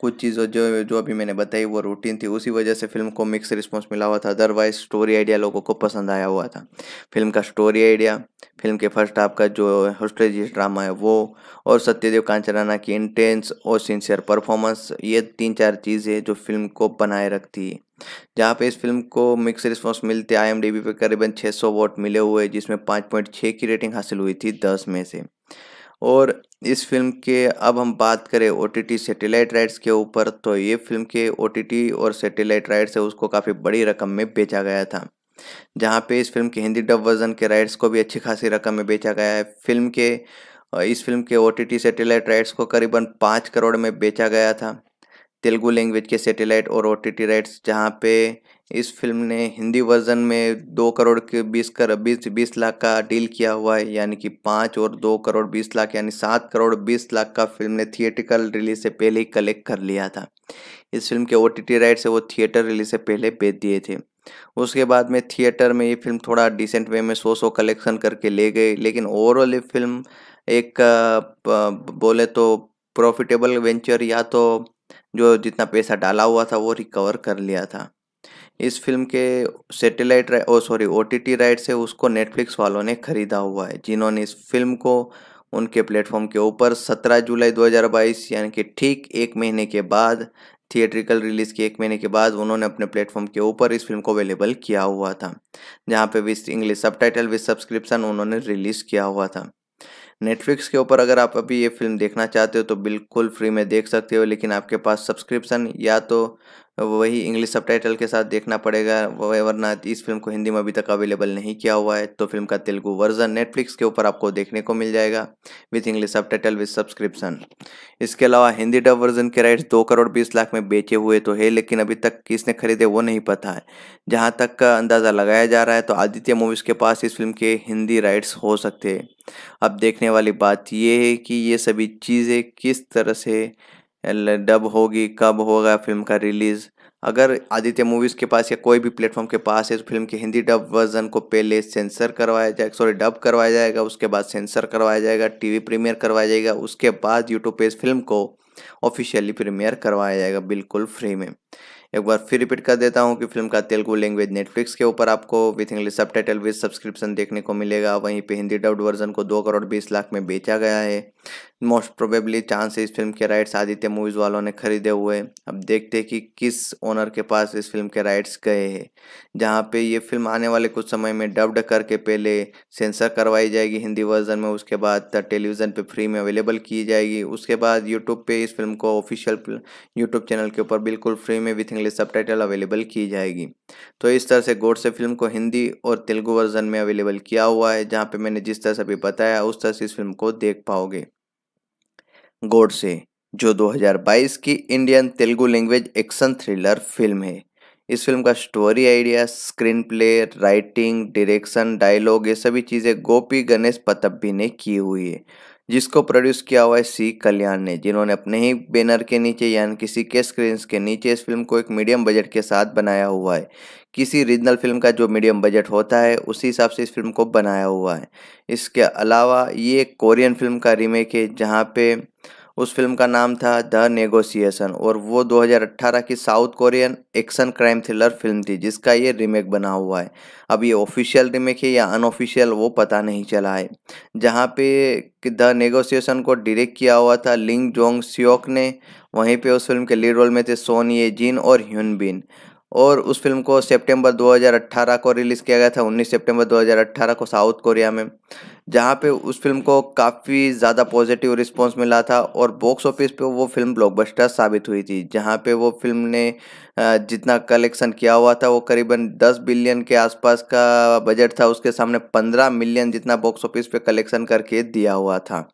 कुछ चीज़ों जो जो अभी मैंने बताई वो रूटीन थी उसी वजह से फिल्म को मिक्स रिस्पांस मिला हुआ था अदरवाइज स्टोरी आइडिया लोगों को पसंद आया हुआ था फिल्म का स्टोरी आइडिया फिल्म के फर्स्ट हाफ का जो होस्टेजिस ड्रामा है वो और सत्यदेव कांचराना की इंटेंस और सिंसियर परफॉर्मेंस ये तीन चार चीज़ें जो फिल्म को बनाए रखती है जहाँ पे इस फिल्म को मिक्स रिस्पॉन्स मिलते आई पे करीबन 600 वोट मिले हुए जिसमें 5.6 की रेटिंग हासिल हुई थी 10 में से और इस फिल्म के अब हम बात करें ओ टी सैटेलाइट राइट्स के ऊपर तो ये फिल्म के ओ और सैटेलाइट राइट्स है उसको काफ़ी बड़ी रकम में बेचा गया था जहाँ पे इस फिल्म के हिंदी डब वर्जन के राइट्स को भी अच्छी खासी रकम में बेचा गया है फिल्म के इस फिल्म के ओ टी सैटेलाइट राइट्स को करीबन पाँच करोड़ में बेचा गया था तेलुगु लैंग्वेज के सेटेलाइट और ओ टी राइट्स जहाँ पे इस फिल्म ने हिंदी वर्जन में दो करोड़ के बीस कर बीस बीस लाख का डील किया हुआ है यानी कि पाँच और दो करोड़ बीस लाख यानी सात करोड़ बीस लाख का फिल्म ने थिएटिकल रिलीज से पहले ही कलेक्ट कर लिया था इस फिल्म के ओ टी राइट से वो थिएटर रिलीज से पहले बेच दिए थे उसके बाद में थिएटर में ये फिल्म थोड़ा डिसेंट वे में सौ सौ कलेक्शन करके ले गई लेकिन ओवरऑल ये फिल्म एक बोले तो प्रॉफिटेबल वेंचर या तो जो जितना पैसा डाला हुआ था वो रिकवर कर लिया था इस फिल्म के सैटेलाइट ओ sorry O T T right से उसको नेटफ्लिक्स वालों ने खरीदा हुआ है जिन्होंने इस फिल्म को उनके प्लेटफॉर्म के ऊपर 17 जुलाई 2022 यानी कि ठीक एक महीने के बाद थिएट्रिकल रिलीज़ के एक महीने के बाद उन्होंने अपने प्लेटफॉर्म के ऊपर इस फिल्म को अवेलेबल किया हुआ था जहाँ पे with English title with subscription उन्होंने रिलीज़ किया हुआ था नेटफ्लिक्स के ऊपर अगर आप अभी ये फिल्म देखना चाहते हो तो बिल्कुल फ्री में देख सकते हो लेकिन आपके पास सब्सक्रिप्शन या तो वही इंग्लिश सबटाइटल के साथ देखना पड़ेगा वरना इस फिल्म को हिंदी में अभी तक अवेलेबल नहीं किया हुआ है तो फिल्म का तेलुगू वर्जन नेटफ्लिक्स के ऊपर आपको देखने को मिल जाएगा with English subtitle with subscription इसके अलावा हिंदी डब वर्जन के राइट्स दो करोड़ बीस लाख में बेचे हुए तो है लेकिन अभी तक किसने खरीदे वो नहीं पता है जहाँ तक का अंदाज़ा लगाया जा रहा है तो आदित्य मूवीज़ के पास इस फिल्म के हिंदी राइट्स हो सकते हैं अब देखने वाली बात यह है कि ये सभी चीज़ें किस तरह से डब होगी कब होगा फिल्म का रिलीज़ अगर आदित्य मूवीज़ के पास या कोई भी प्लेटफॉर्म के पास है तो फिल्म के हिंदी डब वर्जन को पहले सेंसर करवाया जाएगा सॉरी डब करवाया जाएगा उसके बाद सेंसर करवाया जाएगा टीवी प्रीमियर करवाया जाएगा उसके बाद यूट्यूब पे इस फिल्म को ऑफिशियली प्रीमियर करवाया जाएगा बिल्कुल फ्री में एक बार फिर रिपीट कर देता हूँ कि फिल्म का तेलुगु लैंग्वेज नेटफ्लिक्स के ऊपर आपको with English subtitle with subscription देखने को मिलेगा वहीं पे हिंदी डब्ड वर्जन को दो करोड़ बीस लाख में बेचा गया है मोस्ट प्रोबेबली चांस इस फिल्म के राइट्स आदित्य मूवीज़ वालों ने खरीदे हुए अब देखते हैं कि किस ओनर के पास इस फिल्म के राइट्स गए हैं जहाँ पे ये फिल्म आने वाले कुछ समय में डब्ड करके पहले सेंसर करवाई जाएगी हिंदी वर्जन में उसके बाद टेलीविज़न पे फ्री में अवेलेबल की जाएगी उसके बाद यूट्यूब पे इस फिल्म को ऑफिशियल यूट्यूब चैनल के ऊपर बिल्कुल फ्री में विथ इंग्लिश सब अवेलेबल की जाएगी तो इस तरह से गोड से फिल्म को हिंदी और तेलुगु वर्जन में अवेलेबल किया हुआ है जहाँ पर मैंने जिस तरह से अभी बताया उस तरह से इस फिल्म को देख पाओगे गोडसे जो 2022 की Indian Telugu language action thriller film है इस फिल्म का story idea screenplay writing direction dialogue ये सभी चीज़ें गोपी गणेश पतब्बी ने की हुई है जिसको प्रोड्यूस किया हुआ है सी कल्याण ने जिन्होंने अपने ही बैनर के नीचे यानी किसी के स्क्रीन के नीचे इस फिल्म को एक मीडियम बजट के साथ बनाया हुआ है किसी रीजनल फिल्म का जो मीडियम बजट होता है उसी हिसाब से इस फिल्म को बनाया हुआ है इसके अलावा ये एक कोरियन फिल्म का रीमेक है जहाँ पे उस फिल्म का नाम था द नेगोशिएशन और वो 2018 की south Korean action crime thriller film थी जिसका ये रीमेक बना हुआ है अब ये ऑफिशियल रीमेक है या अनऑफिशियल वो पता नहीं चला है जहाँ पे द नेगोशिएशन को डायरेक्ट किया हुआ था लिंग जोंग सियोक ने वहीं पे उस फिल्म के लीड रोल में थे सोनिए जिन और ह्यून बिन और उस फिल्म को सितंबर 2018 को रिलीज़ किया गया था 19 सितंबर 2018 को साउथ कोरिया में जहां पे उस फिल्म को काफ़ी ज़्यादा पॉजिटिव रिस्पांस मिला था और बॉक्स ऑफिस पे वो फिल्म ब्लॉकबस्टर साबित हुई थी जहां पे वो फिल्म ने जितना कलेक्शन किया हुआ था वो करीबन 10 बिलियन के आसपास का बजट था उसके सामने पंद्रह मिलियन जितना बॉक्स ऑफिस पर कलेक्शन करके दिया हुआ था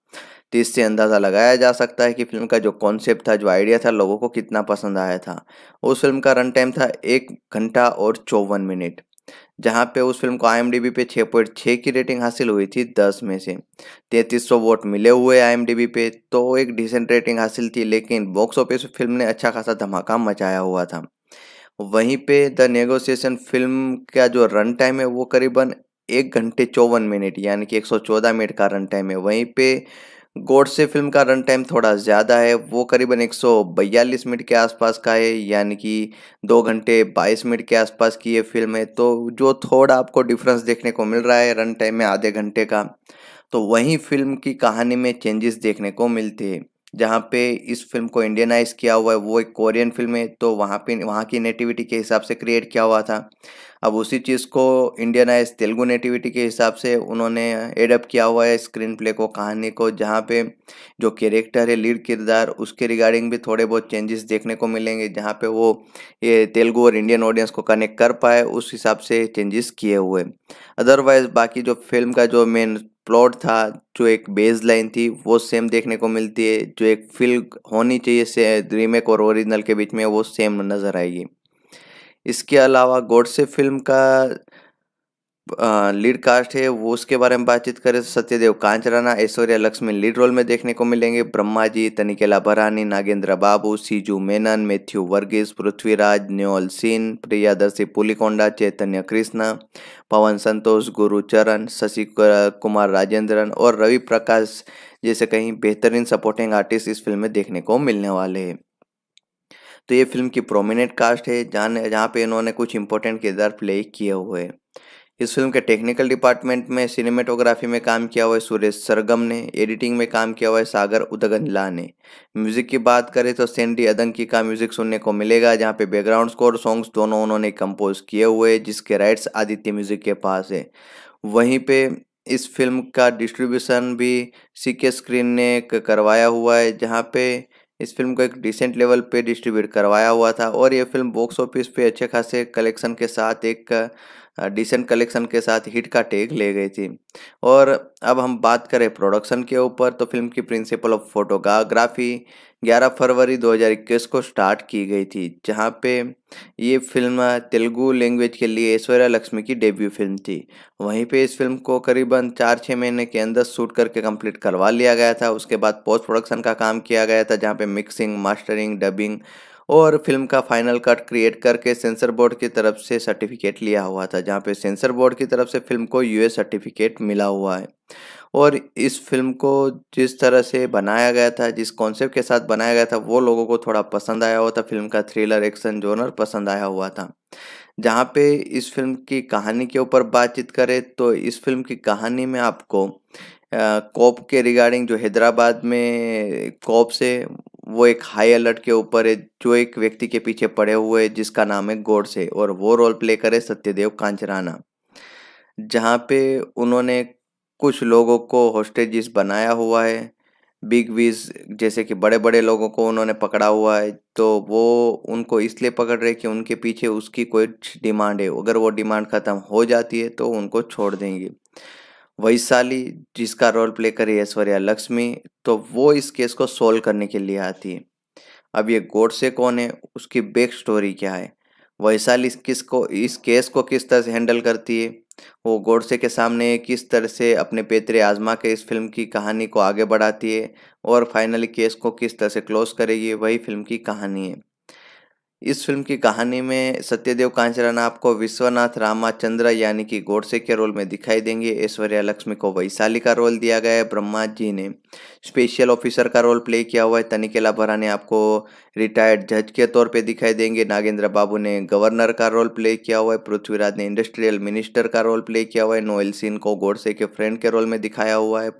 तो इससे अंदाज़ा लगाया जा सकता है कि फिल्म का जो कॉन्सेप्ट था जो आइडिया था लोगों को कितना पसंद आया था उस फिल्म का रन टाइम था एक घंटा और चौवन मिनट जहाँ पे उस फिल्म को आई पे छः पॉइंट छः की रेटिंग हासिल हुई थी दस में से तैंतीस सौ वोट मिले हुए आई पे तो एक डिसेंट रेटिंग हासिल थी लेकिन बॉक्स ऑफिस फिल्म ने अच्छा खासा धमाका मचाया हुआ था वहीं पे द नेगोशिएशन फिल्म का जो रन टाइम है वो करीबन एक घंटे चौवन मिनट यानी कि एक सौ चौदह मिनट का रन टाइम है वहीं पे गोडसे फिल्म का रन टाइम थोड़ा ज़्यादा है वो करीबन एक मिनट के आसपास का है यानी कि दो घंटे 22 मिनट के आसपास की ये फिल्म है तो जो थोड़ा आपको डिफरेंस देखने को मिल रहा है रन टाइम में आधे घंटे का तो वहीं फिल्म की कहानी में चेंजेस देखने को मिलते हैं जहाँ पे इस फिल्म को इंडियनाइज किया हुआ है वो एक कोरियन फिल्म है तो वहाँ पे वहाँ की नेटिविटी के हिसाब से क्रिएट किया हुआ था अब उसी चीज़ को इंडियनाइज तेलुगु नेटिविटी के हिसाब से उन्होंने एडअप किया हुआ है स्क्रीन प्ले को कहानी को जहाँ पे जो कैरेक्टर है लीड किरदार उसके रिगार्डिंग भी थोड़े बहुत चेंजेस देखने को मिलेंगे जहाँ पे वो ये तेलुगु और इंडियन ऑडियंस को कनेक्ट कर पाए उस हिसाब से चेंजेस किए हुए अदरवाइज़ बाकी जो फिल्म का जो मेन प्लॉट था जो एक बेस लाइन थी वो सेम देखने को मिलती है जो एक फिल होनी चाहिए से रीमेक और ओरिजिनल के बीच में वो सेम नज़र आएगी इसके अलावा गोडसे फिल्म का लीड कास्ट है वो उसके बारे में बातचीत करें तो सत्यदेव कांचराना ऐश्वर्या लक्ष्मी लीड रोल में देखने को मिलेंगे ब्रह्मा जी तनिकेला भरानी नागेंद्र बाबू सीजू मेनन मैथ्यू वर्गीस पृथ्वीराज न्योल सिंह प्रियादर्शी पुलिकोंडा चैतन्य कृष्णा पवन संतोष गुरु चरण शशि कुमार राजेंद्रन और रवि प्रकाश जैसे कहीं बेहतरीन सपोर्टिंग आर्टिस्ट इस फिल्म में देखने को मिलने वाले हैं तो ये फिल्म की प्रोमिनेंट कास्ट है जहाँ जहाँ पे इन्होंने कुछ इंपॉर्टेंट किरदार प्ले किए हुए हैं इस फिल्म के टेक्निकल डिपार्टमेंट में सिनेमेटोग्राफी में काम किया हुआ है सुरेश सरगम ने एडिटिंग में काम किया हुआ है सागर उदगनला ने म्यूजिक की बात करें तो सेंडी अदंकी का म्यूजिक सुनने को मिलेगा जहां पे बैकग्राउंड स्कोर सॉन्ग्स दोनों उन्होंने कंपोज किए हुए जिसके राइट्स आदित्य म्यूजिक के पास है वहीं पे इस फिल्म का डिस्ट्रीब्यूशन भी सी के स्क्रीन ने करवाया हुआ है जहाँ पे इस फिल्म को एक डिसेंट लेवल पे डिस्ट्रीब्यूट करवाया हुआ था और ये फिल्म बॉक्स ऑफिस पे अच्छे खासे कलेक्शन के साथ एक डिसेंट कलेक्शन के साथ हिट का टैग ले गई थी और अब हम बात करें प्रोडक्शन के ऊपर तो फिल्म की प्रिंसिपल ऑफ फोटोग्राफी 11 फरवरी 2021 को स्टार्ट की गई थी जहाँ पे ये फिल्म तेलुगु लैंग्वेज के लिए ऐश्वर्या लक्ष्मी की डेब्यू फिल्म थी वहीं पे इस फिल्म को करीबन चार छः महीने के अंदर शूट करके कंप्लीट करवा लिया गया था उसके बाद पोस्ट प्रोडक्शन का काम किया गया था जहाँ पे मिक्सिंग मास्टरिंग डबिंग और फिल्म का फाइनल कट क्रिएट करके सेंसर बोर्ड की तरफ से सर्टिफिकेट लिया हुआ था जहाँ पे सेंसर बोर्ड की तरफ से फिल्म को यूएस सर्टिफिकेट मिला हुआ है और इस फिल्म को जिस तरह से बनाया गया था जिस कॉन्सेप्ट के साथ बनाया गया था वो लोगों को थोड़ा पसंद आया हुआ था फिल्म का थ्रिलर एक्शन जोनर पसंद आया हुआ था जहाँ पे इस फिल्म की कहानी के ऊपर बातचीत करें तो इस फिल्म की कहानी में आपको कॉप के रिगार्डिंग जो हैदराबाद में कॉप से वो एक हाई अलर्ट के ऊपर है जो एक व्यक्ति के पीछे पड़े हुए है जिसका नाम है गोडसे और वो रोल प्ले करे सत्यदेव कांचराना जहाँ पे उन्होंने कुछ लोगों को होस्टेजिस बनाया हुआ है बिग विज जैसे कि बड़े बड़े लोगों को उन्होंने पकड़ा हुआ है तो वो उनको इसलिए पकड़ रहे कि उनके पीछे उसकी कोई डिमांड है अगर वो डिमांड ख़त्म हो जाती है तो उनको छोड़ देंगे वैशाली जिसका रोल प्ले करी ऐश्वर्या लक्ष्मी तो वो इस केस को सोल्व करने के लिए आती है अब ये गोडसे कौन है उसकी बैक स्टोरी क्या है वैशाली किस को इस केस को किस तरह से हैंडल करती है वो गोडसे के सामने किस तरह से अपने पेतरे आजमा के इस फिल्म की कहानी को आगे बढ़ाती है और फाइनली केस को किस तरह से क्लोज करेगी वही फिल्म की कहानी है इस फिल्म की कहानी में सत्यदेव कांचरान आपको विश्वनाथ रामाचंद्र यानी कि गोडसे के रोल में दिखाई देंगे ऐश्वर्या लक्ष्मी को वैशाली का रोल दिया गया है ब्रह्मा जी ने स्पेशल ऑफिसर का रोल प्ले किया हुआ है तनिकेला भरा ने आपको रिटायर्ड जज के तौर पे दिखाई देंगे नागेंद्र बाबू ने गवर्नर का रोल प्ले किया हुआ है पृथ्वीराज ने इंडस्ट्रियल मिनिस्टर का रोल प्ले किया हुआ है नोएल सिंह को गोडसे के फ्रेंड के रोल में दिखाया हुआ है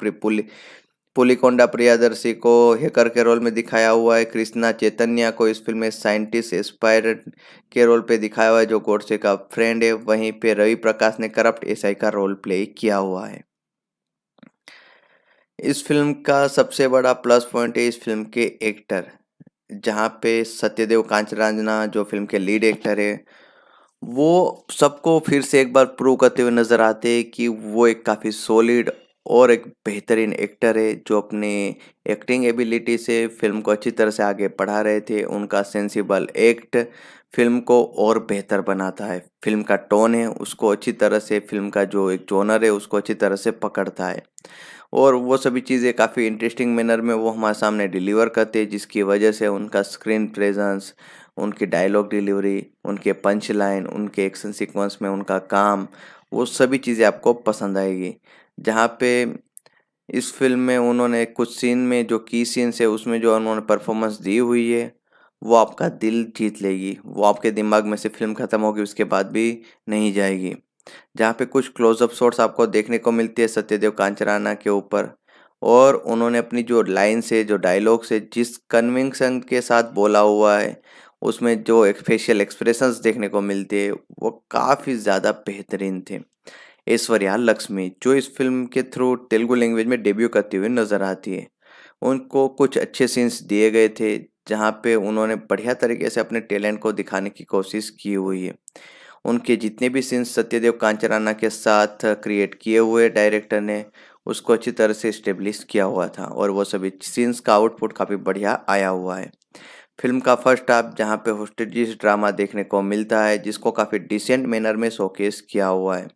पुलिकोंडा प्रियादर्शी को हेकर के रोल में दिखाया हुआ है कृष्णा चैतन्या को इस फिल्म में साइंटिस्ट एस्पायर के रोल पे दिखाया हुआ है जो गोडसे का फ्रेंड है वहीं पे रवि प्रकाश ने करप्ट एसआई का रोल प्ले किया हुआ है इस फिल्म का सबसे बड़ा प्लस पॉइंट है इस फिल्म के एक्टर जहाँ पे सत्यदेव कांचराजना जो फिल्म के लीड एक्टर है वो सबको फिर से एक बार प्रूव करते हुए नज़र आते हैं कि वो एक काफ़ी सॉलिड और एक बेहतरीन एक्टर है जो अपने एक्टिंग एबिलिटी से फिल्म को अच्छी तरह से आगे बढ़ा रहे थे उनका सेंसिबल एक्ट फिल्म को और बेहतर बनाता है फिल्म का टोन है उसको अच्छी तरह से फिल्म का जो एक जोनर है उसको अच्छी तरह से पकड़ता है और वो सभी चीज़ें काफ़ी इंटरेस्टिंग मैनर में वो हमारे सामने डिलीवर करते हैं जिसकी वजह से उनका स्क्रीन प्रेजेंस उनकी डायलॉग डिलीवरी उनके पंच लाइन उनके एक्शन सीक्वेंस में उनका काम वो सभी चीज़ें आपको पसंद आएगी जहाँ पे इस फिल्म में उन्होंने कुछ सीन में जो की सीन से उसमें जो उन्होंने परफॉर्मेंस दी हुई है वो आपका दिल जीत लेगी वो आपके दिमाग में से फिल्म ख़त्म होगी उसके बाद भी नहीं जाएगी जहाँ पे कुछ क्लोजअप शॉट्स आपको देखने को मिलती है सत्यदेव कांचराना के ऊपर और उन्होंने अपनी जो लाइन से जो डायलॉग से जिस कन्विंसन के साथ बोला हुआ है उसमें जो फेशियल एक्सप्रेशंस देखने को मिलते हैं वो काफ़ी ज़्यादा बेहतरीन थे ऐश्वर्या लक्ष्मी जो इस फिल्म के थ्रू तेलुगु लैंग्वेज में डेब्यू करती हुई नज़र आती है उनको कुछ अच्छे सीन्स दिए गए थे जहाँ पे उन्होंने बढ़िया तरीके से अपने टैलेंट को दिखाने की कोशिश की हुई है उनके जितने भी सीन्स सत्यदेव कांचराना के साथ क्रिएट किए हुए डायरेक्टर ने उसको अच्छी तरह से इस्टेब्लिश किया हुआ था और वो सभी सीन्स का आउटपुट काफ़ी बढ़िया आया हुआ है फिल्म का फर्स्ट हाफ जहाँ पे होस्टेजिस ड्रामा देखने को मिलता है जिसको काफ़ी डिसेंट मैनर में शोकेस किया हुआ है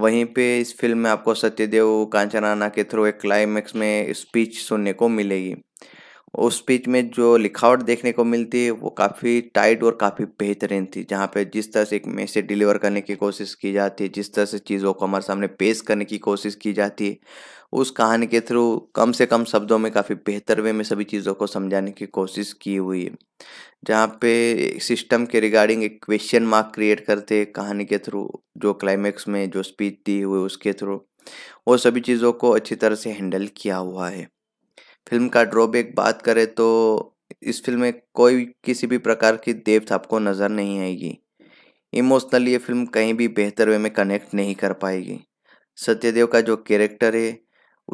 वहीं पे इस फिल्म में आपको सत्यदेव राना के थ्रू एक क्लाइमैक्स में स्पीच सुनने को मिलेगी उस स्पीच में जो लिखावट देखने को मिलती है वो काफ़ी टाइट और काफ़ी बेहतरीन थी जहाँ पे जिस तरह से एक मैसेज डिलीवर करने की कोशिश की जाती है जिस तरह से चीज़ों को हमारे सामने पेश करने की कोशिश की जाती है उस कहानी के थ्रू कम से कम शब्दों में काफ़ी बेहतर वे में सभी चीज़ों को समझाने की कोशिश की हुई है जहाँ पे सिस्टम के रिगार्डिंग एक क्वेश्चन मार्क क्रिएट करते कहानी के थ्रू जो क्लाइमैक्स में जो स्पीच दी हुई उसके थ्रू वो सभी चीज़ों को अच्छी तरह से हैंडल किया हुआ है फिल्म का ड्रॉबैक बात करें तो इस फिल्म में कोई किसी भी प्रकार की देवथ आपको नज़र नहीं आएगी इमोशनली ये फिल्म कहीं भी बेहतर वे में कनेक्ट नहीं कर पाएगी सत्यदेव का जो कैरेक्टर है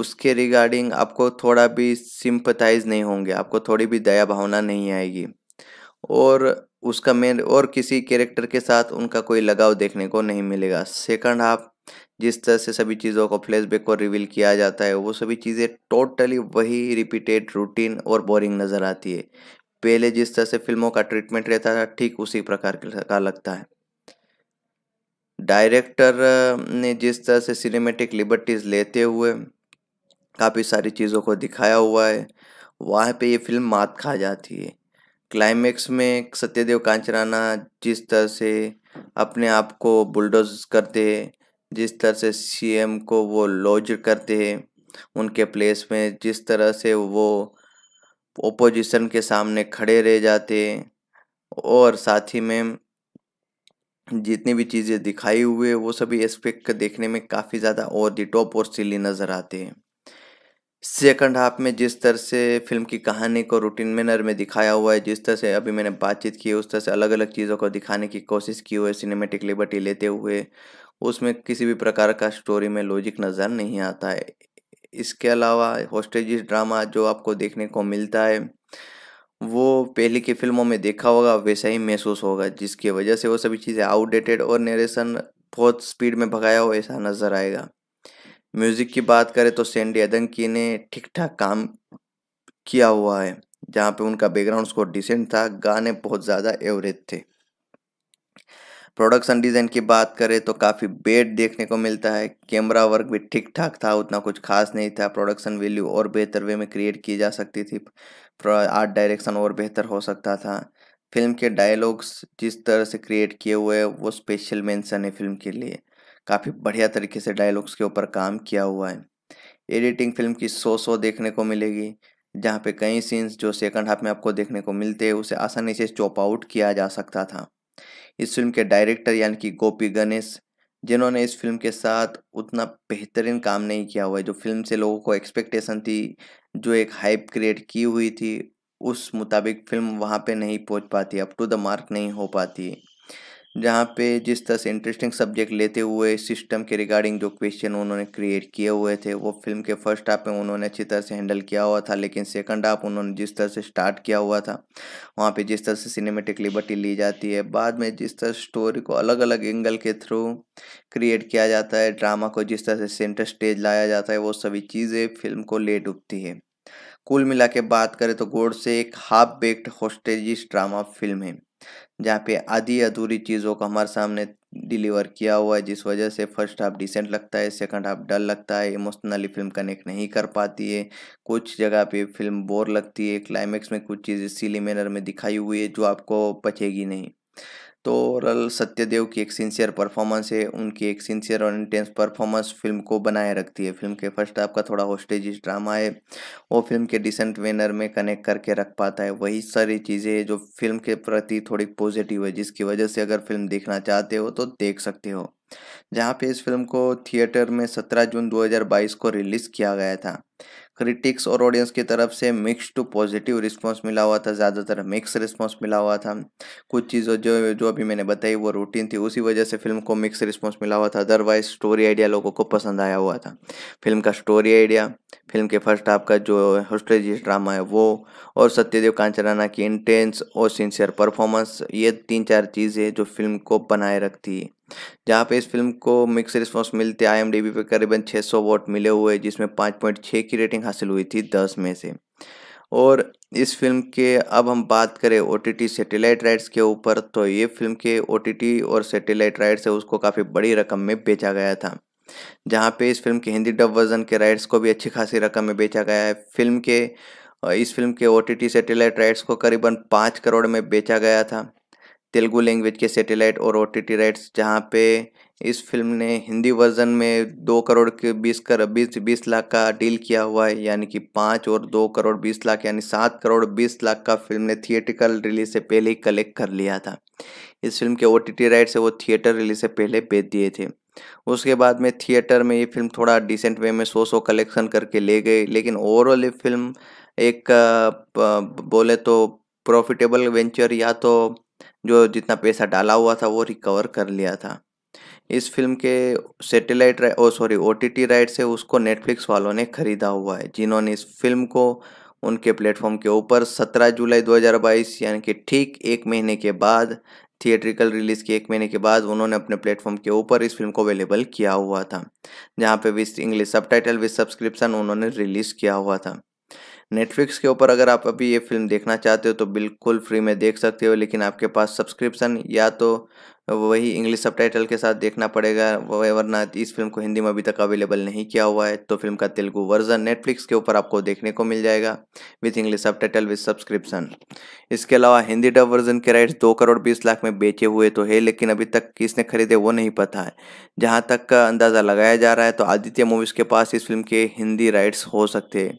उसके रिगार्डिंग आपको थोड़ा भी सिंपथाइज नहीं होंगे आपको थोड़ी भी दया भावना नहीं आएगी और उसका मेन और किसी कैरेक्टर के साथ उनका कोई लगाव देखने को नहीं मिलेगा सेकंड हाफ जिस तरह से सभी चीज़ों को फ्लैशबैक को रिवील किया जाता है वो सभी चीज़ें टोटली वही रिपीटेड रूटीन और बोरिंग नज़र आती है पहले जिस तरह से फिल्मों का ट्रीटमेंट रहता था ठीक उसी प्रकार का लगता है डायरेक्टर ने जिस तरह से सिनेमेटिक लिबर्टीज़ लेते हुए काफ़ी सारी चीज़ों को दिखाया हुआ है वहाँ पे ये फिल्म मात खा जाती है क्लाइमेक्स में सत्यदेव कांचराना जिस तरह से अपने आप को बुलडोज करते हैं जिस तरह से सीएम को वो लॉज करते हैं उनके प्लेस में जिस तरह से वो ओपोजिशन के सामने खड़े रह जाते हैं और साथ ही में जितनी भी चीज़ें दिखाई हुए वो सभी एस्पेक्ट देखने में काफ़ी ज़्यादा और दी टॉप और सिली नज़र आते हैं सेकंड हाफ में जिस तरह से फिल्म की कहानी को रूटीन मैनर में दिखाया हुआ है जिस तरह से अभी मैंने बातचीत की है उस तरह से अलग अलग चीज़ों को दिखाने की कोशिश की हुई है सिनेमेटिक लिबर्टी लेते हुए उसमें किसी भी प्रकार का स्टोरी में लॉजिक नज़र नहीं आता है इसके अलावा होस्टेजिस ड्रामा जो आपको देखने को मिलता है वो पहले की फिल्मों में देखा होगा वैसा ही महसूस होगा जिसकी वजह से वो सभी चीज़ें आउटडेटेड और नरेशन बहुत स्पीड में भगाया हो ऐसा नज़र आएगा म्यूज़िक की बात करें तो सेंडी अदंकी ने ठीक ठाक काम किया हुआ है जहाँ पे उनका बैकग्राउंड स्कोर डिसेंट था गाने बहुत ज़्यादा एवरेज थे प्रोडक्शन डिज़ाइन की बात करें तो काफ़ी बेड देखने को मिलता है कैमरा वर्क भी ठीक ठाक था उतना कुछ खास नहीं था प्रोडक्शन वैल्यू और बेहतर वे में क्रिएट की जा सकती थी आर्ट डायरेक्शन और बेहतर हो सकता था फिल्म के डायलॉग्स जिस तरह से क्रिएट किए हुए वो स्पेशल मेंशन है फिल्म के लिए काफ़ी बढ़िया तरीके से डायलॉग्स के ऊपर काम किया हुआ है एडिटिंग फिल्म की सो सो देखने को मिलेगी जहाँ पे कई सीन्स जो सेकंड हाफ में आपको देखने को मिलते हैं उसे आसानी से चॉप आउट किया जा सकता था इस फिल्म के डायरेक्टर यानी कि गोपी गणेश जिन्होंने इस फिल्म के साथ उतना बेहतरीन काम नहीं किया हुआ है जो फिल्म से लोगों को एक्सपेक्टेशन थी जो एक हाइप क्रिएट की हुई थी उस मुताबिक फिल्म वहाँ पे नहीं पहुँच पाती अप टू द मार्क नहीं हो पाती जहाँ पे जिस तरह से इंटरेस्टिंग सब्जेक्ट लेते हुए सिस्टम के रिगार्डिंग जो क्वेश्चन उन्होंने क्रिएट किए हुए थे वो फिल्म के फर्स्ट हाफ में उन्होंने अच्छी तरह से हैंडल किया हुआ था लेकिन सेकंड हाफ उन्होंने जिस तरह से स्टार्ट किया हुआ था वहाँ पे जिस तरह से सिनेमेटिक लिबर्टी ली जाती है बाद में जिस तरह स्टोरी को अलग अलग एंगल के थ्रू क्रिएट किया जाता है ड्रामा को जिस तरह से सेंटर स्टेज लाया जाता है वो सभी चीज़ें फिल्म को ले डूबती है कुल मिला के बात करें तो गोड से एक half baked hostages drama film है जहाँ पे आधी अधूरी चीज़ों को हमारे सामने डिलीवर किया हुआ है जिस वजह से फर्स्ट हाफ डिसेंट लगता है सेकंड हाफ डल लगता है इमोशनली फिल्म कनेक्ट नहीं कर पाती है कुछ जगह पे फिल्म बोर लगती है क्लाइमेक्स में कुछ चीज़ें सीली मैनर में दिखाई हुई है जो आपको पचेगी नहीं तो रल सत्यदेव की एक सिंसियर परफॉर्मेंस है उनकी एक सिंसियर और इंटेंस परफॉर्मेंस फिल्म को बनाए रखती है फिल्म के फर्स्ट हाफ का थोड़ा होस्टेज ड्रामा है वो फिल्म के डिसेंट वेनर में कनेक्ट करके रख पाता है वही सारी चीज़ें जो फिल्म के प्रति थोड़ी पॉजिटिव है जिसकी वजह से अगर फिल्म देखना चाहते हो तो देख सकते हो जहाँ पे इस फिल्म को थिएटर में 17 जून 2022 को रिलीज़ किया गया था क्रिटिक्स और ऑडियंस की तरफ से मिक्स टू पॉजिटिव रिस्पॉन्स मिला हुआ था ज़्यादातर मिक्स रिस्पॉन्स मिला हुआ था कुछ चीज़ों जो जो अभी मैंने बताई वो रूटीन थी उसी वजह से फिल्म को मिक्स रिस्पॉन्स मिला हुआ था अदरवाइज स्टोरी आइडिया लोगों को पसंद आया हुआ था फिल्म का स्टोरी आइडिया फिल्म के फर्स्ट हाफ का जो हॉस्टेज ड्रामा है वो और सत्यदेव कांचराना की इंटेंस और सिंसियर परफॉर्मेंस ये तीन चार चीज़ें जो फिल्म को बनाए रखती है जहाँ पे इस फिल्म को मिक्स रिस्पॉन्स मिलते आई पे करीबन 600 वोट मिले हुए जिसमें 5.6 की रेटिंग हासिल हुई थी 10 में से और इस फिल्म के अब हम बात करें ओ टी सेटेलाइट राइट्स के ऊपर तो ये फिल्म के ओ और सेटेलाइट राइट्स से उसको काफ़ी बड़ी रकम में बेचा गया था जहाँ पे इस फिल्म के हिंदी डब वर्जन के राइट्स को भी अच्छी खासी रकम में बेचा गया है फिल्म के इस फिल्म के ओ टी सेटेलाइट राइट्स को करीबन पाँच करोड़ में बेचा गया था तेलुगू लैंग्वेज के सेटेलाइट और ओ राइट्स जहाँ पे इस फिल्म ने हिंदी वर्जन में दो करोड़ के बीस कर बीस बीस लाख का डील किया हुआ है यानी कि पाँच और दो करोड़ बीस लाख यानी सात करोड़ बीस लाख का फिल्म ने थिएटिकल रिलीज से पहले ही कलेक्ट कर लिया था इस फिल्म के ओ टी से वो थिएटर रिलीज से पहले बेच दिए थे उसके बाद में थिएटर में ये फिल्म थोड़ा डिसेंट वे में सो सौ कलेक्शन करके ले गई लेकिन ओवरऑल ये फिल्म एक बोले तो प्रॉफिटेबल वेंचर या तो जो जितना पैसा डाला हुआ था वो रिकवर कर लिया था इस फिल्म के सैटेलाइट ओ sorry O T T right से उसको नेटफ्लिक्स वालों ने खरीदा हुआ है जिन्होंने इस फिल्म को उनके प्लेटफॉर्म के ऊपर 17 जुलाई 2022 यानी कि ठीक एक महीने के बाद थिएट्रिकल रिलीज़ के एक महीने के बाद उन्होंने अपने प्लेटफॉर्म के ऊपर इस फिल्म को अवेलेबल किया हुआ था जहाँ पे with English subtitle with subscription उन्होंने रिलीज़ किया हुआ था नेटफ्लिक्स के ऊपर अगर आप अभी ये फिल्म देखना चाहते हो तो बिल्कुल फ्री में देख सकते हो लेकिन आपके पास सब्सक्रिप्शन या तो वही इंग्लिश सबटाइटल के साथ देखना पड़ेगा वरना इस फिल्म को हिंदी में अभी तक अवेलेबल नहीं किया हुआ है तो फिल्म का तेलुगु वर्जन नेटफ्लिक्स के ऊपर आपको देखने को मिल जाएगा with English title with subscription इसके अलावा हिंदी डब वर्जन के राइट्स दो करोड़ बीस लाख में बेचे हुए तो है लेकिन अभी तक किसने खरीदे वो नहीं पता है जहाँ तक का अंदाज़ा लगाया जा रहा है तो आदित्य मूवीज़ के पास इस फिल्म के हिंदी राइट्स हो सकते हैं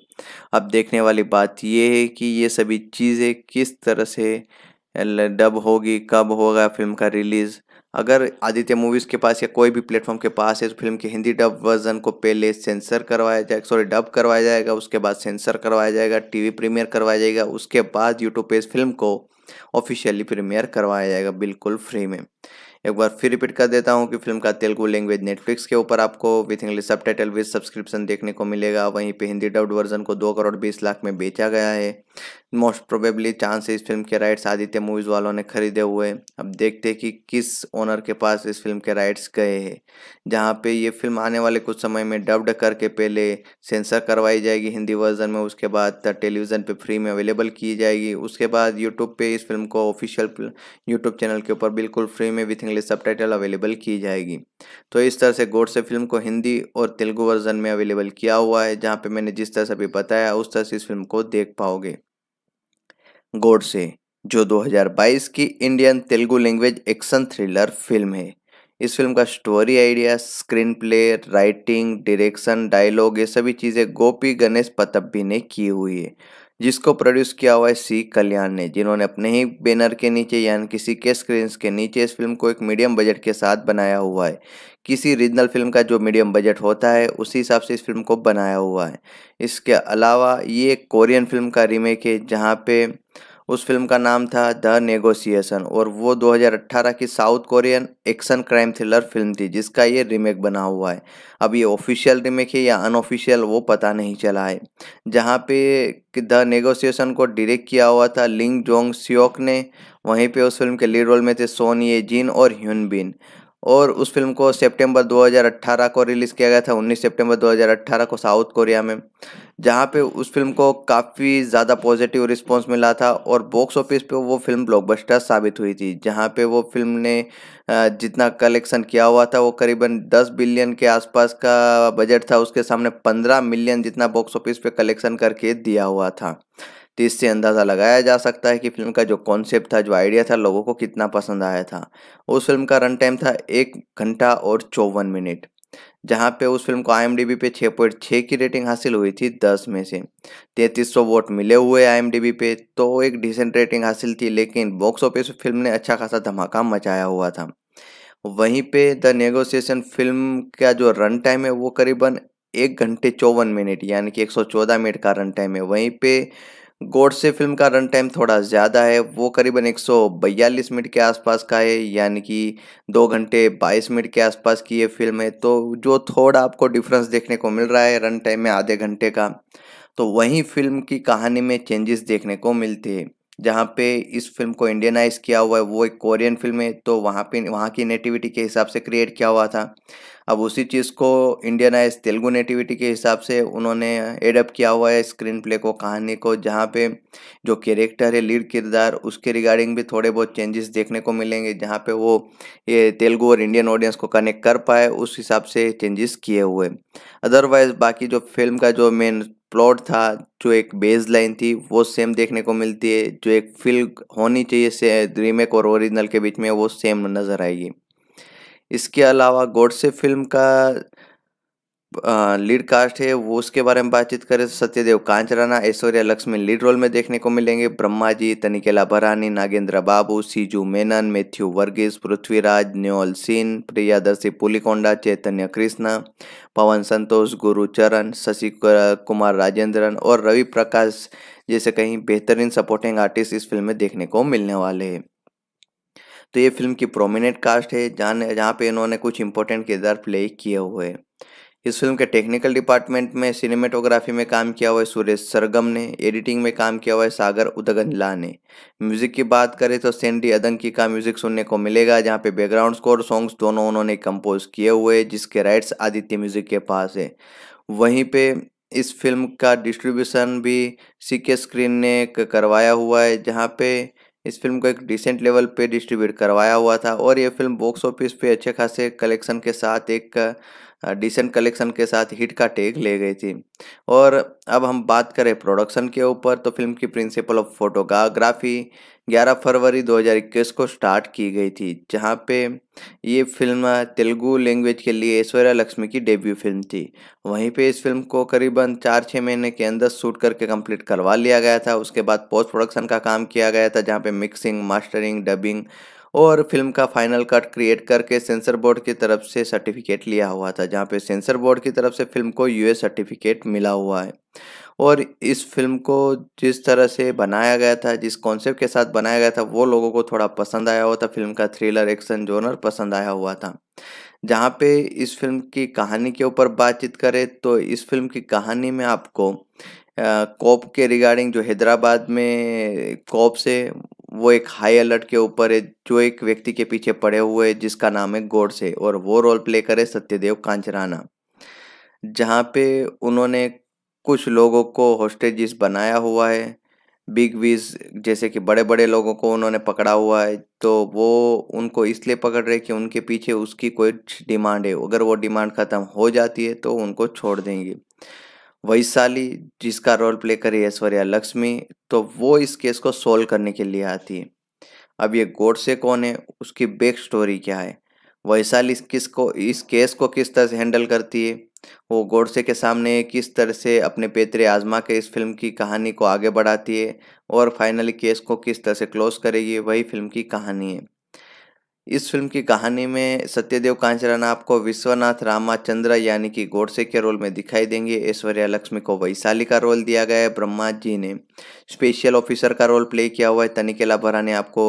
अब देखने वाली बात यह है कि ये सभी चीज़ें किस तरह से डब होगी कब होगा फिल्म का रिलीज़ अगर आदित्य मूवीज़ के पास या कोई भी प्लेटफॉर्म के पास है तो फिल्म के हिंदी डब वर्जन को पहले सेंसर करवाया जाए सॉरी डब करवाया जाएगा उसके बाद सेंसर करवाया जाएगा टीवी प्रीमियर करवाया जाएगा उसके बाद यूट्यूब पे इस फिल्म को ऑफिशियली प्रीमियर करवाया जाएगा बिल्कुल फ्री में एक बार फिर रिपीट कर देता हूँ कि फिल्म का तेलुगु लैंग्वेज नेटफ्लिक्स के ऊपर आपको with English subtitle with subscription देखने को मिलेगा वहीं पे हिंदी डब्ड वर्जन को दो करोड़ बीस लाख में बेचा गया है मोस्ट प्रोबेबली चांस इस फिल्म के राइट्स आदित्य मूवीज़ वालों ने खरीदे हुए अब देखते हैं कि किस ओनर के पास इस फिल्म के राइट्स गए हैं जहाँ पे ये फिल्म आने वाले कुछ समय में डब्ड करके पहले सेंसर करवाई जाएगी हिंदी वर्जन में उसके बाद टेलीविज़न पे फ्री में अवेलेबल की जाएगी उसके बाद यूट्यूब पे इस फिल्म को ऑफिशियल यूट्यूब चैनल के ऊपर बिल्कुल फ्री में विथ इंग्लिश सब अवेलेबल की जाएगी तो इस तरह से गोड से फिल्म को हिंदी और तेलुगु वर्जन में अवेलेबल किया हुआ है जहाँ पर मैंने जिस तरह से अभी बताया उस तरह से इस फिल्म को देख पाओगे गोडसे जो 2022 की Indian Telugu language action thriller film है इस फिल्म का story idea screenplay writing direction dialogue ये सभी चीज़ें गोपी गणेश पतब्बी ने की हुई है जिसको प्रोड्यूस किया हुआ है सी कल्याण ने जिन्होंने अपने ही बैनर के नीचे यानी किसी के स्क्रीन के नीचे इस फिल्म को एक मीडियम बजट के साथ बनाया हुआ है किसी रीजनल फिल्म का जो मीडियम बजट होता है उसी हिसाब से इस फिल्म को बनाया हुआ है इसके अलावा ये कोरियन फिल्म का रीमेक है जहाँ पे उस फिल्म का नाम था द नेगोशिएशन और वो 2018 की south Korean action crime thriller film थी जिसका ये रीमेक बना हुआ है अब ये ऑफिशियल रीमेक है या अनऑफिशियल वो पता नहीं चला है जहाँ पे द नेगोशिएशन को डायरेक्ट किया हुआ था लिंग जोंग सियोक ने वहीं पे उस फिल्म के लीड रोल में थे सोनिए जिन और ह्यून बिन और उस फिल्म को सितंबर 2018 को रिलीज़ किया गया था 19 सितंबर 2018 को साउथ कोरिया में जहां पे उस फिल्म को काफ़ी ज़्यादा पॉजिटिव रिस्पांस मिला था और बॉक्स ऑफिस पे वो फिल्म ब्लॉकबस्टर साबित हुई थी जहां पे वो फिल्म ने जितना कलेक्शन किया हुआ था वो करीबन 10 बिलियन के आसपास का बजट था उसके सामने पंद्रह मिलियन जितना बॉक्स ऑफिस पर कलेक्शन करके दिया हुआ था तो इससे अंदाज़ा लगाया जा सकता है कि फिल्म का जो कॉन्सेप्ट था जो आइडिया था लोगों को कितना पसंद आया था उस फिल्म का रन टाइम था एक घंटा और चौवन मिनट जहाँ पे उस फिल्म को आई पे छः पॉइंट छः की रेटिंग हासिल हुई थी दस में से तैंतीस सौ वोट मिले हुए आई पे तो एक डिसेंट रेटिंग हासिल थी लेकिन बॉक्स ऑफिस फिल्म ने अच्छा खासा धमाका मचाया हुआ था वहीं पे द नेगोशिएशन फिल्म का जो रन टाइम है वो करीबन एक घंटे चौवन मिनट यानी कि 114 मिनट का रन टाइम है वहीं पे गोडसे फिल्म का रन टाइम थोड़ा ज़्यादा है वो करीबन एक मिनट के आसपास का है यानी कि दो घंटे 22 मिनट के आसपास की ये फिल्म है तो जो थोड़ा आपको डिफरेंस देखने को मिल रहा है रन टाइम में आधे घंटे का तो वहीं फिल्म की कहानी में चेंजेस देखने को मिलते हैं जहाँ पे इस फिल्म को इंडियनाइज किया हुआ है वो एक कोरियन फिल्म है तो वहाँ पे वहाँ की नेटिविटी के हिसाब से क्रिएट किया हुआ था अब उसी चीज़ को इंडियनाइज तेलुगु नेटिविटी के हिसाब से उन्होंने एडप्ट किया हुआ है स्क्रीन प्ले को कहानी को जहाँ पे जो कैरेक्टर है लीड किरदार उसके रिगार्डिंग भी थोड़े बहुत चेंजेस देखने को मिलेंगे जहाँ पे वो ये तेलुगु और इंडियन ऑडियंस को कनेक्ट कर पाए उस हिसाब से चेंजेस किए हुए अदरवाइज़ बाकी जो फिल्म का जो मेन प्लॉट था जो एक बेस लाइन थी वो सेम देखने को मिलती है जो एक फिल होनी चाहिए से रीमेक और ओरिजिनल के बीच में वो सेम नज़र आएगी इसके अलावा गोडसे फिल्म का लीड कास्ट है वो उसके बारे में बातचीत करें तो सत्यदेव कांचराना ऐश्वर्या लक्ष्मी लीड रोल में देखने को मिलेंगे ब्रह्मा जी तनिकेला भरानी नागेंद्र बाबू सीजू मेनन मैथ्यू वर्गीस पृथ्वीराज न्योल सिंह प्रियादर्शी पुलिकोंडा चैतन्य कृष्णा पवन संतोष गुरु चरण शशि कुमार राजेंद्रन और रवि प्रकाश जैसे कहीं बेहतरीन सपोर्टिंग आर्टिस्ट इस फिल्म में देखने को मिलने वाले हैं तो ये फिल्म की प्रोमिनेंट कास्ट है जहाँ जहाँ पे इन्होंने कुछ इंपॉर्टेंट किरदार प्ले किए हुए हैं इस फिल्म के टेक्निकल डिपार्टमेंट में सिनेमेटोग्राफी में काम किया हुआ है सुरेश सरगम ने एडिटिंग में काम किया हुआ है सागर उदगनला ने म्यूजिक की बात करें तो सेंडी अदंकी का म्यूजिक सुनने को मिलेगा जहां पे बैकग्राउंड स्कोर सॉन्ग्स दोनों उन्होंने कंपोज किए हुए जिसके राइट्स आदित्य म्यूजिक के पास है वहीं पे इस फिल्म का डिस्ट्रीब्यूशन भी सी के स्क्रीन ने करवाया हुआ है जहाँ पे इस फिल्म को एक डिसेंट लेवल पे डिस्ट्रीब्यूट करवाया हुआ था और ये फिल्म बॉक्स ऑफिस पे अच्छे खासे कलेक्शन के साथ एक डिसेंट कलेक्शन के साथ हिट का टैग ले गई थी और अब हम बात करें प्रोडक्शन के ऊपर तो फिल्म की प्रिंसिपल ऑफ फोटोग्राफी 11 फरवरी 2021 को स्टार्ट की गई थी जहाँ पे ये फिल्म तेलुगु लैंग्वेज के लिए ऐश्वर्या लक्ष्मी की डेब्यू फिल्म थी वहीं पे इस फिल्म को करीबन चार छः महीने के अंदर शूट करके कंप्लीट करवा लिया गया था उसके बाद पोस्ट प्रोडक्शन का काम किया गया था जहाँ पे मिक्सिंग मास्टरिंग डबिंग और फिल्म का फाइनल कट क्रिएट करके सेंसर बोर्ड की तरफ से सर्टिफिकेट लिया हुआ था जहाँ पे सेंसर बोर्ड की तरफ से फिल्म को यूएस सर्टिफिकेट मिला हुआ है और इस फिल्म को जिस तरह से बनाया गया था जिस कॉन्सेप्ट के साथ बनाया गया था वो लोगों को थोड़ा पसंद आया हुआ था फिल्म का थ्रिलर एक्शन जोनर पसंद आया हुआ था जहाँ पे इस फिल्म की कहानी के ऊपर बातचीत करें तो इस फिल्म की कहानी में आपको कॉप के रिगार्डिंग जो हैदराबाद में कॉप से वो एक हाई अलर्ट के ऊपर है जो एक व्यक्ति के पीछे पड़े हुए है जिसका नाम है गोडसे और वो रोल प्ले करे सत्यदेव कांचराना जहाँ पे उन्होंने कुछ लोगों को होस्टेजिस बनाया हुआ है बिग विज जैसे कि बड़े बड़े लोगों को उन्होंने पकड़ा हुआ है तो वो उनको इसलिए पकड़ रहे कि उनके पीछे उसकी कोई डिमांड है अगर वो डिमांड ख़त्म हो जाती है तो उनको छोड़ देंगे वैशाली जिसका रोल प्ले करी ऐश्वर्या लक्ष्मी तो वो इस केस को सोल्व करने के लिए आती है अब ये गोडसे कौन है उसकी बैक स्टोरी क्या है वैशाली किस को इस केस को किस तरह से हैंडल करती है वो गोडसे के सामने किस तरह से अपने पेतरे आजमा के इस फिल्म की कहानी को आगे बढ़ाती है और फाइनली केस को किस तरह से क्लोज करेगी वही फिल्म की कहानी है इस फिल्म की कहानी में सत्यदेव कांचराना आपको विश्वनाथ रामाचंद्र यानी कि गोडसे के रोल में दिखाई देंगे ऐश्वर्या लक्ष्मी को वैशाली का रोल दिया गया है ब्रह्मा जी ने स्पेशल ऑफिसर का रोल प्ले किया हुआ है तनिकेला भरा ने आपको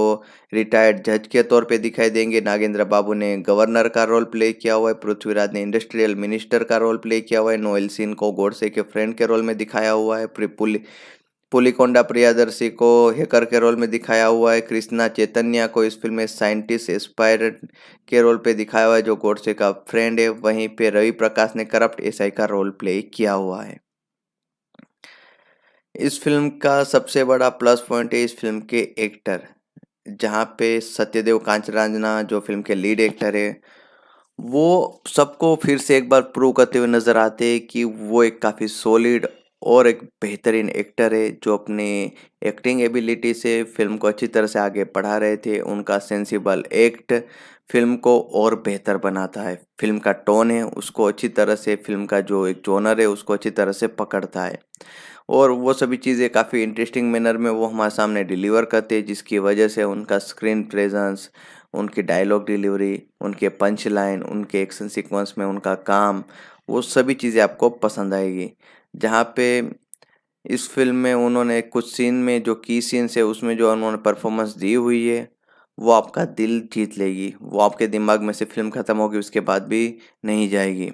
रिटायर्ड जज के तौर पे दिखाई देंगे नागेंद्र बाबू ने गवर्नर का रोल प्ले किया हुआ है पृथ्वीराज ने इंडस्ट्रियल मिनिस्टर का रोल प्ले किया हुआ है नोएल सिंह को गोडसे के फ्रेंड के रोल में दिखाया हुआ है पुलिकोंडा प्रियादर्शी को हेकर के रोल में दिखाया हुआ है कृष्णा चैतन्य को इस फिल्म में साइंटिस्ट एस्पायर के रोल पे दिखाया हुआ है जो गोडसे का फ्रेंड है वहीं पे रवि प्रकाश ने करप्ट एसआई का रोल प्ले किया हुआ है इस फिल्म का सबसे बड़ा प्लस पॉइंट है इस फिल्म के एक्टर जहां पे सत्यदेव कांचराजना जो फिल्म के लीड एक्टर है वो सबको फिर से एक बार प्रूव करते हुए नज़र आते हैं कि वो एक काफ़ी सॉलिड और एक बेहतरीन एक्टर है जो अपनी एक्टिंग एबिलिटी से फिल्म को अच्छी तरह से आगे बढ़ा रहे थे उनका सेंसिबल एक्ट फिल्म को और बेहतर बनाता है फिल्म का टोन है उसको अच्छी तरह से फिल्म का जो एक जोनर है उसको अच्छी तरह से पकड़ता है और वो सभी चीज़ें काफ़ी इंटरेस्टिंग मैनर में वो हमारे सामने डिलीवर करते हैं जिसकी वजह से उनका स्क्रीन प्रेजेंस उनकी डायलॉग डिलीवरी उनके पंच लाइन उनके एक्शन सीक्वेंस में उनका काम वो सभी चीज़ें आपको पसंद आएगी जहाँ पे इस फिल्म में उन्होंने कुछ सीन में जो की सीन से उसमें जो उन्होंने परफॉर्मेंस दी हुई है वो आपका दिल जीत लेगी वो आपके दिमाग में से फिल्म ख़त्म होगी उसके बाद भी नहीं जाएगी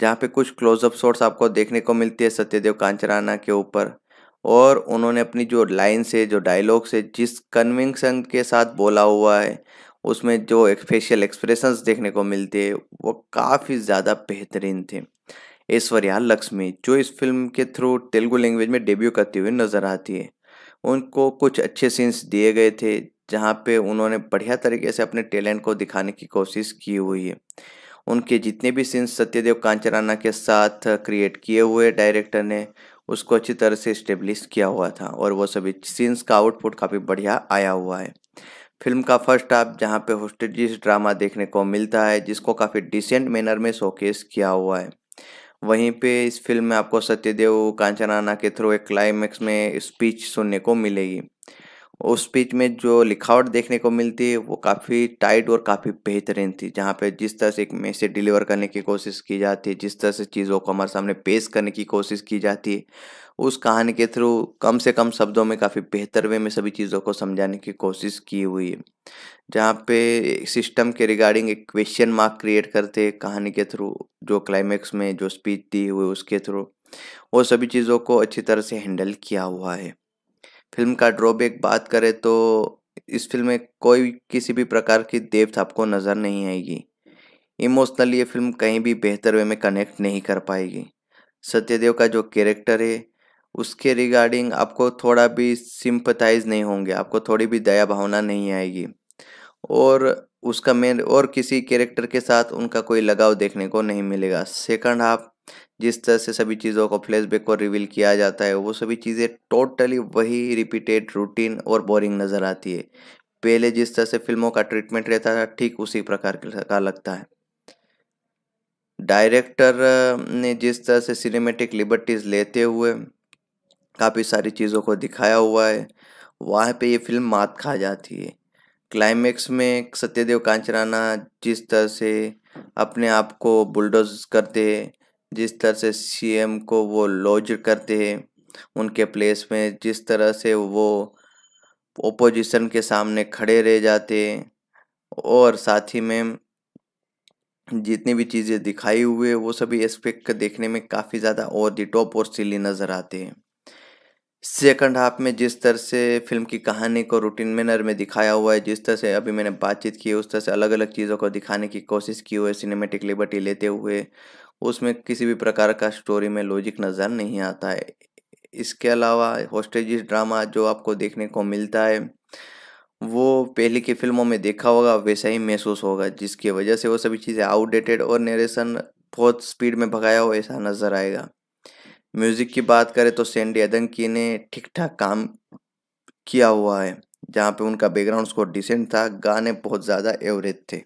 जहाँ पे कुछ क्लोजअप शॉट्स आपको देखने को मिलती है सत्यदेव कांचराना के ऊपर और उन्होंने अपनी जो लाइन से जो डायलॉग से जिस कन्विंसन के साथ बोला हुआ है उसमें जो फेशियल एक्सप्रेशंस देखने को मिलते हैं वो काफ़ी ज़्यादा बेहतरीन थे ऐश्वर्या लक्ष्मी जो इस फिल्म के थ्रू तेलुगु लैंग्वेज में डेब्यू करती हुई नज़र आती है उनको कुछ अच्छे सीन्स दिए गए थे जहाँ पे उन्होंने बढ़िया तरीके से अपने टैलेंट को दिखाने की कोशिश की हुई है उनके जितने भी सीन्स सत्यदेव कांचराना के साथ क्रिएट किए हुए डायरेक्टर ने उसको अच्छी तरह से इस्टेब्लिश किया हुआ था और वो सभी सीन्स का आउटपुट काफ़ी बढ़िया आया हुआ है फिल्म का फर्स्ट हाफ जहाँ पे होस्टेजिस ड्रामा देखने को मिलता है जिसको काफ़ी डिसेंट मैनर में शोकेस किया हुआ है वहीं पे इस फिल्म में आपको सत्यदेव कांचनाना के थ्रू एक क्लाइमैक्स में स्पीच सुनने को मिलेगी उस स्पीच में जो लिखावट देखने को मिलती है वो काफ़ी टाइट और काफ़ी बेहतरीन थी जहाँ पे जिस तरह से एक मैसेज डिलीवर करने की कोशिश की जाती है जिस तरह से चीज़ों को हमारे सामने पेश करने की कोशिश की जाती है उस कहानी के थ्रू कम से कम शब्दों में काफ़ी बेहतर वे में सभी चीज़ों को समझाने की कोशिश की हुई है जहाँ पे सिस्टम के रिगार्डिंग एक क्वेश्चन मार्क क्रिएट करते कहानी के थ्रू जो क्लाइमैक्स में जो स्पीच दी हुई उसके थ्रू वो सभी चीज़ों को अच्छी तरह से हैंडल किया हुआ है फिल्म का ड्रॉबैक बात करें तो इस फिल्म में कोई किसी भी प्रकार की देवथ आपको नज़र नहीं आएगी इमोशनली ये फिल्म कहीं भी बेहतर वे में कनेक्ट नहीं कर पाएगी सत्यदेव का जो कैरेक्टर है उसके रिगार्डिंग आपको थोड़ा भी सिंपथाइज नहीं होंगे आपको थोड़ी भी दया भावना नहीं आएगी और उसका मेन और किसी कैरेक्टर के साथ उनका कोई लगाव देखने को नहीं मिलेगा सेकंड हाफ जिस तरह से सभी चीज़ों को फ्लैशबैक और रिवील किया जाता है वो सभी चीज़ें टोटली वही रिपीटेड रूटीन और बोरिंग नज़र आती है पहले जिस तरह से फिल्मों का ट्रीटमेंट रहता था ठीक उसी प्रकार का लगता है डायरेक्टर ने जिस तरह से सिनेमेटिक लिबर्टीज़ लेते हुए काफ़ी सारी चीज़ों को दिखाया हुआ है वहाँ पे ये फिल्म मात खा जाती है क्लाइमेक्स में सत्यदेव कांचराना जिस तरह से अपने आप को बुलडोज करते हैं जिस तरह से सीएम को वो लॉज करते हैं उनके प्लेस में जिस तरह से वो ओपोजिशन के सामने खड़े रह जाते हैं और साथ ही में जितनी भी चीज़ें दिखाई हुए वो सभी एस्पेक्ट देखने में काफ़ी ज़्यादा और दी टॉप और सिली नज़र आते हैं सेकंड हाफ में जिस तरह से फिल्म की कहानी को रूटीन मैनर में दिखाया हुआ है जिस तरह से अभी मैंने बातचीत की है उस तरह से अलग अलग चीज़ों को दिखाने की कोशिश की हुई है सिनेमेटिक लिबर्टी लेते हुए उसमें किसी भी प्रकार का स्टोरी में लॉजिक नज़र नहीं आता है इसके अलावा हॉस्टेज ड्रामा जो आपको देखने को मिलता है वो पहले की फिल्मों में देखा होगा वैसा ही महसूस होगा जिसकी वजह से वो सभी चीज़ें आउटडेटेड और नरेशन बहुत स्पीड में भगाया हो ऐसा नज़र आएगा म्यूज़िक की बात करें तो सेंडी एदंकी ने ठीक ठाक काम किया हुआ है जहाँ पे उनका बैकग्राउंड स्कोर डिसेंट था गाने बहुत ज़्यादा एवरेज थे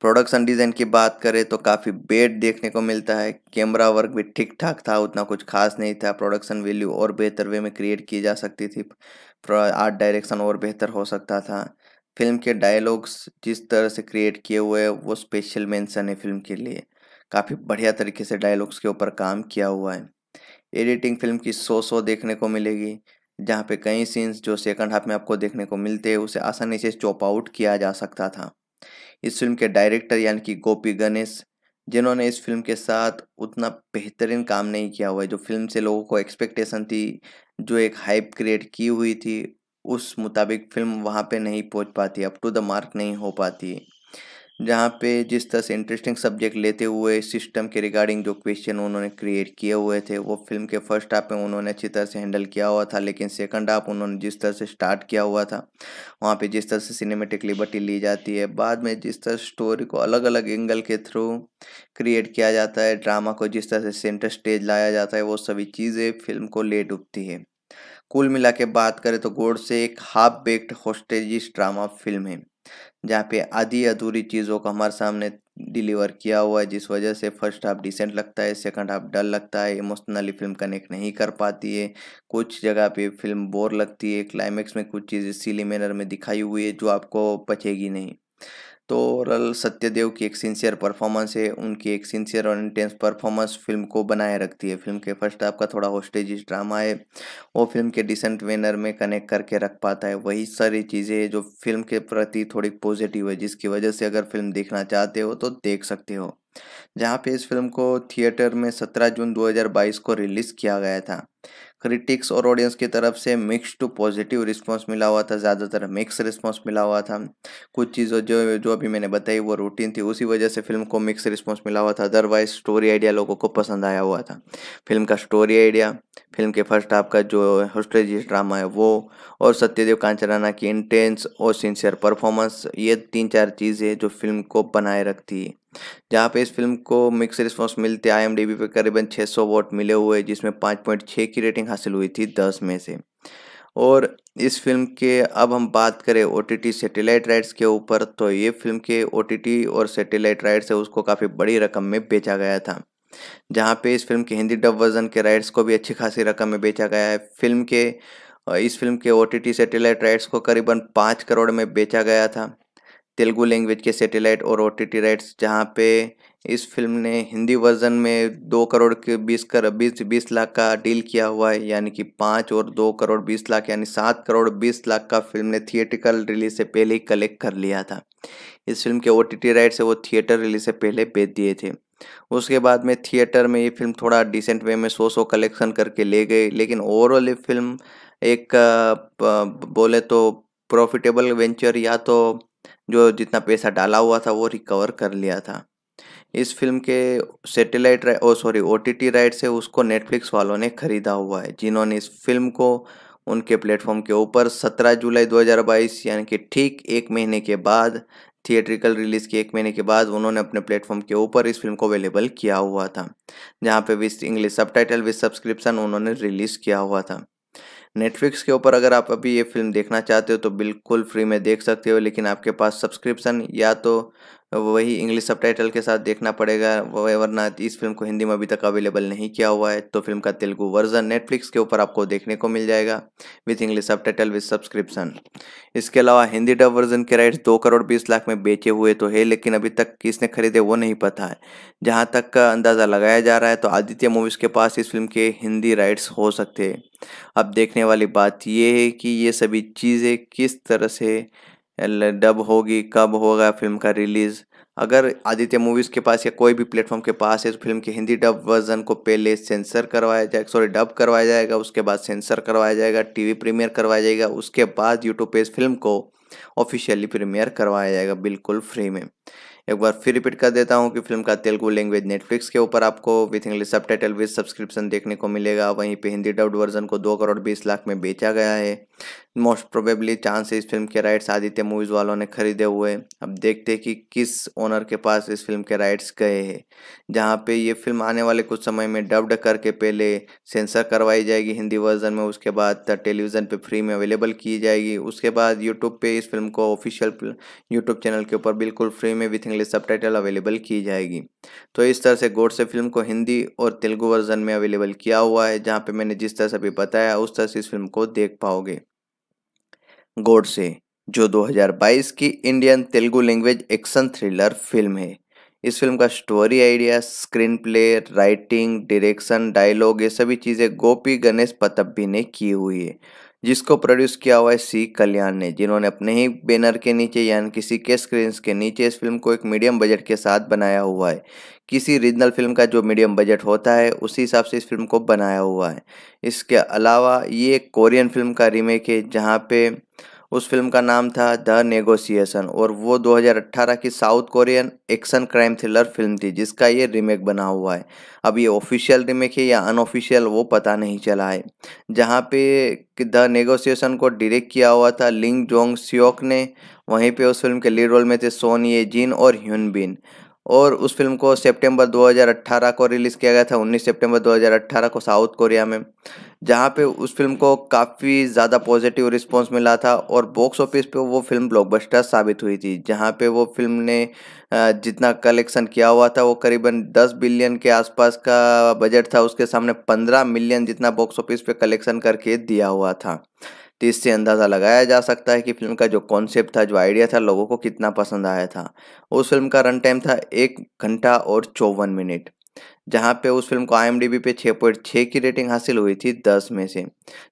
प्रोडक्शन डिज़ाइन की बात करें तो काफ़ी बेड देखने को मिलता है कैमरा वर्क भी ठीक ठाक था उतना कुछ खास नहीं था प्रोडक्शन वैल्यू और बेहतर वे में क्रिएट की जा सकती थी आर्ट डायरेक्शन और बेहतर हो सकता था फिल्म के डायलॉग्स जिस तरह से क्रिएट किए हुए हैं वो स्पेशल मेंशन है फिल्म के लिए काफ़ी बढ़िया तरीके से डायलॉग्स के ऊपर काम किया हुआ है एडिटिंग फिल्म की सो सो देखने को मिलेगी जहाँ पे कई सीन्स जो सेकंड हाफ में आपको देखने को मिलते हैं उसे आसानी से चॉप आउट किया जा सकता था इस फिल्म के डायरेक्टर यानी कि गोपी गणेश जिन्होंने इस फिल्म के साथ उतना बेहतरीन काम नहीं किया हुआ है जो फिल्म से लोगों को एक्सपेक्टेशन थी जो एक हाइप क्रिएट की हुई थी उस मुताबिक फिल्म वहाँ पे नहीं पहुँच पाती अप टू द मार्क नहीं हो पाती जहाँ पे जिस तरह से इंटरेस्टिंग सब्जेक्ट लेते हुए सिस्टम के रिगार्डिंग जो क्वेश्चन उन्होंने क्रिएट किए हुए थे वो फिल्म के फर्स्ट हाफ में उन्होंने अच्छी तरह से हैंडल किया हुआ था लेकिन सेकंड हाफ उन्होंने जिस तरह से स्टार्ट किया हुआ था वहाँ पे जिस तरह से सिनेमेटिक लिबर्टी ली जाती है बाद में जिस तरह स्टोरी को अलग अलग एंगल के थ्रू क्रिएट किया जाता है ड्रामा को जिस तरह से सेंटर स्टेज लाया जाता है वो सभी चीज़ें फिल्म को ले डूबती है कुल मिला के बात करें तो गोड से एक half baked hostages drama film है जहाँ पे आधी अधूरी चीज़ों को हमारे सामने डिलीवर किया हुआ है जिस वजह से फर्स्ट हाफ डिसेंट लगता है सेकंड हाफ डल लगता है इमोशनली फिल्म कनेक्ट नहीं कर पाती है कुछ जगह पे फिल्म बोर लगती है क्लाइमेक्स में कुछ चीज़ें सीली मैनर में दिखाई हुई है जो आपको पचेगी नहीं तो रल सत्यदेव की एक सिंसियर परफॉर्मेंस है उनकी एक सिंसियर और इंटेंस परफॉर्मेंस फिल्म को बनाए रखती है फिल्म के फर्स्ट हाफ का थोड़ा होस्टेज ड्रामा है वो फिल्म के डिसेंट वेनर में कनेक्ट करके रख पाता है वही सारी चीज़ें जो फिल्म के प्रति थोड़ी पॉजिटिव है जिसकी वजह से अगर फिल्म देखना चाहते हो तो देख सकते हो जहाँ पे इस फिल्म को थिएटर में 17 जून 2022 को रिलीज़ किया गया था क्रिटिक्स और ऑडियंस की तरफ से मिक्स टू पॉजिटिव रिस्पांस मिला हुआ था ज़्यादातर मिक्स रिस्पांस मिला हुआ था कुछ चीज़ों जो जो अभी मैंने बताई वो रूटीन थी उसी वजह से फिल्म को मिक्स रिस्पांस मिला हुआ था अदरवाइज स्टोरी आइडिया लोगों को पसंद आया हुआ था फिल्म का स्टोरी आइडिया फिल्म के फर्स्ट हाफ का जो होस्टेजिस ड्रामा है वो और सत्यदेव कांचराना की इंटेंस और सिंसियर परफॉर्मेंस ये तीन चार चीज़ें जो फिल्म को बनाए रखती है जहाँ पे इस फिल्म को मिक्स रिस्पॉन्स मिलते आई पे करीबन 600 वोट मिले हुए जिसमें 5.6 की रेटिंग हासिल हुई थी 10 में से और इस फिल्म के अब हम बात करें ओ टी सैटेलाइट राइट्स के ऊपर तो ये फिल्म के ओ और सैटेलाइट राइट्स है उसको काफ़ी बड़ी रकम में बेचा गया था जहाँ पे इस फिल्म के हिंदी डब वर्जन के राइट्स को भी अच्छी खासी रकम में बेचा गया है फिल्म के इस फिल्म के ओ टी सैटेलाइट राइट्स को करीबन पाँच करोड़ में बेचा गया था तेलुगु लैंग्वेज के सेटेलाइट और ओ टी राइट्स जहाँ पे इस फिल्म ने हिंदी वर्जन में दो करोड़ के बीस कर बीस बीस लाख का डील किया हुआ है यानी कि पाँच और दो करोड़ बीस लाख यानी सात करोड़ बीस लाख का फिल्म ने थिएटिकल रिलीज से पहले ही कलेक्ट कर लिया था इस फिल्म के ओ टी राइट से वो थिएटर रिलीज से पहले बेच दिए थे उसके बाद में थिएटर में ये फिल्म थोड़ा डिसेंट वे में सो सौ कलेक्शन करके ले गई लेकिन ओवरऑल ये फिल्म एक बोले तो प्रॉफिटेबल वेंचर या तो जो जितना पैसा डाला हुआ था वो रिकवर कर लिया था इस फिल्म के सैटेलाइट ओ sorry O T T right से उसको नेटफ्लिक्स वालों ने खरीदा हुआ है जिन्होंने इस फिल्म को उनके प्लेटफॉर्म के ऊपर 17 जुलाई 2022 यानी कि ठीक एक महीने के बाद थिएट्रिकल रिलीज़ के एक महीने के बाद उन्होंने अपने प्लेटफॉर्म के ऊपर इस फिल्म को अवेलेबल किया हुआ था जहाँ पे with English subtitle with subscription उन्होंने रिलीज़ किया हुआ था नेटफ्लिक्स के ऊपर अगर आप अभी ये फिल्म देखना चाहते हो तो बिल्कुल फ्री में देख सकते हो लेकिन आपके पास सब्सक्रिप्शन या तो वही इंग्लिश सब के साथ देखना पड़ेगा वरना इस फिल्म को हिंदी में अभी तक अवेलेबल नहीं किया हुआ है तो फिल्म का तेलुगू वर्जन नेटफ्लिक्स के ऊपर आपको देखने को मिल जाएगा with English subtitle with subscription इसके अलावा हिंदी डब वर्जन के राइट्स दो करोड़ बीस लाख में बेचे हुए तो है लेकिन अभी तक किसने खरीदे वो नहीं पता है जहाँ तक का अंदाज़ा लगाया जा रहा है तो आदित्य मूवीज़ के पास इस फिल्म के हिंदी राइट्स हो सकते हैं अब देखने वाली बात यह है कि ये सभी चीज़ें किस तरह से डब होगी कब होगा फिल्म का रिलीज़ अगर आदित्य मूवीज़ के पास या कोई भी प्लेटफॉर्म के पास है तो फिल्म के हिंदी डब वर्जन को पहले सेंसर करवाया जाएगा सॉरी डब करवाया जाएगा उसके बाद सेंसर करवाया जाएगा टीवी प्रीमियर करवाया जाएगा उसके बाद यूट्यूब पे इस फिल्म को ऑफिशियली प्रीमियर करवाया जाएगा बिल्कुल फ्री में एक बार फिर रिपीट कर देता हूँ कि फिल्म का तेलुगु लैंग्वेज नेटफ्लिक्स के ऊपर आपको with English subtitle with subscription देखने को मिलेगा वहीं पर हिंदी डब्ड वर्जन को दो करोड़ बीस लाख में बेचा गया है मोस्ट प्रोबेबली चांस इस फिल्म के राइट्स आदित्य मूवीज़ वालों ने खरीदे हुए अब देखते हैं कि किस ओनर के पास इस फिल्म के राइट्स गए हैं जहाँ पे ये फिल्म आने वाले कुछ समय में डब्ड करके पहले सेंसर करवाई जाएगी हिंदी वर्जन में उसके बाद टेलीविज़न पे फ्री में अवेलेबल की जाएगी उसके बाद यूट्यूब पे इस फिल्म को ऑफिशियल यूट्यूब चैनल के ऊपर बिल्कुल फ्री में विथ इंग्लिश सब अवेलेबल की जाएगी तो इस तरह से गोड से फिल्म को हिंदी और तेलुगु वर्जन में अवेलेबल किया हुआ है जहाँ पर मैंने जिस तरह से अभी बताया उस तरह से इस फिल्म को देख पाओगे गोडसे जो 2022 की Indian Telugu language action thriller film है इस फिल्म का story idea screenplay writing direction dialogue ये सभी चीज़ें गोपी गणेश पतब्बी ने की हुई है जिसको प्रोड्यूस किया हुआ है सी कल्याण ने जिन्होंने अपने ही बैनर के नीचे यानी किसी के स्क्रीन के नीचे इस फिल्म को एक मीडियम बजट के साथ बनाया हुआ है किसी रीजनल फिल्म का जो मीडियम बजट होता है उसी हिसाब से इस फिल्म को बनाया हुआ है इसके अलावा ये कोरियन फिल्म का रीमेक है जहाँ पे उस फिल्म का नाम था द नेगोशिएशन और वो 2018 की south Korean action crime thriller film थी जिसका ये रीमेक बना हुआ है अब ये ऑफिशियल रीमेक है या अनऑफिशियल वो पता नहीं चला है जहाँ पे द नेगोशिएशन को डायरेक्ट किया हुआ था लिंग जोंग सियोक ने वहीं पे उस फिल्म के लीड रोल में थे सोनिए जिन और ह्यून बिन और उस फिल्म को सितंबर 2018 को रिलीज़ किया गया था 19 सितंबर 2018 को साउथ कोरिया में जहाँ पे उस फिल्म को काफ़ी ज़्यादा पॉजिटिव रिस्पांस मिला था और बॉक्स ऑफिस पे वो फिल्म ब्लॉकबस्टर साबित हुई थी जहाँ पे वो फिल्म ने जितना कलेक्शन किया हुआ था वो करीबन 10 बिलियन के आसपास का बजट था उसके सामने पंद्रह मिलियन जितना बॉक्स ऑफिस पर कलेक्शन करके दिया हुआ था तो इससे अंदाज़ा लगाया जा सकता है कि फिल्म का जो कॉन्सेप्ट था जो आइडिया था लोगों को कितना पसंद आया था उस फिल्म का रन टाइम था एक घंटा और चौवन मिनट जहाँ पे उस फिल्म को आई पे छः पॉइंट छः की रेटिंग हासिल हुई थी दस में से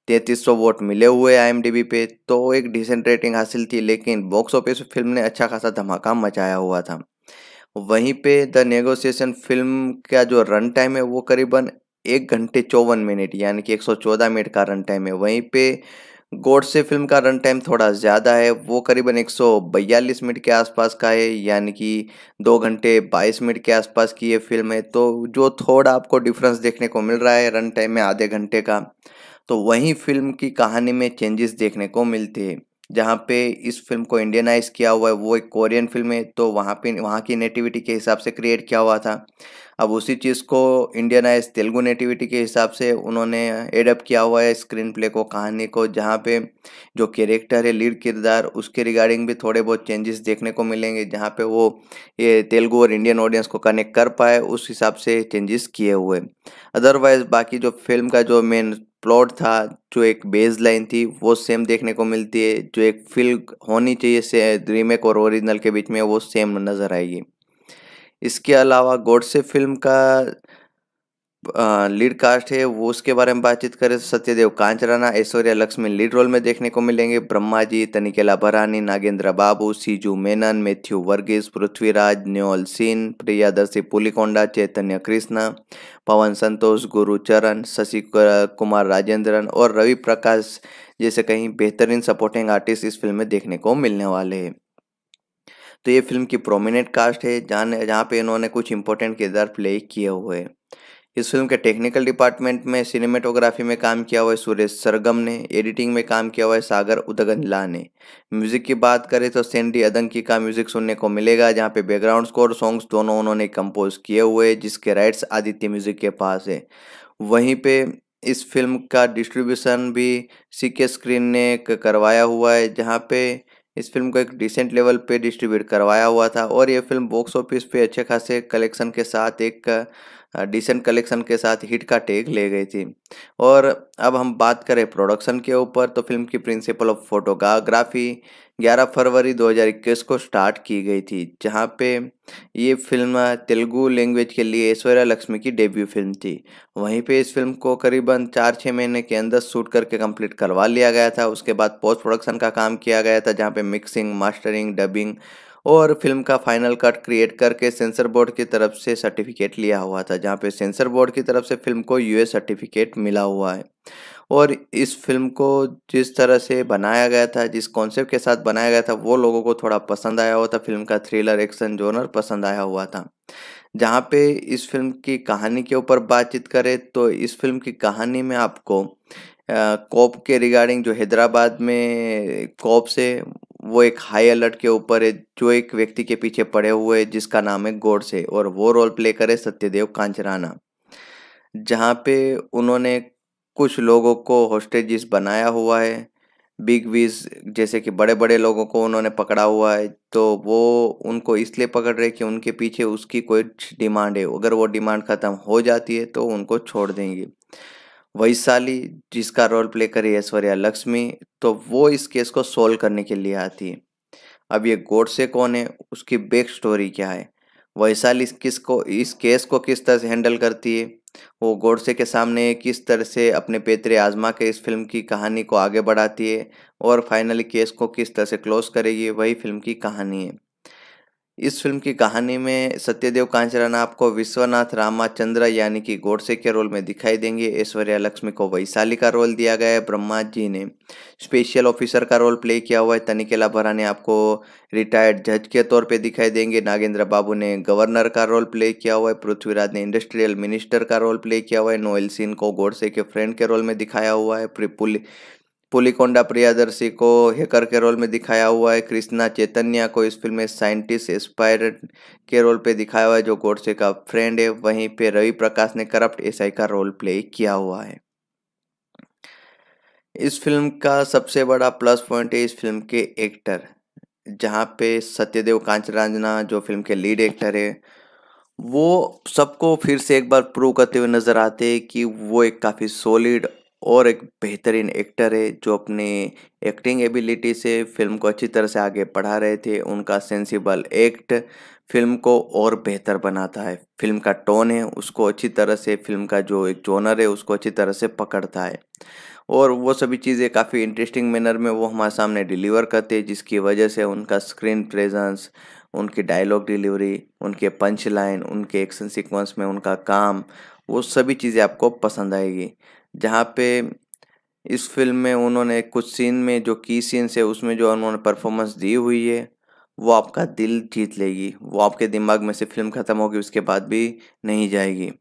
तैंतीस सौ वोट मिले हुए आई पे तो एक डिसेंट रेटिंग हासिल थी लेकिन बॉक्स ऑफिस फिल्म ने अच्छा खासा धमाका मचाया हुआ था वहीं पे द नेगोशिएशन फिल्म का जो रन टाइम है वो करीबन एक घंटे चौवन मिनट यानी कि एक सौ चौदह मिनट का रन टाइम है वहीं पे गोड से फिल्म का रन टाइम थोड़ा ज़्यादा है वो करीबन एक मिनट के आसपास का है यानी कि दो घंटे 22 मिनट के आसपास की ये फिल्म है तो जो थोड़ा आपको डिफरेंस देखने को मिल रहा है रन टाइम में आधे घंटे का तो वहीं फिल्म की कहानी में चेंजेस देखने को मिलते हैं जहाँ पे इस फिल्म को इंडियनाइज किया हुआ है वो एक कोरियन फिल्म है तो वहाँ पे वहाँ की नेटिविटी के हिसाब से क्रिएट किया हुआ था अब उसी चीज़ को इंडियन आइज तेलुगु नेटिविटी के हिसाब से उन्होंने एडप्ट किया हुआ है स्क्रीन प्ले को कहानी को जहाँ पे जो कैरेक्टर है लीड किरदार उसके रिगार्डिंग भी थोड़े बहुत चेंजेस देखने को मिलेंगे जहाँ पे वो ये तेलुगु और इंडियन ऑडियंस को कनेक्ट कर पाए उस हिसाब से चेंजेस किए हुए अदरवाइज बाकी जो फिल्म का जो मेन प्लॉट था जो एक बेस लाइन थी वो सेम देखने को मिलती है जो एक फिल्म होनी चाहिए से रीमेक और ओरिजिनल के बीच में वो सेम नज़र आएगी इसके अलावा गोडसे फिल्म का लीड कास्ट है वो उसके बारे में बातचीत करें तो सत्यदेव कांचराना ऐश्वर्या लक्ष्मी लीड रोल में देखने को मिलेंगे ब्रह्मा जी तनिकेला भरानी नागेंद्र बाबू सीजू मेनन मैथ्यू वर्गीस पृथ्वीराज न्योल सिंह प्रियादर्शी पुलिकोंडा चैतन्य कृष्णा पवन संतोष गुरु चरण शशि कुमार राजेंद्रन और रवि प्रकाश जैसे कहीं बेहतरीन सपोर्टिंग आर्टिस्ट इस फिल्म में देखने को मिलने वाले हैं तो ये फिल्म की प्रोमिनेंट कास्ट है जहाँ जहाँ पे इन्होंने कुछ इंपॉर्टेंट किरदार प्ले किए हुए हैं इस फिल्म के टेक्निकल डिपार्टमेंट में सिनेमेटोग्राफी में काम किया हुआ है सुरेश सरगम ने एडिटिंग में काम किया हुआ है सागर उदगनला ने म्यूजिक की बात करें तो सेंडी अदंकी का म्यूजिक सुनने को मिलेगा जहाँ पे बैकग्राउंड स्कोर सॉन्ग्स दोनों उन्होंने कंपोज किए हुए जिसके राइट्स आदित्य म्यूजिक के पास है वहीं पे इस फिल्म का डिस्ट्रीब्यूशन भी सी के स्क्रीन ने करवाया हुआ है जहाँ पे इस फिल्म को एक डिसेंट लेवल पे डिस्ट्रीब्यूट करवाया हुआ था और ये फिल्म बॉक्स ऑफिस पे अच्छे खासे कलेक्शन के साथ एक डिसेंट कलेक्शन के साथ हिट का टेक ले गई थी और अब हम बात करें प्रोडक्शन के ऊपर तो फिल्म की प्रिंसिपल ऑफ फोटोग्राफी 11 फरवरी 2021 को स्टार्ट की गई थी जहाँ पे ये फिल्म तेलुगु लैंग्वेज के लिए ऐश्वर्या लक्ष्मी की डेब्यू फिल्म थी वहीं पे इस फिल्म को करीबन चार छः महीने के अंदर शूट करके कंप्लीट करवा लिया गया था उसके बाद पोस्ट प्रोडक्शन का काम किया गया था जहाँ पे मिक्सिंग मास्टरिंग डबिंग और फिल्म का फाइनल कट क्रिएट करके सेंसर बोर्ड की तरफ से सर्टिफिकेट लिया हुआ था जहाँ पे सेंसर बोर्ड की तरफ से फिल्म को यूएस सर्टिफिकेट मिला हुआ है और इस फिल्म को जिस तरह से बनाया गया था जिस कॉन्सेप्ट के साथ बनाया गया था वो लोगों को थोड़ा पसंद आया हुआ था फिल्म का थ्रिलर एक्शन जोनर पसंद आया हुआ था जहाँ पे इस फिल्म की कहानी के ऊपर बातचीत करें तो इस फिल्म की कहानी में आपको कॉप के रिगार्डिंग जो हैदराबाद में कॉप से वो एक हाई अलर्ट के ऊपर है जो एक व्यक्ति के पीछे पड़े हुए है जिसका नाम है गोडसे और वो रोल प्ले करे सत्यदेव कांचराना जहाँ पे उन्होंने कुछ लोगों को होस्टेजिस बनाया हुआ है बिग विज जैसे कि बड़े बड़े लोगों को उन्होंने पकड़ा हुआ है तो वो उनको इसलिए पकड़ रहे कि उनके पीछे उसकी कोई डिमांड है अगर वो डिमांड ख़त्म हो जाती है तो उनको छोड़ देंगे वैशाली जिसका रोल प्ले करी ऐश्वर्या लक्ष्मी तो वो इस केस को सोल्व करने के लिए आती है अब ये गोडसे कौन है उसकी बैक स्टोरी क्या है वैशाली किसको इस केस को किस तरह से हैंडल करती है वो गोडसे के सामने किस तरह से अपने पेतरे आजमा के इस फिल्म की कहानी को आगे बढ़ाती है और फाइनली केस को किस तरह से क्लोज करेगी वही फिल्म की कहानी है इस फिल्म की कहानी में सत्यदेव कांचराना आपको विश्वनाथ रामाचंद्र यानी कि गोडसे के रोल में दिखाई देंगे ऐश्वर्या लक्ष्मी को वैशाली का रोल दिया गया है ब्रह्मा जी ने स्पेशल ऑफिसर का रोल प्ले किया हुआ है तनिकेला भरा ने आपको रिटायर्ड जज के तौर पे दिखाई देंगे नागेंद्र बाबू ने गवर्नर का रोल प्ले किया हुआ है पृथ्वीराज ने इंडस्ट्रियल मिनिस्टर का रोल प्ले किया हुआ है नोएल सिंह को गोडसे के फ्रेंड के रोल में दिखाया हुआ है प्रिपुल पुलिकोंडा प्रियादर्शी को हेकर के रोल में दिखाया हुआ है कृष्णा चैतन्य को इस फिल्म में साइंटिस्ट एस्पायर के रोल पे दिखाया हुआ है जो गोडसे का फ्रेंड है वहीं पे रवि प्रकाश ने करप्ट एसआई का रोल प्ले किया हुआ है इस फिल्म का सबसे बड़ा प्लस पॉइंट है इस फिल्म के एक्टर जहाँ पे सत्यदेव कांचराजना जो फिल्म के लीड एक्टर है वो सबको फिर से एक बार प्रूव करते हुए नज़र आते हैं कि वो एक काफ़ी सॉलिड और एक बेहतरीन एक्टर है जो अपने एक्टिंग एबिलिटी से फिल्म को अच्छी तरह से आगे बढ़ा रहे थे उनका सेंसिबल एक्ट फिल्म को और बेहतर बनाता है फिल्म का टोन है उसको अच्छी तरह से फिल्म का जो एक जोनर है उसको अच्छी तरह से पकड़ता है और वो सभी चीज़ें काफ़ी इंटरेस्टिंग मैनर में वो हमारे सामने डिलीवर करते हैं जिसकी वजह से उनका स्क्रीन प्रेजेंस उनकी डायलॉग डिलीवरी उनके पंच लाइन उनके एक्शन सीक्वेंस में उनका काम वो सभी चीज़ें आपको पसंद आएगी जहाँ पे इस फिल्म में उन्होंने कुछ सीन में जो की सीन से उसमें जो उन्होंने परफॉर्मेंस दी हुई है वो आपका दिल जीत लेगी वो आपके दिमाग में से फिल्म ख़त्म होगी उसके बाद भी नहीं जाएगी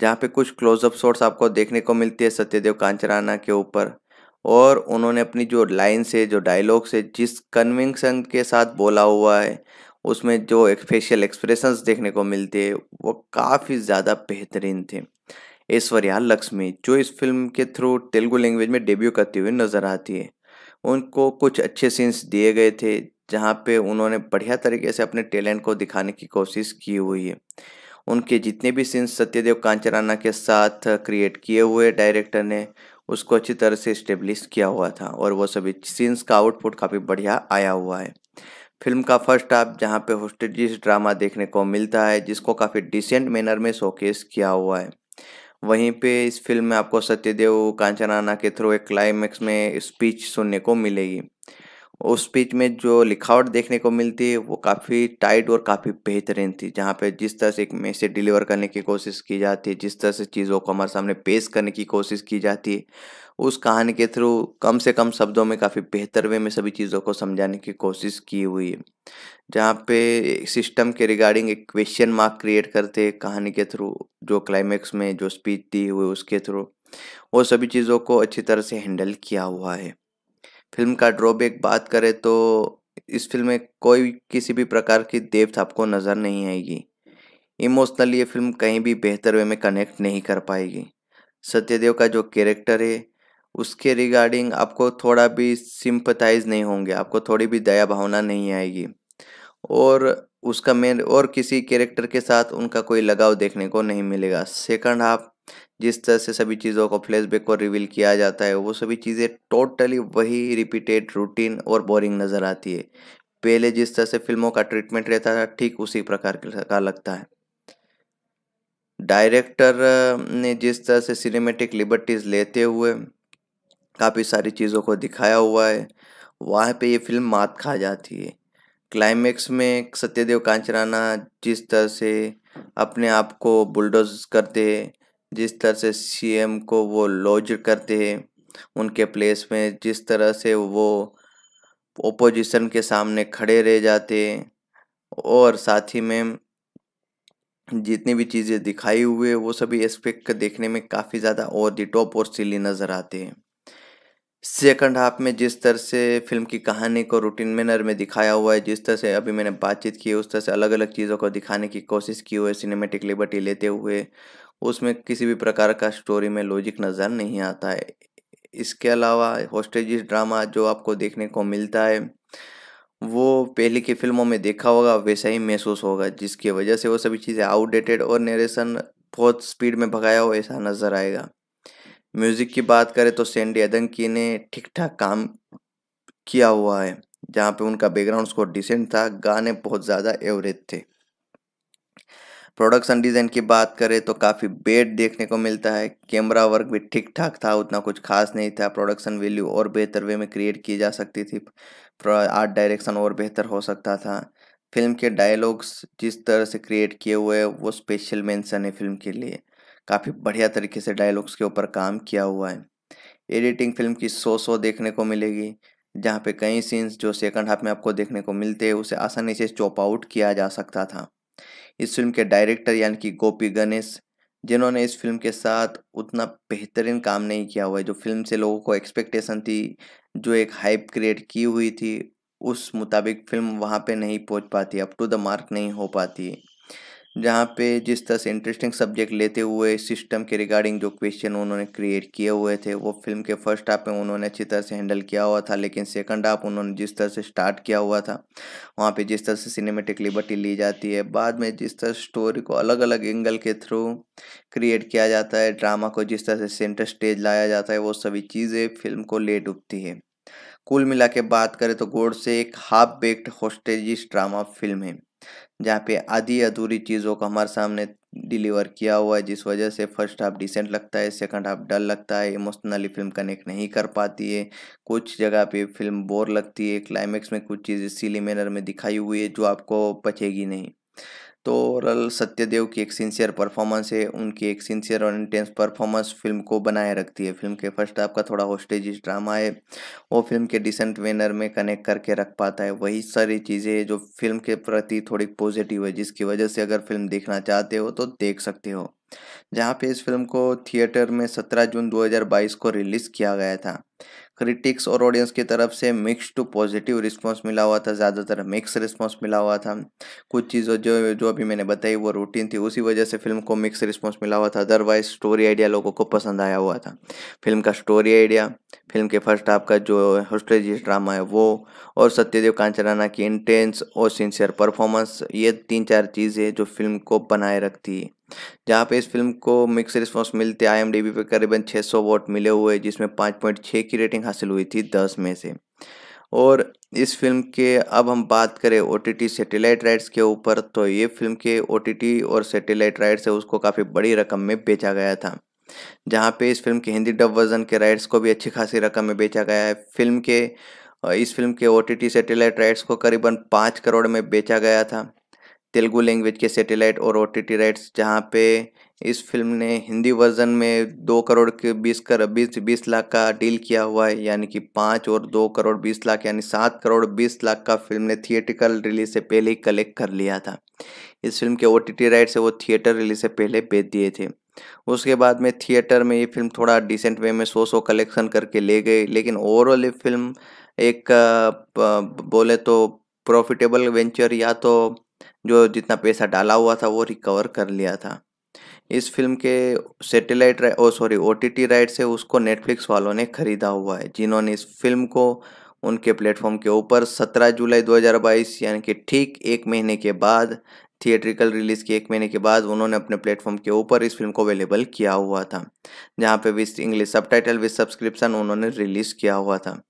जहाँ पे कुछ क्लोजअप शॉट्स आपको देखने को मिलती है सत्यदेव कांचराना के ऊपर और उन्होंने अपनी जो लाइन से जो डायलॉग से जिस कन्विंसन के साथ बोला हुआ है उसमें जो फेशियल एक्सप्रेशंस देखने को मिलते हैं वो काफ़ी ज़्यादा बेहतरीन थे ऐश्वर्या लक्ष्मी जो इस फिल्म के थ्रू तेलुगु लैंग्वेज में डेब्यू करती हुई नज़र आती है उनको कुछ अच्छे सीन्स दिए गए थे जहाँ पे उन्होंने बढ़िया तरीके से अपने टैलेंट को दिखाने की कोशिश की हुई है उनके जितने भी सीन्स सत्यदेव कांचराना के साथ क्रिएट किए हुए डायरेक्टर ने उसको अच्छी तरह से इस्टेब्लिश किया हुआ था और वो सभी सीन्स का आउटपुट काफ़ी बढ़िया आया हुआ है फिल्म का फर्स्ट हाफ जहाँ पे होस्टेजिस ड्रामा देखने को मिलता है जिसको काफ़ी डिसेंट मैनर में शोकेस किया हुआ है वहीं पे इस फिल्म में आपको सत्यदेव कांचनाना के थ्रू एक क्लाइमैक्स में स्पीच सुनने को मिलेगी उस स्पीच में जो लिखावट देखने को मिलती है वो काफ़ी टाइट और काफ़ी बेहतरीन थी जहाँ पे जिस तरह से एक मैसेज डिलीवर करने की कोशिश की जाती है जिस तरह से चीज़ों को हमारे सामने पेश करने की कोशिश की जाती है उस कहानी के थ्रू कम से कम शब्दों में काफ़ी बेहतर वे में सभी चीज़ों को समझाने की कोशिश की हुई है जहाँ पे सिस्टम के रिगार्डिंग एक क्वेश्चन मार्क क्रिएट करते कहानी के थ्रू जो क्लाइमैक्स में जो स्पीच दी हुई उसके थ्रू वो सभी चीज़ों को अच्छी तरह से हैंडल किया हुआ है फिल्म का ड्रॉबैक बात करें तो इस फिल्म में कोई किसी भी प्रकार की देवथ आपको नज़र नहीं आएगी इमोशनली ये फिल्म कहीं भी बेहतर वे में कनेक्ट नहीं कर पाएगी सत्यदेव का जो कैरेक्टर है उसके रिगार्डिंग आपको थोड़ा भी सिंपथाइज नहीं होंगे आपको थोड़ी भी दया भावना नहीं आएगी और उसका मेन और किसी कैरेक्टर के साथ उनका कोई लगाव देखने को नहीं मिलेगा सेकंड हाफ जिस तरह से सभी चीज़ों को फ्लैशबैक को रिवील किया जाता है वो सभी चीज़ें टोटली वही रिपीटेड रूटीन और बोरिंग नज़र आती है पहले जिस तरह से फिल्मों का ट्रीटमेंट रहता था ठीक उसी प्रकार का लगता है डायरेक्टर ने जिस तरह से सिनेमेटिक लिबर्टीज़ लेते हुए काफ़ी सारी चीज़ों को दिखाया हुआ है वहाँ पे ये फिल्म मात खा जाती है क्लाइमेक्स में सत्यदेव कांचराना जिस तरह से अपने आप को बुलडोज करते हैं जिस तरह से सीएम को वो लॉज करते हैं उनके प्लेस में जिस तरह से वो ओपोजिशन के सामने खड़े रह जाते हैं और साथ ही में जितनी भी चीज़ें दिखाई हुए वो सभी एस्पेक्ट देखने में काफ़ी ज़्यादा और दी टॉप और सिली नज़र आते हैं सेकंड हाफ में जिस तरह से फिल्म की कहानी को रूटीन मैनर में दिखाया हुआ है जिस तरह से अभी मैंने बातचीत की है उस तरह से अलग अलग चीज़ों को दिखाने की कोशिश की हुई है सिनेमेटिक लिबर्टी लेते हुए उसमें किसी भी प्रकार का स्टोरी में लॉजिक नज़र नहीं आता है इसके अलावा हॉस्टेज ड्रामा जो आपको देखने को मिलता है वो पहले की फिल्मों में देखा होगा वैसा ही महसूस होगा जिसकी वजह से वो सभी चीज़ें आउटडेटेड और नरेशन बहुत स्पीड में भगाया हो ऐसा नज़र आएगा म्यूज़िक की बात करें तो सेंडी अदंकी ने ठीक ठाक काम किया हुआ है जहाँ पे उनका बैकग्राउंड स्कोर डिसेंट था गाने बहुत ज़्यादा एवरेज थे प्रोडक्शन डिज़ाइन की बात करें तो काफ़ी बेड देखने को मिलता है कैमरा वर्क भी ठीक ठाक था उतना कुछ खास नहीं था प्रोडक्शन वैल्यू और बेहतर वे में क्रिएट की जा सकती थी आर्ट डायरेक्शन और बेहतर हो सकता था फिल्म के डायलॉग्स जिस तरह से क्रिएट किए हुए हैं वो स्पेशल मेंशन है फिल्म के लिए काफ़ी बढ़िया तरीके से डायलॉग्स के ऊपर काम किया हुआ है एडिटिंग फिल्म की सो सो देखने को मिलेगी जहाँ पे कई सीन्स जो सेकंड हाफ में आपको देखने को मिलते हैं उसे आसानी से चॉप आउट किया जा सकता था इस फिल्म के डायरेक्टर यानी कि गोपी गणेश जिन्होंने इस फिल्म के साथ उतना बेहतरीन काम नहीं किया हुआ है जो फिल्म से लोगों को एक्सपेक्टेशन थी जो एक हाइप क्रिएट की हुई थी उस मुताबिक फिल्म वहाँ पे नहीं पहुँच पाती अप टू द मार्क नहीं हो पाती जहाँ पे जिस तरह से इंटरेस्टिंग सब्जेक्ट लेते हुए सिस्टम के रिगार्डिंग जो क्वेश्चन उन्होंने क्रिएट किए हुए थे वो फिल्म के फर्स्ट हाफ में उन्होंने अच्छी तरह से हैंडल किया हुआ था लेकिन सेकंड हाफ उन्होंने जिस तरह से स्टार्ट किया हुआ था वहाँ पे जिस तरह से सिनेमेटिक लिबर्टी ली जाती है बाद में जिस तरह स्टोरी को अलग अलग एंगल के थ्रू क्रिएट किया जाता है ड्रामा को जिस तरह से सेंटर स्टेज लाया जाता है वो सभी चीज़ें फिल्म को ले डूबती है कुल मिला के बात करें तो गोड से एक half baked hostages drama film है जहाँ पे आधी अधूरी चीज़ों को हमारे सामने डिलीवर किया हुआ है जिस वजह से फर्स्ट हाफ डिसेंट लगता है सेकंड हाफ डल लगता है इमोशनली फिल्म कनेक्ट नहीं कर पाती है कुछ जगह पे फिल्म बोर लगती है क्लाइमेक्स में कुछ चीज़ सीली मैनर में दिखाई हुई है जो आपको पचेगी नहीं तो रल सत्यदेव की एक सिंसियर परफॉर्मेंस है उनकी एक सिंसियर और इंटेंस परफॉर्मेंस फिल्म को बनाए रखती है फिल्म के फर्स्ट हाफ का थोड़ा होस्टेज ड्रामा है वो फिल्म के डिसेंट वेनर में कनेक्ट करके रख पाता है वही सारी चीज़ें जो फिल्म के प्रति थोड़ी पॉजिटिव है जिसकी वजह से अगर फिल्म देखना चाहते हो तो देख सकते हो जहाँ पे इस फिल्म को थिएटर में सत्रह जून दो को रिलीज़ किया गया था क्रिटिक्स और ऑडियंस की तरफ से मिक्स टू पॉजिटिव रिस्पांस मिला हुआ था ज़्यादातर मिक्स रिस्पांस मिला हुआ था कुछ चीज़ों जो जो अभी मैंने बताई वो रूटीन थी उसी वजह से फिल्म को मिक्स रिस्पांस मिला हुआ था अदरवाइज स्टोरी आइडिया लोगों को पसंद आया हुआ था फिल्म का स्टोरी आइडिया फिल्म के फर्स्ट हाफ का जो हॉस्टेजी ड्रामा है वो और सत्यदेव कांचराना की इंटेंस और सिंसियर परफॉर्मेंस ये तीन चार चीज़ें जो फिल्म को बनाए रखती है जहाँ पे इस फिल्म को मिक्स रिस्पॉन्स मिलते आई एम डी बी पे करीबन 600 वोट मिले हुए जिसमें 5.6 की रेटिंग हासिल हुई थी 10 में से और इस फिल्म के अब हम बात करें O T T satellite rights के ऊपर तो ये फिल्म के ओ टी टी और सेटेलाइट राइट्स से उसको काफ़ी बड़ी रकम में बेचा गया था जहाँ पे इस फिल्म के हिंदी डब वर्जन के राइट्स को भी अच्छी खासी रकम में बेचा गया है फिल्म के इस फिल्म के O T T satellite rights को करीबन पाँच करोड़ में बेचा गया था तेलुगु लैंग्वेज के सेटेलाइट और ओ टी राइट्स जहाँ पे इस फिल्म ने हिंदी वर्जन में दो करोड़ के बीस कर बीस बीस लाख का डील किया हुआ है यानी कि पाँच और दो करोड़ बीस लाख यानी सात करोड़ बीस लाख का फिल्म ने थिएटिकल रिलीज से पहले ही कलेक्ट कर लिया था इस फिल्म के ओ टी राइट से वो थिएटर रिलीज से पहले बेच दिए थे उसके बाद में थिएटर में ये फिल्म थोड़ा डिसेंट वे में सो सौ कलेक्शन करके ले गई लेकिन ओवरऑल ये फिल्म एक बोले तो प्रॉफिटेबल वेंचर या तो जो जितना पैसा डाला हुआ था वो रिकवर कर लिया था इस फिल्म के सैटेलाइट ओ sorry O T T right से उसको नेटफ्लिक्स वालों ने खरीदा हुआ है जिन्होंने इस फिल्म को उनके प्लेटफॉर्म के ऊपर 17 जुलाई 2022 यानी कि ठीक एक महीने के बाद थिएट्रिकल रिलीज़ के एक महीने के बाद उन्होंने अपने प्लेटफॉर्म के ऊपर इस फिल्म को अवेलेबल किया हुआ था जहाँ पे with English title with subscription उन्होंने रिलीज़ किया हुआ था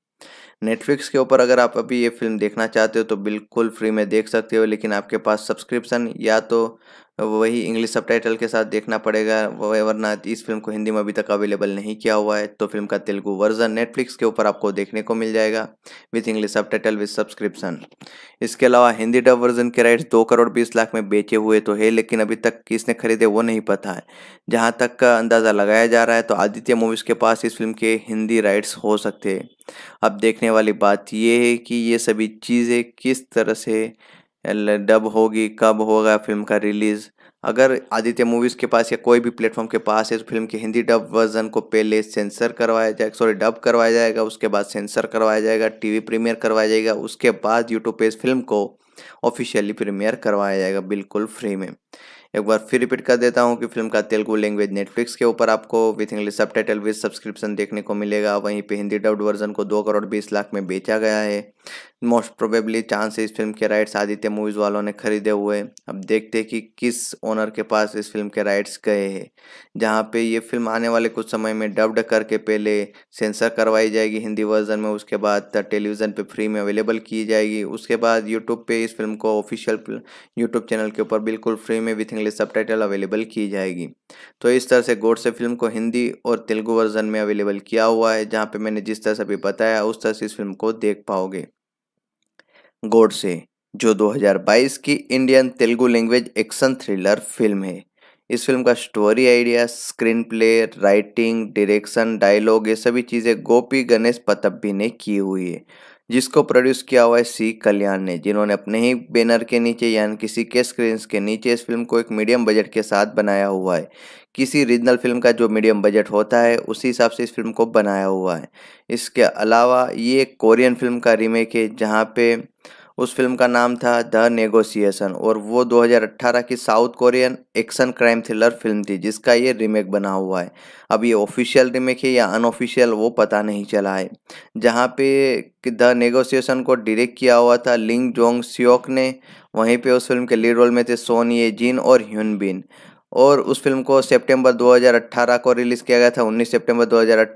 नेटफ्लिक्स के ऊपर अगर आप अभी ये फिल्म देखना चाहते हो तो बिल्कुल फ्री में देख सकते हो लेकिन आपके पास सब्सक्रिप्शन या तो वही इंग्लिश सबटाइटल के साथ देखना पड़ेगा वरना इस फिल्म को हिंदी में अभी तक अवेलेबल नहीं किया हुआ है तो फिल्म का तेलुगू वर्जन नेटफ्लिक्स के ऊपर आपको देखने को मिल जाएगा with English title with subscription इसके अलावा हिंदी डब वर्जन के राइट्स दो करोड़ बीस लाख में बेचे हुए तो है लेकिन अभी तक किसने खरीदे वो नहीं पता है जहाँ तक का अंदाज़ा लगाया जा रहा है तो आदित्य मूवीज़ के पास इस फिल्म के हिंदी राइट्स हो सकते हैं अब देखने वाली बात यह है कि ये सभी चीज़ें किस तरह से डब होगी कब होगा फिल्म का रिलीज़ अगर आदित्य मूवीज़ के पास या कोई भी प्लेटफॉर्म के पास है तो फिल्म के हिंदी डब वर्जन को पहले सेंसर करवाया जाएगा सॉरी डब करवाया जाएगा उसके बाद सेंसर करवाया जाएगा टीवी प्रीमियर करवाया जाएगा उसके बाद यूट्यूब पे इस फिल्म को ऑफिशियली प्रीमियर करवाया जाएगा बिल्कुल फ्री में एक बार फिर रिपीट कर देता हूँ कि फिल्म का तेलुगु लैंग्वेज नेटफ्लिक्स के ऊपर आपको with English subtitle with subscription देखने को मिलेगा वहीं पर हिंदी डब्ड वर्जन को दो करोड़ बीस लाख में बेचा गया है मोस्ट प्रोबेबली चांस इस फिल्म के राइट्स आदित्य मूवीज़ वालों ने खरीदे हुए अब देखते हैं कि किस ओनर के पास इस फिल्म के राइट्स गए हैं जहाँ पे ये फिल्म आने वाले कुछ समय में डब्ड करके पहले सेंसर करवाई जाएगी हिंदी वर्जन में उसके बाद टेलीविज़न पे फ्री में अवेलेबल की जाएगी उसके बाद यूट्यूब पे इस फिल्म को ऑफिशियल यूट्यूब चैनल के ऊपर बिल्कुल फ्री में विथ इंग्लिश सब अवेलेबल की जाएगी तो इस तरह से गोडसे फिल्म को हिंदी और तेलुगु वर्जन में अवेलेबल किया हुआ है जहाँ पर मैंने जिस तरह से अभी बताया उस तरह से इस फिल्म को देख पाओगे गोडसे जो 2022 की Indian Telugu language action thriller film है इस फिल्म का story idea screenplay writing direction dialogue ये सभी चीज़ें गोपी गणेश पतब्बी ने की हुई है जिसको प्रोड्यूस किया हुआ है सी कल्याण ने जिन्होंने अपने ही बैनर के नीचे यानी किसी के स्क्रीन के नीचे इस फिल्म को एक मीडियम बजट के साथ बनाया हुआ है किसी रीजनल फिल्म का जो मीडियम बजट होता है उसी हिसाब से इस फिल्म को बनाया हुआ है इसके अलावा ये कोरियन फिल्म का रीमेक है जहाँ पे उस फिल्म का नाम था द नेगोशिएशन और वो 2018 की south Korean action crime thriller film थी जिसका ये रीमेक बना हुआ है अब ये ऑफिशियल रीमेक है या अनऑफिशियल वो पता नहीं चला है जहाँ पे द नेगोशिएशन को डायरेक्ट किया हुआ था लिंग जोंग सियोक ने वहीं पे उस फिल्म के लीड रोल में थे सोनिए जिन और ह्यून बिन और उस फिल्म को सितंबर 2018 को रिलीज़ किया गया था 19 सितंबर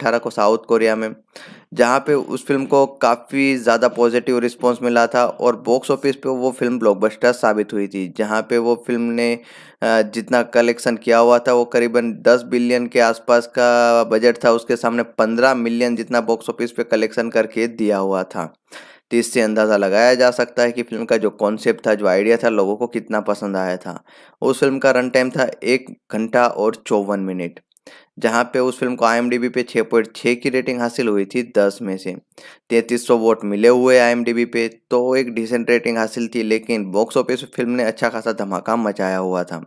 2018 को साउथ कोरिया में जहां पे उस फिल्म को काफ़ी ज़्यादा पॉजिटिव रिस्पांस मिला था और बॉक्स ऑफिस पे वो फिल्म ब्लॉकबस्टर साबित हुई थी जहां पे वो फिल्म ने जितना कलेक्शन किया हुआ था वो करीबन 10 बिलियन के आसपास का बजट था उसके सामने पंद्रह मिलियन जितना बॉक्स ऑफिस पर कलेक्शन करके दिया हुआ था तो इससे अंदाज़ा लगाया जा सकता है कि फिल्म का जो कॉन्सेप्ट था जो आइडिया था लोगों को कितना पसंद आया था उस फिल्म का रन टाइम था एक घंटा और चौवन मिनट जहाँ पे उस फिल्म को आई पे छः पॉइंट छः की रेटिंग हासिल हुई थी दस में से तैंतीस सौ वोट मिले हुए आई पे तो एक डिसेंट रेटिंग हासिल थी लेकिन बॉक्स ऑफिस फिल्म ने अच्छा खासा धमाका मचाया हुआ था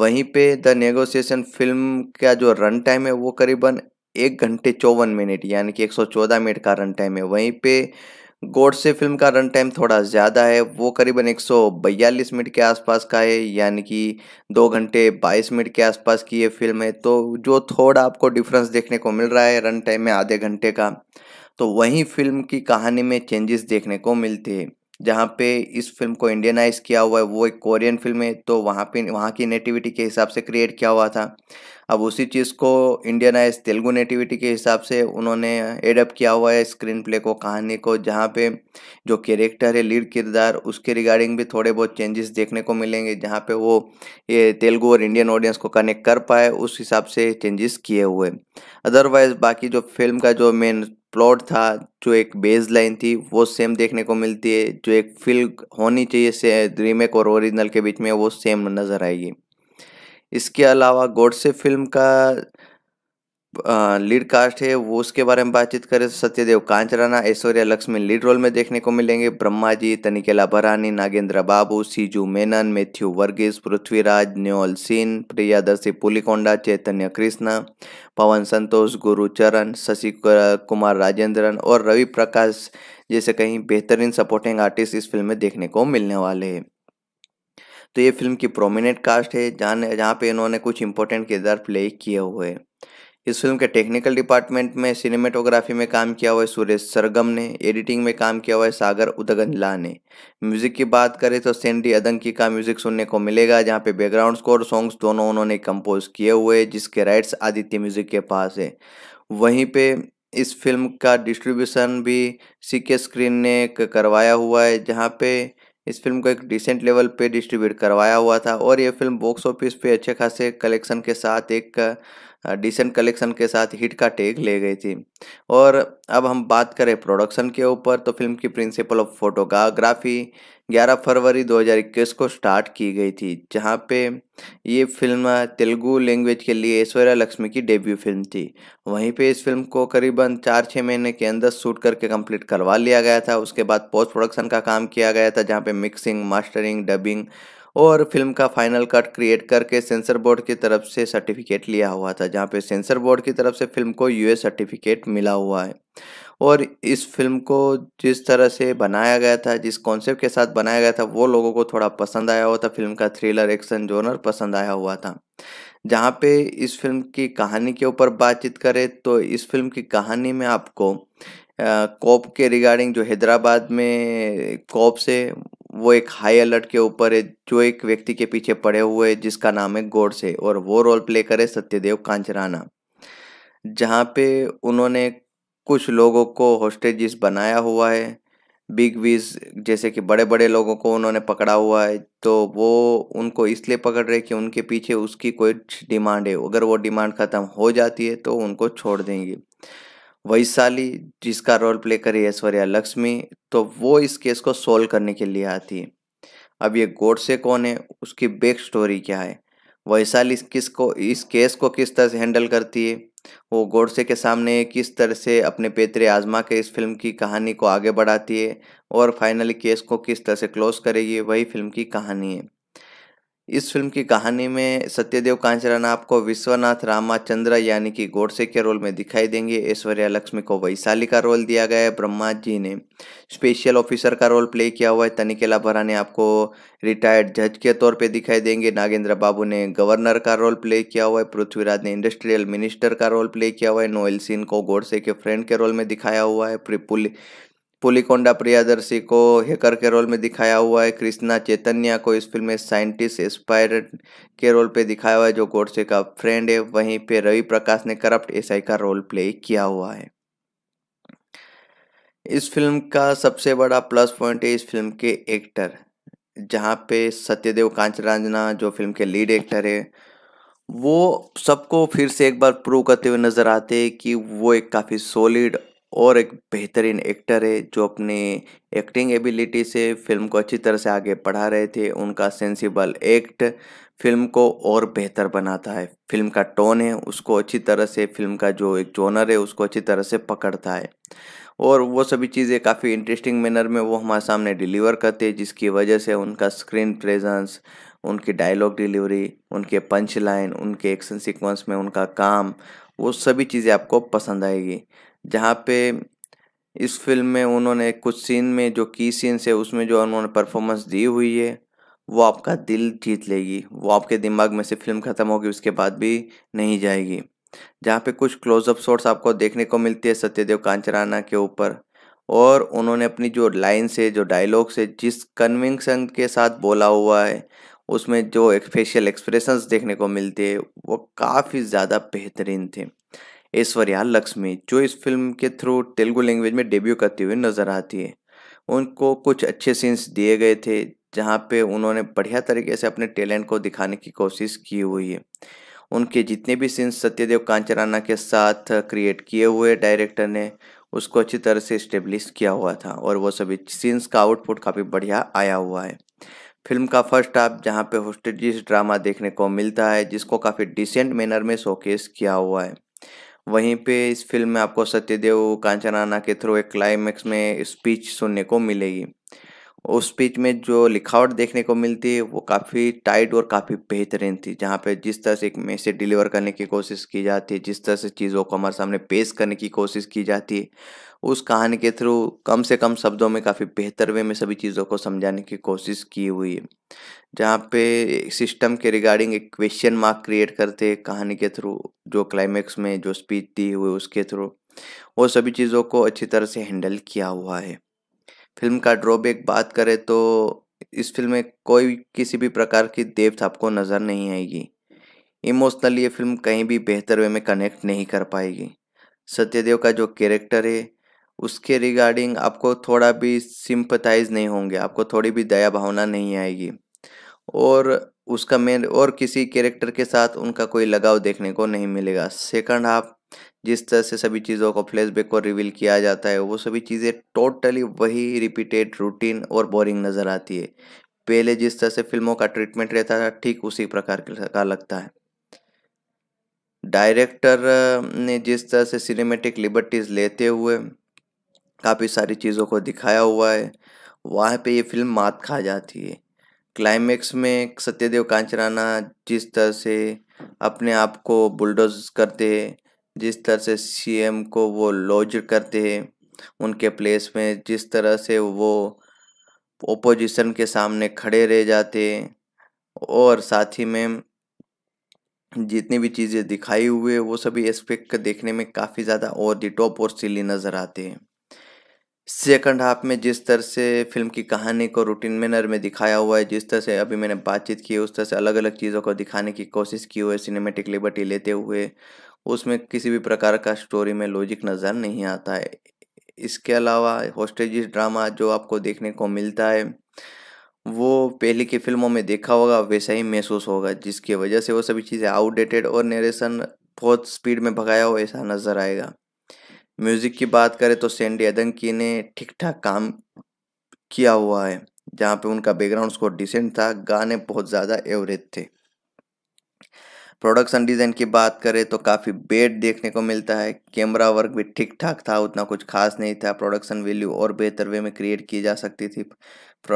वहीं पे द नेगोशिएशन फिल्म का जो रन टाइम है वो करीबन एक घंटे चौवन मिनट यानी कि एक सौ चौदह मिनट का रन टाइम है वहीं पे गोड से फिल्म का रन टाइम थोड़ा ज़्यादा है वो करीबन एक मिनट के आसपास का है यानी कि दो घंटे 22 मिनट के आसपास की ये फिल्म है तो जो थोड़ा आपको डिफरेंस देखने को मिल रहा है रन टाइम में आधे घंटे का तो वहीं फिल्म की कहानी में चेंजेस देखने को मिलते हैं जहाँ पे इस फिल्म को इंडियनाइज किया हुआ है वो एक कोरियन फिल्म है तो वहाँ पे वहाँ की नेटिविटी के हिसाब से क्रिएट किया हुआ था अब उसी चीज़ को इंडियनाइज तेलुगु नेटिविटी के हिसाब से उन्होंने एडप्ट किया हुआ है स्क्रीन प्ले को कहानी को जहाँ पे जो कैरेक्टर है लीड किरदार उसके रिगार्डिंग भी थोड़े बहुत चेंजेस देखने को मिलेंगे जहाँ पे वो ये तेलुगु और इंडियन ऑडियंस को कनेक्ट कर पाए उस हिसाब से चेंजेस किए हुए अदरवाइज बाकी जो फिल्म का जो मेन प्लॉट था जो एक बेस लाइन थी वो सेम देखने को मिलती है जो एक फिल्म होनी चाहिए से रीमेक और ओरिजिनल के बीच में वो सेम नज़र आएगी इसके अलावा गोडसे फिल्म का लीड कास्ट है वो उसके बारे में बातचीत करें तो सत्यदेव कांचराना ऐश्वर्या लक्ष्मी लीड रोल में देखने को मिलेंगे ब्रह्मा जी तनिकेला भरानी नागेंद्र बाबू सीजू मेनन मैथ्यू वर्गीस पृथ्वीराज न्योल सिंह प्रियादर्शी पुलिकोंडा चैतन्य कृष्णा पवन संतोष गुरु चरण शशि कुमार राजेंद्रन और रवि प्रकाश जैसे कहीं बेहतरीन सपोर्टिंग आर्टिस्ट इस फिल्म में देखने को मिलने वाले हैं तो ये फिल्म की प्रोमिनेंट कास्ट है जहाँ जहाँ पे इन्होंने कुछ इंपॉर्टेंट किरदार प्ले किए हुए हैं इस फिल्म के टेक्निकल डिपार्टमेंट में सिनेमेटोग्राफी में काम किया हुआ है सुरेश सरगम ने एडिटिंग में काम किया हुआ है सागर उदगनला ने म्यूजिक की बात करें तो सेंडी अदंकी का म्यूजिक सुनने को मिलेगा जहाँ पे बैकग्राउंड स्कोर सॉन्ग्स दोनों उन्होंने कंपोज किए हुए जिसके राइट्स आदित्य म्यूजिक के पास है वहीं पे इस फिल्म का डिस्ट्रीब्यूशन भी सी के स्क्रीन ने करवाया हुआ है जहाँ पे इस फिल्म को एक डिसेंट लेवल पे डिस्ट्रीब्यूट करवाया हुआ था और ये फिल्म बॉक्स ऑफिस पे अच्छे खासे कलेक्शन के साथ एक डिसेंट कलेक्शन के साथ हिट का टेग ले गई थी और अब हम बात करें प्रोडक्शन के ऊपर तो फिल्म की प्रिंसिपल ऑफ फोटोग्राफी 11 फरवरी 2021 को स्टार्ट की गई थी जहाँ पे ये फिल्म तेलुगु लैंग्वेज के लिए ऐश्वर्या लक्ष्मी की डेब्यू फिल्म थी वहीं पे इस फिल्म को करीबन चार छः महीने के अंदर शूट करके कंप्लीट करवा लिया गया था उसके बाद पोस्ट प्रोडक्शन का काम किया गया था जहाँ पे मिक्सिंग मास्टरिंग डबिंग और फिल्म का फाइनल कट क्रिएट करके सेंसर बोर्ड की तरफ से सर्टिफिकेट लिया हुआ था जहाँ पे सेंसर बोर्ड की तरफ से फिल्म को यूएस सर्टिफिकेट मिला हुआ है और इस फिल्म को जिस तरह से बनाया गया था जिस कॉन्सेप्ट के साथ बनाया गया था वो लोगों को थोड़ा पसंद आया हुआ था फिल्म का थ्रिलर एक्शन जोनर पसंद आया हुआ था जहाँ पे इस फिल्म की कहानी के ऊपर बातचीत करें तो इस फिल्म की कहानी में आपको कॉप के रिगार्डिंग जो हैदराबाद में कॉप से वो एक हाई अलर्ट के ऊपर है जो एक व्यक्ति के पीछे पड़े हुए है जिसका नाम है गोडसे और वो रोल प्ले करे सत्यदेव कांचराना जहाँ पे उन्होंने कुछ लोगों को होस्टेजिस बनाया हुआ है बिग विज जैसे कि बड़े बड़े लोगों को उन्होंने पकड़ा हुआ है तो वो उनको इसलिए पकड़ रहे कि उनके पीछे उसकी कोई डिमांड है अगर वो डिमांड ख़त्म हो जाती है तो उनको छोड़ देंगे वैशाली जिसका रोल प्ले करी ऐश्वर्या लक्ष्मी तो वो इस केस को सोल्व करने के लिए आती है अब ये गोडसे कौन है उसकी बैक स्टोरी क्या है वैशाली किस को इस केस को किस तरह से हैंडल करती है वो गोडसे के सामने किस तरह से अपने पेतरे आजमा के इस फिल्म की कहानी को आगे बढ़ाती है और फाइनली केस को किस तरह से क्लोज करेगी वही फिल्म की कहानी है इस फिल्म की कहानी में सत्यदेव कांचराना आपको विश्वनाथ रामाचंद्र यानी कि गोडसे के रोल में दिखाई देंगे ऐश्वर्या लक्ष्मी को वैशाली का रोल दिया गया है ब्रह्मा जी ने स्पेशल ऑफिसर का रोल प्ले किया हुआ है तनिकेला भरा ने आपको रिटायर्ड जज के तौर पे दिखाई देंगे नागेंद्र बाबू ने गवर्नर का रोल प्ले किया हुआ है पृथ्वीराज ने इंडस्ट्रियल मिनिस्टर का रोल प्ले किया हुआ है नोएल सिंह को गोडसे के फ्रेंड के रोल में दिखाया हुआ है पुलिकोंडा प्रियादर्शी को हेकर के रोल में दिखाया हुआ है कृष्णा चैतन्य को इस फिल्म में साइंटिस्ट एस्पायर के रोल पे दिखाया हुआ है जो गोडसे का फ्रेंड है वहीं पे रवि प्रकाश ने करप्ट एसआई का रोल प्ले किया हुआ है इस फिल्म का सबसे बड़ा प्लस पॉइंट है इस फिल्म के एक्टर जहाँ पे सत्यदेव कांचराजना जो फिल्म के लीड एक्टर है वो सबको फिर से एक बार प्रूव करते हुए नज़र आते हैं कि वो एक काफ़ी सॉलिड और एक बेहतरीन एक्टर है जो अपने एक्टिंग एबिलिटी से फिल्म को अच्छी तरह से आगे बढ़ा रहे थे उनका सेंसिबल एक्ट फिल्म को और बेहतर बनाता है फिल्म का टोन है उसको अच्छी तरह से फिल्म का जो एक जोनर है उसको अच्छी तरह से पकड़ता है और वो सभी चीज़ें काफ़ी इंटरेस्टिंग मैनर में वो हमारे सामने डिलीवर करते हैं जिसकी वजह से उनका स्क्रीन प्रेजेंस उनकी डायलॉग डिलीवरी उनके पंच लाइन उनके एक्शन सीक्वेंस में उनका काम वो सभी चीज़ें आपको पसंद आएगी जहाँ पे इस फिल्म में उन्होंने कुछ सीन में जो की सीन से उसमें जो उन्होंने परफॉर्मेंस दी हुई है वो आपका दिल जीत लेगी वो आपके दिमाग में से फिल्म ख़त्म होगी उसके बाद भी नहीं जाएगी जहाँ पे कुछ क्लोजअप शॉट्स आपको देखने को मिलती है सत्यदेव कांचराना के ऊपर और उन्होंने अपनी जो लाइन से जो डायलॉग से जिस कन्विंक्शन के साथ बोला हुआ है उसमें जो फेशियल एक्सप्रेशंस देखने को मिलते हैं वो काफ़ी ज़्यादा बेहतरीन थे ऐश्वर्या लक्ष्मी जो इस फिल्म के थ्रू तेलुगु लैंग्वेज में डेब्यू करती हुई नज़र आती है उनको कुछ अच्छे सीन्स दिए गए थे जहाँ पे उन्होंने बढ़िया तरीके से अपने टैलेंट को दिखाने की कोशिश की हुई है उनके जितने भी सीन्स सत्यदेव कांचराना के साथ क्रिएट किए हुए डायरेक्टर ने उसको अच्छी तरह से इस्टेब्लिश किया हुआ था और वो सभी सीन्स का आउटपुट काफ़ी बढ़िया आया हुआ है फिल्म का फर्स्ट हाफ जहाँ पे होस्टेजिस ड्रामा देखने को मिलता है जिसको काफ़ी डिसेंट मैनर में शोकेस किया हुआ है वहीं पे इस फिल्म में आपको सत्यदेव कांचनाना के थ्रू एक क्लाइमैक्स में स्पीच सुनने को मिलेगी उस पिच में जो लिखावट देखने को मिलती है वो काफ़ी टाइट और काफ़ी बेहतरीन थी जहाँ पे जिस तरह से एक मैसेज डिलीवर करने की कोशिश की जाती है जिस तरह से चीज़ों को हमारे सामने पेश करने की कोशिश की जाती है उस कहानी के थ्रू कम से कम शब्दों में काफ़ी बेहतर वे में सभी चीज़ों को समझाने की कोशिश की हुई है जहाँ पे सिस्टम के रिगार्डिंग एक क्वेश्चन मार्क क्रिएट करते कहानी के थ्रू जो क्लाइमैक्स में जो स्पीच दी हुई उसके थ्रू वो सभी चीज़ों को अच्छी तरह से हैंडल किया हुआ है फिल्म का ड्रॉबैक बात करें तो इस फिल्म में कोई किसी भी प्रकार की देवथ आपको नज़र नहीं आएगी इमोशनली ये फिल्म कहीं भी बेहतर वे में कनेक्ट नहीं कर पाएगी सत्यदेव का जो कैरेक्टर है उसके रिगार्डिंग आपको थोड़ा भी सिंपथाइज नहीं होंगे आपको थोड़ी भी दया भावना नहीं आएगी और उसका मेन और किसी कैरेक्टर के साथ उनका कोई लगाव देखने को नहीं मिलेगा सेकंड हाफ जिस तरह से सभी चीज़ों को फ्लैशबैक और रिवील किया जाता है वो सभी चीज़ें टोटली वही रिपीटेड रूटीन और बोरिंग नज़र आती है पहले जिस तरह से फिल्मों का ट्रीटमेंट रहता था ठीक उसी प्रकार का लगता है डायरेक्टर ने जिस तरह से सिनेमेटिक लिबर्टीज़ लेते हुए काफ़ी सारी चीज़ों को दिखाया हुआ है वहाँ पे ये फिल्म मात खा जाती है क्लाइमैक्स में सत्यदेव कांचराना जिस तरह से अपने आप को बुलडोज करते हैं जिस तरह से सीएम को वो लॉज करते हैं उनके प्लेस में जिस तरह से वो ओपोजिशन के सामने खड़े रह जाते हैं और साथ ही में जितनी भी चीज़ें दिखाई हुए वो सभी एस्पेक्ट देखने में काफ़ी ज़्यादा और दी टॉप और सिली नज़र आते हैं सेकंड हाफ में जिस तरह से फिल्म की कहानी को रूटीन मैनर में दिखाया हुआ है जिस तरह से अभी मैंने बातचीत की है उस तरह से अलग अलग चीज़ों को दिखाने की कोशिश की हुई है सिनेमेटिक लिबर्टी लेते हुए उसमें किसी भी प्रकार का स्टोरी में लॉजिक नज़र नहीं आता है इसके अलावा हॉस्टेज ड्रामा जो आपको देखने को मिलता है वो पहले की फिल्मों में देखा होगा वैसा ही महसूस होगा जिसकी वजह से वो सभी चीज़ें आउटडेटेड और नरेशन बहुत स्पीड में भगाया हो ऐसा नज़र आएगा म्यूज़िक की बात करें तो सेंडी अदंकी ने ठीक ठाक काम किया हुआ है जहाँ पे उनका बैकग्राउंड स्कोर डिसेंट था गाने बहुत ज़्यादा एवरेज थे प्रोडक्शन डिज़ाइन की बात करें तो काफ़ी बेड देखने को मिलता है कैमरा वर्क भी ठीक ठाक था उतना कुछ खास नहीं था प्रोडक्शन वैल्यू और बेहतर वे में क्रिएट की जा सकती थी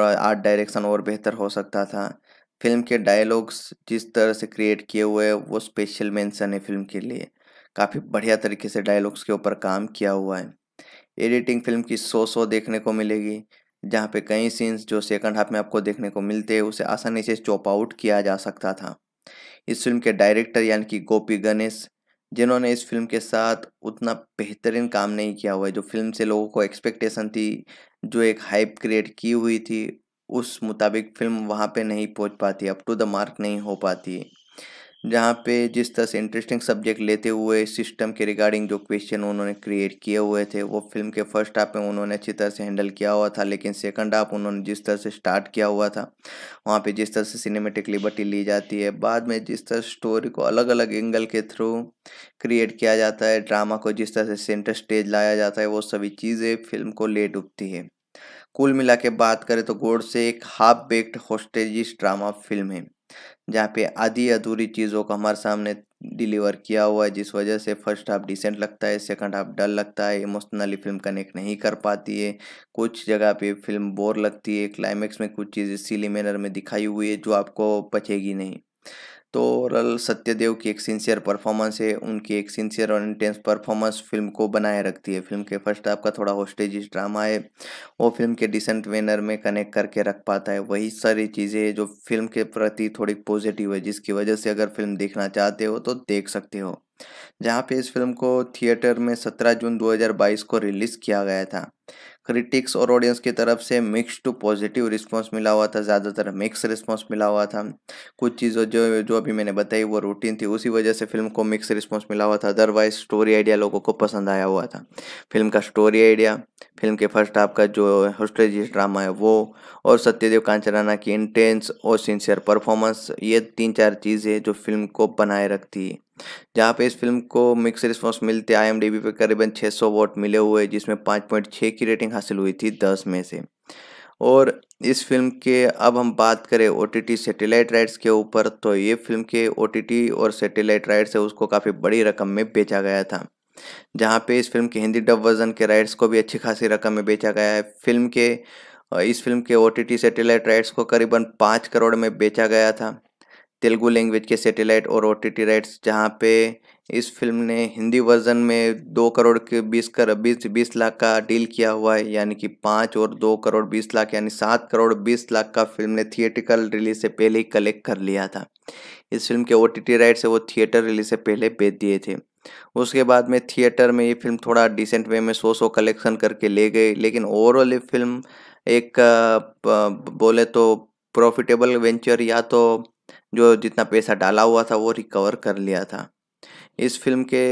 आर्ट डायरेक्शन और बेहतर हो सकता था फिल्म के डायलॉग्स जिस तरह से क्रिएट किए हुए हैं वो स्पेशल मेंशन है फिल्म के लिए काफ़ी बढ़िया तरीके से डायलॉग्स के ऊपर काम किया हुआ है एडिटिंग फिल्म की सो सो देखने को मिलेगी जहाँ पे कई सीन्स जो सेकंड हाफ में आपको देखने को मिलते हैं उसे आसानी से चॉप आउट किया जा सकता था इस फिल्म के डायरेक्टर यानी कि गोपी गणेश जिन्होंने इस फिल्म के साथ उतना बेहतरीन काम नहीं किया हुआ है जो फिल्म से लोगों को एक्सपेक्टेशन थी जो एक हाइप क्रिएट की हुई थी उस मुताबिक फिल्म वहाँ पे नहीं पहुँच पाती अप टू द मार्क नहीं हो पाती जहाँ पे जिस तरह से इंटरेस्टिंग सब्जेक्ट लेते हुए सिस्टम के रिगार्डिंग जो क्वेश्चन उन्होंने क्रिएट किए हुए थे वो फिल्म के फर्स्ट हाफ में उन्होंने अच्छी तरह से हैंडल किया हुआ था लेकिन सेकंड हाफ उन्होंने जिस तरह से स्टार्ट किया हुआ था वहाँ पे जिस तरह से सिनेमेटिक लिबर्टी ली जाती है बाद में जिस तरह स्टोरी को अलग अलग एंगल के थ्रू क्रिएट किया जाता है ड्रामा को जिस तरह से सेंटर स्टेज लाया जाता है वो सभी चीज़ें फिल्म को ले डूबती है कुल मिला के बात करें तो गोड से एक half baked hostages drama film है जहाँ पे आधी अधूरी चीज़ों को हमारे सामने डिलीवर किया हुआ है जिस वजह से फर्स्ट हाफ डिसेंट लगता है सेकंड हाफ डल लगता है इमोशनली फिल्म कनेक्ट नहीं कर पाती है कुछ जगह पे फिल्म बोर लगती है क्लाइमेक्स में कुछ चीज़ें सीली मैनर में दिखाई हुई है जो आपको पचेगी नहीं तो रल सत्यदेव की एक सिंसियर परफॉर्मेंस है उनकी एक सिंसियर और इंटेंस परफॉर्मेंस फिल्म को बनाए रखती है फिल्म के फर्स्ट हाफ का थोड़ा होस्टेज ड्रामा है वो फिल्म के डिसेंट वेनर में कनेक्ट करके रख पाता है वही सारी चीज़ें जो फिल्म के प्रति थोड़ी पॉजिटिव है जिसकी वजह से अगर फिल्म देखना चाहते हो तो देख सकते हो जहाँ पे इस फिल्म को थिएटर में 17 जून 2022 को रिलीज़ किया गया था क्रिटिक्स और ऑडियंस की तरफ से मिक्स टू पॉजिटिव रिस्पांस मिला हुआ था ज़्यादातर मिक्स रिस्पांस मिला हुआ था कुछ चीज़ों जो जो अभी मैंने बताई वो रूटीन थी उसी वजह से फिल्म को मिक्स रिस्पांस मिला हुआ था अदरवाइज स्टोरी आइडिया लोगों को पसंद आया हुआ था फिल्म का स्टोरी आइडिया फिल्म के फर्स्ट हाफ का जो होस्टेजिस ड्रामा है वो और सत्यदेव कांचराना की इंटेंस और सिंसियर परफॉर्मेंस ये तीन चार चीज़ें जो फिल्म को बनाए रखती है जहाँ पे इस फिल्म को मिक्स रिस्पॉन्स मिलते आई एम पे करीबन 600 वोट मिले हुए जिसमें 5.6 की रेटिंग हासिल हुई थी 10 में से और इस फिल्म के अब हम बात करें ओ टी सेटेलाइट राइट्स के ऊपर तो ये फिल्म के ओ और सेटेलाइट राइट्स है उसको काफ़ी बड़ी रकम में बेचा गया था जहाँ पे इस फिल्म के हिंदी डब वर्जन के राइट्स को भी अच्छी खासी रकम में बेचा गया है फिल्म के इस फिल्म के ओ टी सैटेलाइट राइट्स को करीबन पाँच करोड़ में बेचा गया था तेलुगु लैंग्वेज के सैटेलाइट और ओ राइट्स जहाँ पे इस फिल्म ने हिंदी वर्जन में दो करोड़ के बीस कर बीस बीस लाख का डील किया हुआ है यानी कि पाँच और दो करोड़ बीस लाख यानी सात करोड़ बीस लाख का फिल्म ने थिएटिकल रिलीज से पहले ही कलेक्ट कर लिया था इस फिल्म के ओ टी राइट्स से वो थिएटर रिलीज से पहले बेच दिए थे उसके बाद में थिएटर में ये फिल्म थोड़ा डिसेंट वे में सो सो कलेक्शन करके ले गई लेकिन ओवरऑल ये फिल्म एक बोले तो प्रॉफिटेबल वेंचर या तो जो जितना पैसा डाला हुआ था वो रिकवर कर लिया था इस फिल्म के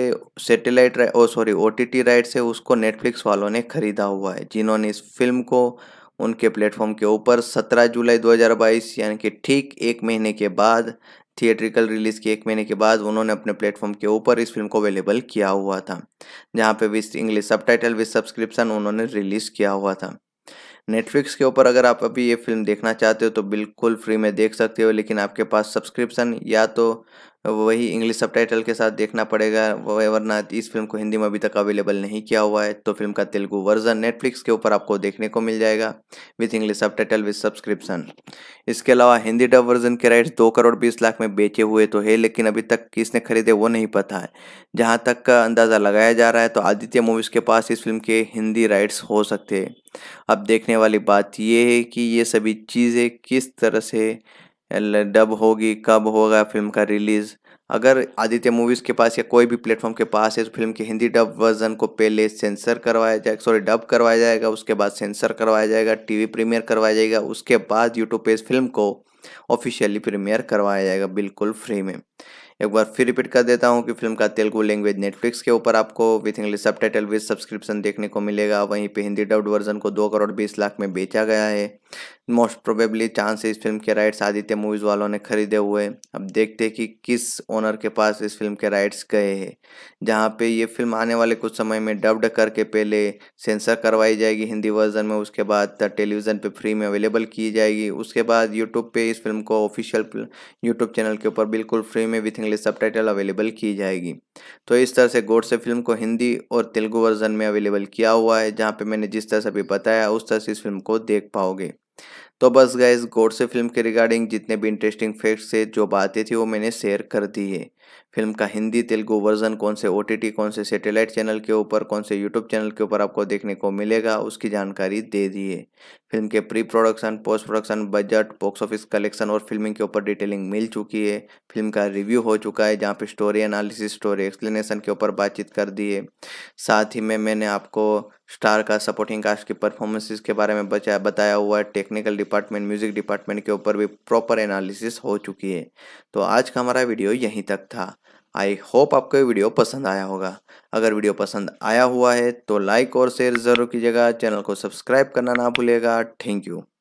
सैटेलाइट ओ sorry O T T right से उसको नेटफ्लिक्स वालों ने खरीदा हुआ है जिन्होंने इस फिल्म को उनके प्लेटफॉर्म के ऊपर 17 जुलाई 2022 यानी कि ठीक एक महीने के बाद थिएट्रिकल रिलीज़ के एक महीने के बाद उन्होंने अपने प्लेटफॉर्म के ऊपर इस फिल्म को अवेलेबल किया हुआ था जहाँ पे with English subtitle with subscription उन्होंने रिलीज़ किया हुआ था नेटफ्लिक्स के ऊपर अगर आप अभी ये फिल्म देखना चाहते हो तो बिल्कुल फ्री में देख सकते हो लेकिन आपके पास सब्सक्रिप्शन या तो वही इंग्लिश सबटाइटल के साथ देखना पड़ेगा वरना इस फिल्म को हिंदी में अभी तक अवेलेबल नहीं किया हुआ है तो फिल्म का तेलुगू वर्जन नेटफ्लिक्स के ऊपर आपको देखने को मिल जाएगा with English subtitle with subscription इसके अलावा हिंदी डब वर्जन के राइट्स दो करोड़ बीस लाख में बेचे हुए तो है लेकिन अभी तक किसने खरीदे वो नहीं पता है जहाँ तक का अंदाज़ा लगाया जा रहा है तो आदित्य मूवीज़ के पास इस फिल्म के हिंदी राइट्स हो सकते हैं अब देखने वाली बात यह है कि ये सभी चीज़ें किस तरह से डब होगी कब होगा फिल्म का रिलीज़ अगर आदित्य मूवीज़ के पास या कोई भी प्लेटफॉर्म के पास है तो फिल्म के हिंदी डब वर्जन को पहले सेंसर करवाया जाएगा सॉरी डब करवाया जाएगा उसके बाद सेंसर करवाया जाएगा टीवी प्रीमियर करवाया जाएगा उसके बाद यूट्यूब पे इस फिल्म को ऑफिशियली प्रीमियर करवाया जाएगा बिल्कुल फ्री में एक बार फिर रिपीट कर देता हूँ कि फिल्म का तेलुगु लैंग्वेज नेटफ्लिक्स के ऊपर आपको with English subtitle with subscription देखने को मिलेगा वहीं पे हिंदी डब्ड वर्जन को दो करोड़ बीस लाख में बेचा गया है मोस्ट प्रोबेबली चांस इस फिल्म के राइट्स आदित्य मूवीज वालों ने खरीदे हुए अब देखते हैं कि किस ओनर के पास इस फिल्म के राइट्स गए हैं जहाँ पे ये फिल्म आने वाले कुछ समय में डब्ड करके पहले सेंसर करवाई जाएगी हिंदी वर्जन में उसके बाद टेलीविज़न पे फ्री में अवेलेबल की जाएगी उसके बाद यूट्यूब पे इस फिल्म को ऑफिशियल यूट्यूब चैनल के ऊपर बिल्कुल फ्री में विथ इंग्लिश सब अवेलेबल की जाएगी तो इस तरह से गोड से फिल्म को हिंदी और तेलुगु वर्जन में अवेलेबल किया हुआ है जहाँ पर मैंने जिस तरह से अभी बताया उस तरह से इस फिल्म को देख पाओगे तो बस इस गोड से फिल्म के रिगार्डिंग जितने भी इंटरेस्टिंग फैक्ट्स थे जो बातें थी वो मैंने शेयर कर दी है फिल्म का हिंदी तेलुगु वर्जन कौन से ओ कौन से सैटेलाइट चैनल के ऊपर कौन से यूट्यूब चैनल के ऊपर आपको देखने को मिलेगा उसकी जानकारी दे दी है फिल्म के pre production post production budget box office collection और फिल्मिंग के ऊपर डिटेलिंग मिल चुकी है फिल्म का रिव्यू हो चुका है जहाँ पर स्टोरी एनालिसिस स्टोरी एक्सप्लेनेशन के ऊपर बातचीत कर दी है साथ ही में मैंने आपको स्टार का सपोर्टिंग कास्ट की परफॉर्मेंसेस के बारे में बचा बताया हुआ है टेक्निकल डिपार्टमेंट म्यूजिक डिपार्टमेंट के ऊपर भी प्रॉपर एनालिसिस हो चुकी है तो आज का हमारा वीडियो यहीं तक था आई होप आपको ये वीडियो पसंद आया होगा अगर वीडियो पसंद आया हुआ है तो लाइक और शेयर ज़रूर कीजिएगा चैनल को सब्सक्राइब करना ना भूलेगा थैंक यू